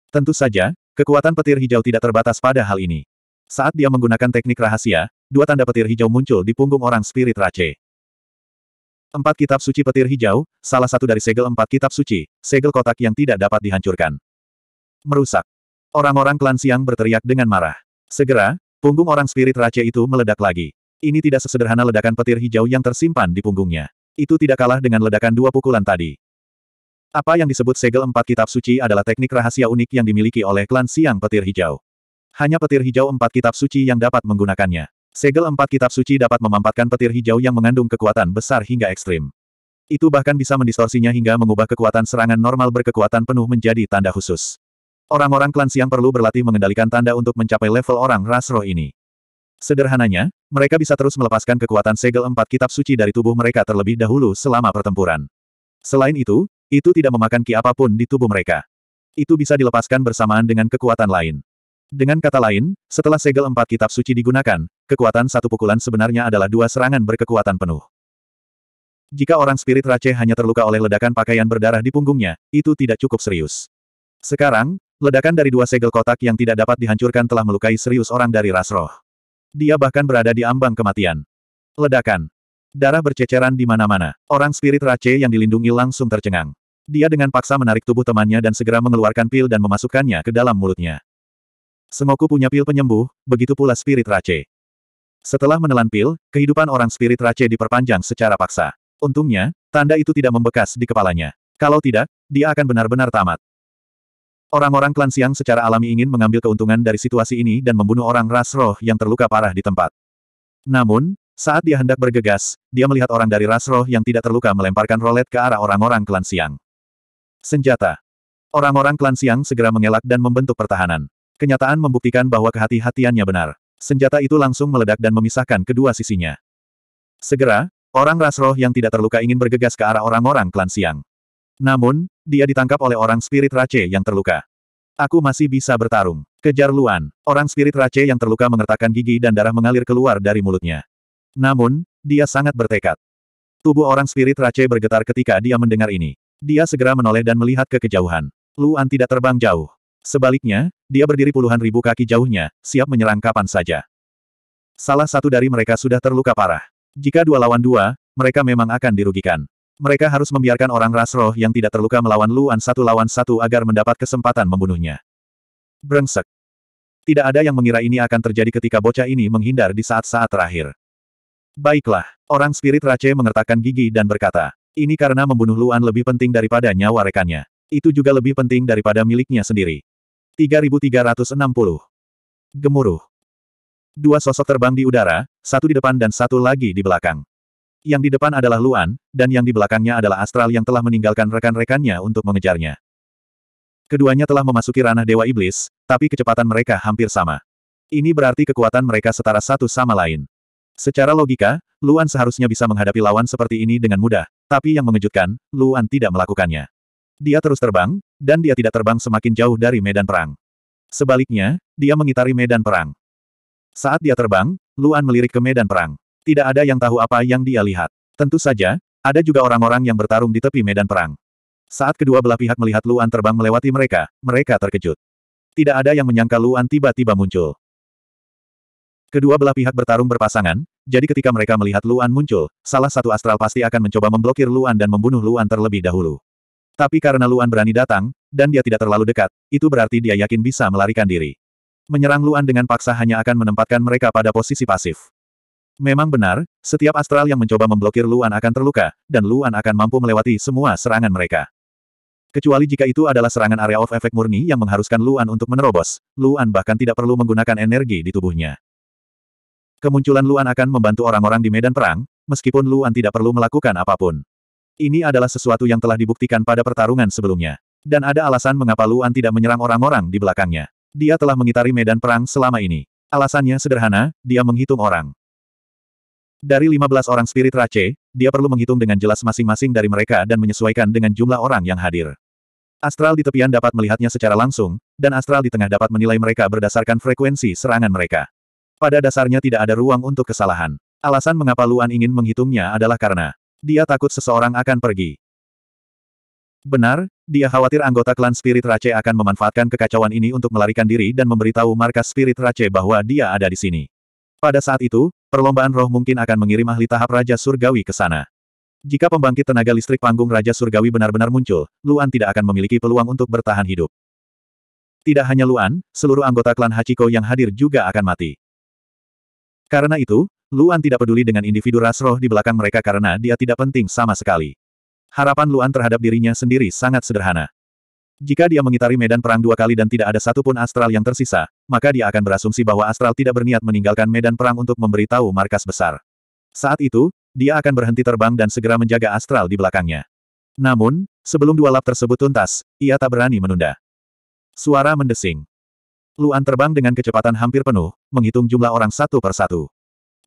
Tentu saja, kekuatan petir hijau tidak terbatas pada hal ini. Saat dia menggunakan teknik rahasia, dua tanda petir hijau muncul di punggung orang spirit Rache. Empat kitab suci petir hijau, salah satu dari segel empat kitab suci, segel kotak yang tidak dapat dihancurkan. Merusak. Orang-orang klan Siang berteriak dengan marah. Segera, punggung orang spirit race itu meledak lagi. Ini tidak sesederhana ledakan petir hijau yang tersimpan di punggungnya. Itu tidak kalah dengan ledakan dua pukulan tadi. Apa yang disebut segel empat kitab suci adalah teknik rahasia unik yang dimiliki oleh klan Siang petir hijau. Hanya petir hijau empat kitab suci yang dapat menggunakannya. Segel empat kitab suci dapat memampatkan petir hijau yang mengandung kekuatan besar hingga ekstrim. Itu bahkan bisa mendistorsinya hingga mengubah kekuatan serangan normal berkekuatan penuh menjadi tanda khusus. Orang-orang klan siang perlu berlatih mengendalikan tanda untuk mencapai level orang ras roh ini. Sederhananya, mereka bisa terus melepaskan kekuatan segel empat kitab suci dari tubuh mereka terlebih dahulu selama pertempuran. Selain itu, itu tidak memakan ki apapun di tubuh mereka. Itu bisa dilepaskan bersamaan dengan kekuatan lain. Dengan kata lain, setelah segel empat kitab suci digunakan, kekuatan satu pukulan sebenarnya adalah dua serangan berkekuatan penuh. Jika orang spirit Rache hanya terluka oleh ledakan pakaian berdarah di punggungnya, itu tidak cukup serius. Sekarang, Ledakan dari dua segel kotak yang tidak dapat dihancurkan telah melukai serius orang dari ras roh. Dia bahkan berada di ambang kematian. Ledakan. Darah berceceran di mana-mana. Orang spirit Rache yang dilindungi langsung tercengang. Dia dengan paksa menarik tubuh temannya dan segera mengeluarkan pil dan memasukkannya ke dalam mulutnya. Sengoku punya pil penyembuh, begitu pula spirit Rache. Setelah menelan pil, kehidupan orang spirit Rache diperpanjang secara paksa. Untungnya, tanda itu tidak membekas di kepalanya. Kalau tidak, dia akan benar-benar tamat. Orang-orang klan Siang secara alami ingin mengambil keuntungan dari situasi ini dan membunuh orang ras roh yang terluka parah di tempat. Namun, saat dia hendak bergegas, dia melihat orang dari ras roh yang tidak terluka melemparkan rolet ke arah orang-orang klan Siang. Senjata. Orang-orang klan Siang segera mengelak dan membentuk pertahanan. Kenyataan membuktikan bahwa kehati-hatiannya benar. Senjata itu langsung meledak dan memisahkan kedua sisinya. Segera, orang ras roh yang tidak terluka ingin bergegas ke arah orang-orang klan Siang. Namun, dia ditangkap oleh orang spirit Rache yang terluka. Aku masih bisa bertarung. Kejar Luan. Orang spirit Rache yang terluka mengertakkan gigi dan darah mengalir keluar dari mulutnya. Namun, dia sangat bertekad. Tubuh orang spirit Rache bergetar ketika dia mendengar ini. Dia segera menoleh dan melihat ke kejauhan. Luan tidak terbang jauh. Sebaliknya, dia berdiri puluhan ribu kaki jauhnya, siap menyerang kapan saja. Salah satu dari mereka sudah terluka parah. Jika dua lawan dua, mereka memang akan dirugikan mereka harus membiarkan orang ras roh yang tidak terluka melawan Luan satu lawan satu agar mendapat kesempatan membunuhnya. Brengsek. Tidak ada yang mengira ini akan terjadi ketika bocah ini menghindar di saat-saat terakhir. Baiklah, orang spirit Rache mengertakkan gigi dan berkata, ini karena membunuh Luan lebih penting daripada nyawa rekannya. Itu juga lebih penting daripada miliknya sendiri. 3360. Gemuruh. Dua sosok terbang di udara, satu di depan dan satu lagi di belakang. Yang di depan adalah Luan, dan yang di belakangnya adalah Astral yang telah meninggalkan rekan-rekannya untuk mengejarnya. Keduanya telah memasuki ranah Dewa Iblis, tapi kecepatan mereka hampir sama. Ini berarti kekuatan mereka setara satu sama lain. Secara logika, Luan seharusnya bisa menghadapi lawan seperti ini dengan mudah, tapi yang mengejutkan, Luan tidak melakukannya. Dia terus terbang, dan dia tidak terbang semakin jauh dari medan perang. Sebaliknya, dia mengitari medan perang. Saat dia terbang, Luan melirik ke medan perang. Tidak ada yang tahu apa yang dia lihat. Tentu saja, ada juga orang-orang yang bertarung di tepi medan perang. Saat kedua belah pihak melihat Luan terbang melewati mereka, mereka terkejut. Tidak ada yang menyangka Luan tiba-tiba muncul. Kedua belah pihak bertarung berpasangan, jadi ketika mereka melihat Luan muncul, salah satu astral pasti akan mencoba memblokir Luan dan membunuh Luan terlebih dahulu. Tapi karena Luan berani datang, dan dia tidak terlalu dekat, itu berarti dia yakin bisa melarikan diri. Menyerang Luan dengan paksa hanya akan menempatkan mereka pada posisi pasif. Memang benar, setiap astral yang mencoba memblokir Luan akan terluka, dan Luan akan mampu melewati semua serangan mereka. Kecuali jika itu adalah serangan area of effect murni yang mengharuskan Luan untuk menerobos, Luan bahkan tidak perlu menggunakan energi di tubuhnya. Kemunculan Luan akan membantu orang-orang di medan perang, meskipun Luan tidak perlu melakukan apapun. Ini adalah sesuatu yang telah dibuktikan pada pertarungan sebelumnya. Dan ada alasan mengapa Luan tidak menyerang orang-orang di belakangnya. Dia telah mengitari medan perang selama ini. Alasannya sederhana, dia menghitung orang. Dari 15 orang spirit race, dia perlu menghitung dengan jelas masing-masing dari mereka dan menyesuaikan dengan jumlah orang yang hadir. Astral di tepian dapat melihatnya secara langsung, dan astral di tengah dapat menilai mereka berdasarkan frekuensi serangan mereka. Pada dasarnya tidak ada ruang untuk kesalahan. Alasan mengapa Luan ingin menghitungnya adalah karena dia takut seseorang akan pergi. Benar, dia khawatir anggota klan Spirit Race akan memanfaatkan kekacauan ini untuk melarikan diri dan memberitahu markas Spirit Race bahwa dia ada di sini. Pada saat itu, perlombaan roh mungkin akan mengirim ahli tahap Raja Surgawi ke sana. Jika pembangkit tenaga listrik panggung Raja Surgawi benar-benar muncul, Luan tidak akan memiliki peluang untuk bertahan hidup. Tidak hanya Luan, seluruh anggota klan Hachiko yang hadir juga akan mati. Karena itu, Luan tidak peduli dengan individu ras roh di belakang mereka karena dia tidak penting sama sekali. Harapan Luan terhadap dirinya sendiri sangat sederhana. Jika dia mengitari medan perang dua kali dan tidak ada satupun astral yang tersisa, maka dia akan berasumsi bahwa astral tidak berniat meninggalkan medan perang untuk memberitahu markas besar. Saat itu, dia akan berhenti terbang dan segera menjaga astral di belakangnya. Namun, sebelum dua lap tersebut tuntas, ia tak berani menunda. Suara mendesing. Luan terbang dengan kecepatan hampir penuh, menghitung jumlah orang satu per satu.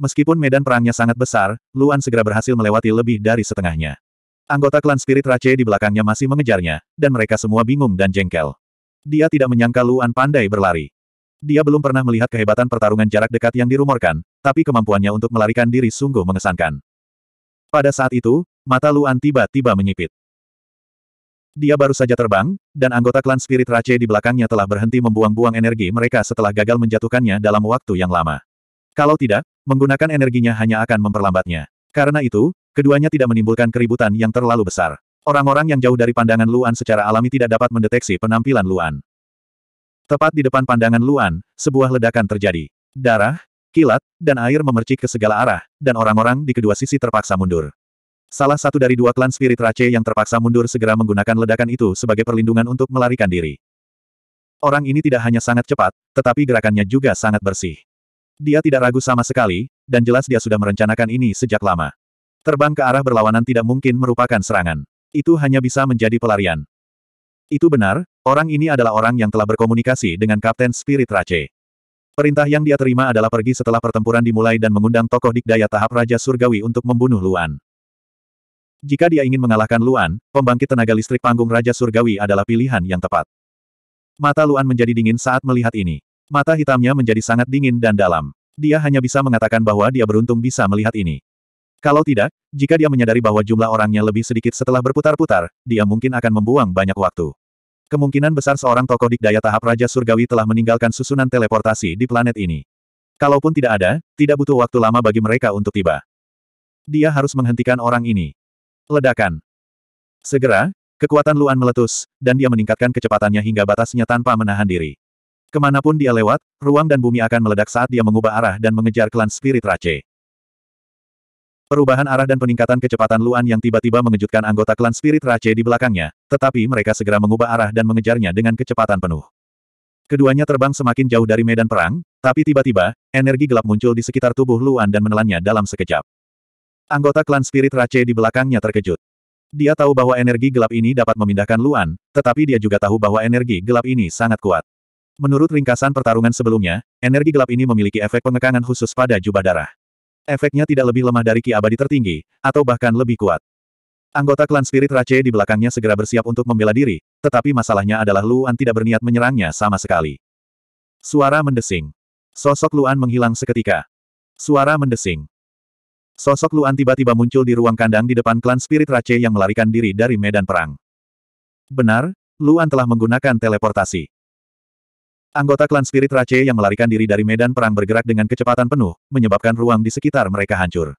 Meskipun medan perangnya sangat besar, Luan segera berhasil melewati lebih dari setengahnya. Anggota klan Spirit Race di belakangnya masih mengejarnya, dan mereka semua bingung dan jengkel. Dia tidak menyangka Luan pandai berlari. Dia belum pernah melihat kehebatan pertarungan jarak dekat yang dirumorkan, tapi kemampuannya untuk melarikan diri sungguh mengesankan. Pada saat itu, mata Luan tiba-tiba menyipit. Dia baru saja terbang, dan anggota klan Spirit Race di belakangnya telah berhenti membuang-buang energi mereka setelah gagal menjatuhkannya dalam waktu yang lama. Kalau tidak, menggunakan energinya hanya akan memperlambatnya. Karena itu, Keduanya tidak menimbulkan keributan yang terlalu besar. Orang-orang yang jauh dari pandangan Luan secara alami tidak dapat mendeteksi penampilan Luan. Tepat di depan pandangan Luan, sebuah ledakan terjadi. Darah, kilat, dan air memercik ke segala arah, dan orang-orang di kedua sisi terpaksa mundur. Salah satu dari dua klan spirit Rache yang terpaksa mundur segera menggunakan ledakan itu sebagai perlindungan untuk melarikan diri. Orang ini tidak hanya sangat cepat, tetapi gerakannya juga sangat bersih. Dia tidak ragu sama sekali, dan jelas dia sudah merencanakan ini sejak lama. Terbang ke arah berlawanan tidak mungkin merupakan serangan. Itu hanya bisa menjadi pelarian. Itu benar, orang ini adalah orang yang telah berkomunikasi dengan Kapten Spirit Rache. Perintah yang dia terima adalah pergi setelah pertempuran dimulai dan mengundang tokoh dikdaya tahap Raja Surgawi untuk membunuh Luan. Jika dia ingin mengalahkan Luan, pembangkit tenaga listrik panggung Raja Surgawi adalah pilihan yang tepat. Mata Luan menjadi dingin saat melihat ini. Mata hitamnya menjadi sangat dingin dan dalam. Dia hanya bisa mengatakan bahwa dia beruntung bisa melihat ini. Kalau tidak, jika dia menyadari bahwa jumlah orangnya lebih sedikit setelah berputar-putar, dia mungkin akan membuang banyak waktu. Kemungkinan besar seorang tokoh dikdaya tahap Raja Surgawi telah meninggalkan susunan teleportasi di planet ini. Kalaupun tidak ada, tidak butuh waktu lama bagi mereka untuk tiba. Dia harus menghentikan orang ini. Ledakan. Segera, kekuatan Luan meletus, dan dia meningkatkan kecepatannya hingga batasnya tanpa menahan diri. Kemanapun dia lewat, ruang dan bumi akan meledak saat dia mengubah arah dan mengejar klan Spirit Rache. Perubahan arah dan peningkatan kecepatan Luan yang tiba-tiba mengejutkan anggota klan Spirit Rache di belakangnya, tetapi mereka segera mengubah arah dan mengejarnya dengan kecepatan penuh. Keduanya terbang semakin jauh dari medan perang, tapi tiba-tiba, energi gelap muncul di sekitar tubuh Luan dan menelannya dalam sekejap. Anggota klan Spirit Rache di belakangnya terkejut. Dia tahu bahwa energi gelap ini dapat memindahkan Luan, tetapi dia juga tahu bahwa energi gelap ini sangat kuat. Menurut ringkasan pertarungan sebelumnya, energi gelap ini memiliki efek pengekangan khusus pada jubah darah. Efeknya tidak lebih lemah dari ki abadi tertinggi, atau bahkan lebih kuat. Anggota klan Spirit Rache di belakangnya segera bersiap untuk membela diri, tetapi masalahnya adalah Luan tidak berniat menyerangnya sama sekali. Suara mendesing. Sosok Luan menghilang seketika. Suara mendesing. Sosok Luan tiba-tiba muncul di ruang kandang di depan klan Spirit Rache yang melarikan diri dari medan perang. Benar, Luan telah menggunakan teleportasi. Anggota klan Spirit Rache yang melarikan diri dari medan perang bergerak dengan kecepatan penuh, menyebabkan ruang di sekitar mereka hancur.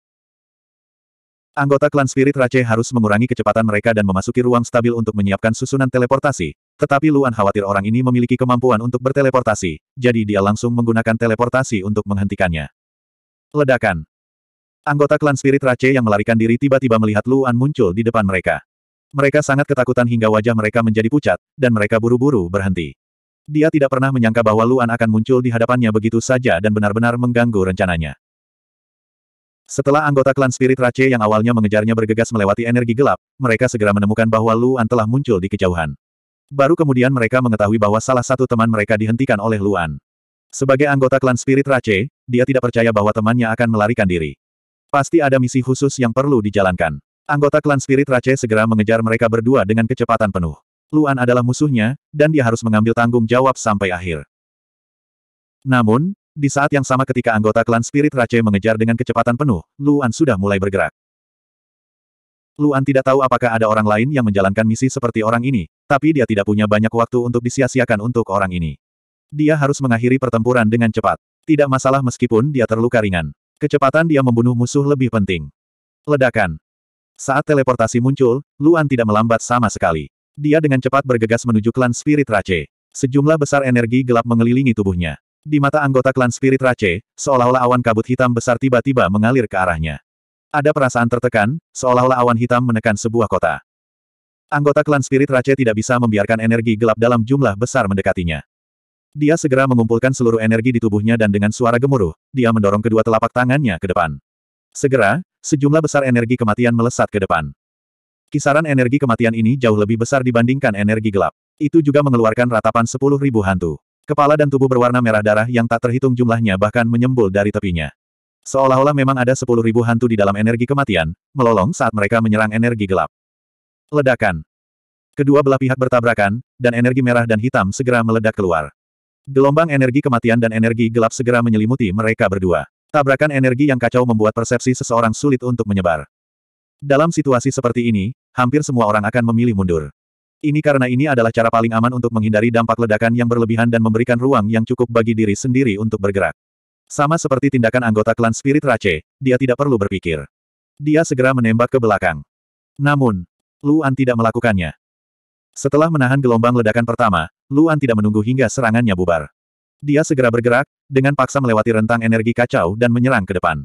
Anggota klan Spirit Rache harus mengurangi kecepatan mereka dan memasuki ruang stabil untuk menyiapkan susunan teleportasi, tetapi Luan khawatir orang ini memiliki kemampuan untuk berteleportasi, jadi dia langsung menggunakan teleportasi untuk menghentikannya. Ledakan, Anggota klan Spirit Rache yang melarikan diri tiba-tiba melihat Luan muncul di depan mereka. Mereka sangat ketakutan hingga wajah mereka menjadi pucat, dan mereka buru-buru berhenti. Dia tidak pernah menyangka bahwa Luan akan muncul di hadapannya begitu saja dan benar-benar mengganggu rencananya. Setelah anggota klan Spirit Rache yang awalnya mengejarnya bergegas melewati energi gelap, mereka segera menemukan bahwa Luan telah muncul di kejauhan. Baru kemudian mereka mengetahui bahwa salah satu teman mereka dihentikan oleh Luan. Sebagai anggota klan Spirit Rache, dia tidak percaya bahwa temannya akan melarikan diri. Pasti ada misi khusus yang perlu dijalankan. Anggota klan Spirit Rache segera mengejar mereka berdua dengan kecepatan penuh. Luan adalah musuhnya, dan dia harus mengambil tanggung jawab sampai akhir. Namun, di saat yang sama ketika anggota klan Spirit Rache mengejar dengan kecepatan penuh, Luan sudah mulai bergerak. Luan tidak tahu apakah ada orang lain yang menjalankan misi seperti orang ini, tapi dia tidak punya banyak waktu untuk disia-siakan untuk orang ini. Dia harus mengakhiri pertempuran dengan cepat. Tidak masalah meskipun dia terluka ringan. Kecepatan dia membunuh musuh lebih penting. Ledakan. Saat teleportasi muncul, Luan tidak melambat sama sekali. Dia dengan cepat bergegas menuju klan Spirit Rache. Sejumlah besar energi gelap mengelilingi tubuhnya. Di mata anggota klan Spirit Rache, seolah-olah awan kabut hitam besar tiba-tiba mengalir ke arahnya. Ada perasaan tertekan, seolah-olah awan hitam menekan sebuah kota. Anggota klan Spirit Rache tidak bisa membiarkan energi gelap dalam jumlah besar mendekatinya. Dia segera mengumpulkan seluruh energi di tubuhnya dan dengan suara gemuruh, dia mendorong kedua telapak tangannya ke depan. Segera, sejumlah besar energi kematian melesat ke depan. Kisaran energi kematian ini jauh lebih besar dibandingkan energi gelap. Itu juga mengeluarkan ratapan sepuluh ribu hantu. Kepala dan tubuh berwarna merah darah yang tak terhitung jumlahnya bahkan menyembul dari tepinya. Seolah-olah memang ada sepuluh ribu hantu di dalam energi kematian, melolong saat mereka menyerang energi gelap. Ledakan. Kedua belah pihak bertabrakan, dan energi merah dan hitam segera meledak keluar. Gelombang energi kematian dan energi gelap segera menyelimuti mereka berdua. Tabrakan energi yang kacau membuat persepsi seseorang sulit untuk menyebar. Dalam situasi seperti ini, hampir semua orang akan memilih mundur. Ini karena ini adalah cara paling aman untuk menghindari dampak ledakan yang berlebihan dan memberikan ruang yang cukup bagi diri sendiri untuk bergerak. Sama seperti tindakan anggota klan Spirit Rache, dia tidak perlu berpikir. Dia segera menembak ke belakang. Namun, Luan tidak melakukannya. Setelah menahan gelombang ledakan pertama, Luan tidak menunggu hingga serangannya bubar. Dia segera bergerak, dengan paksa melewati rentang energi kacau dan menyerang ke depan.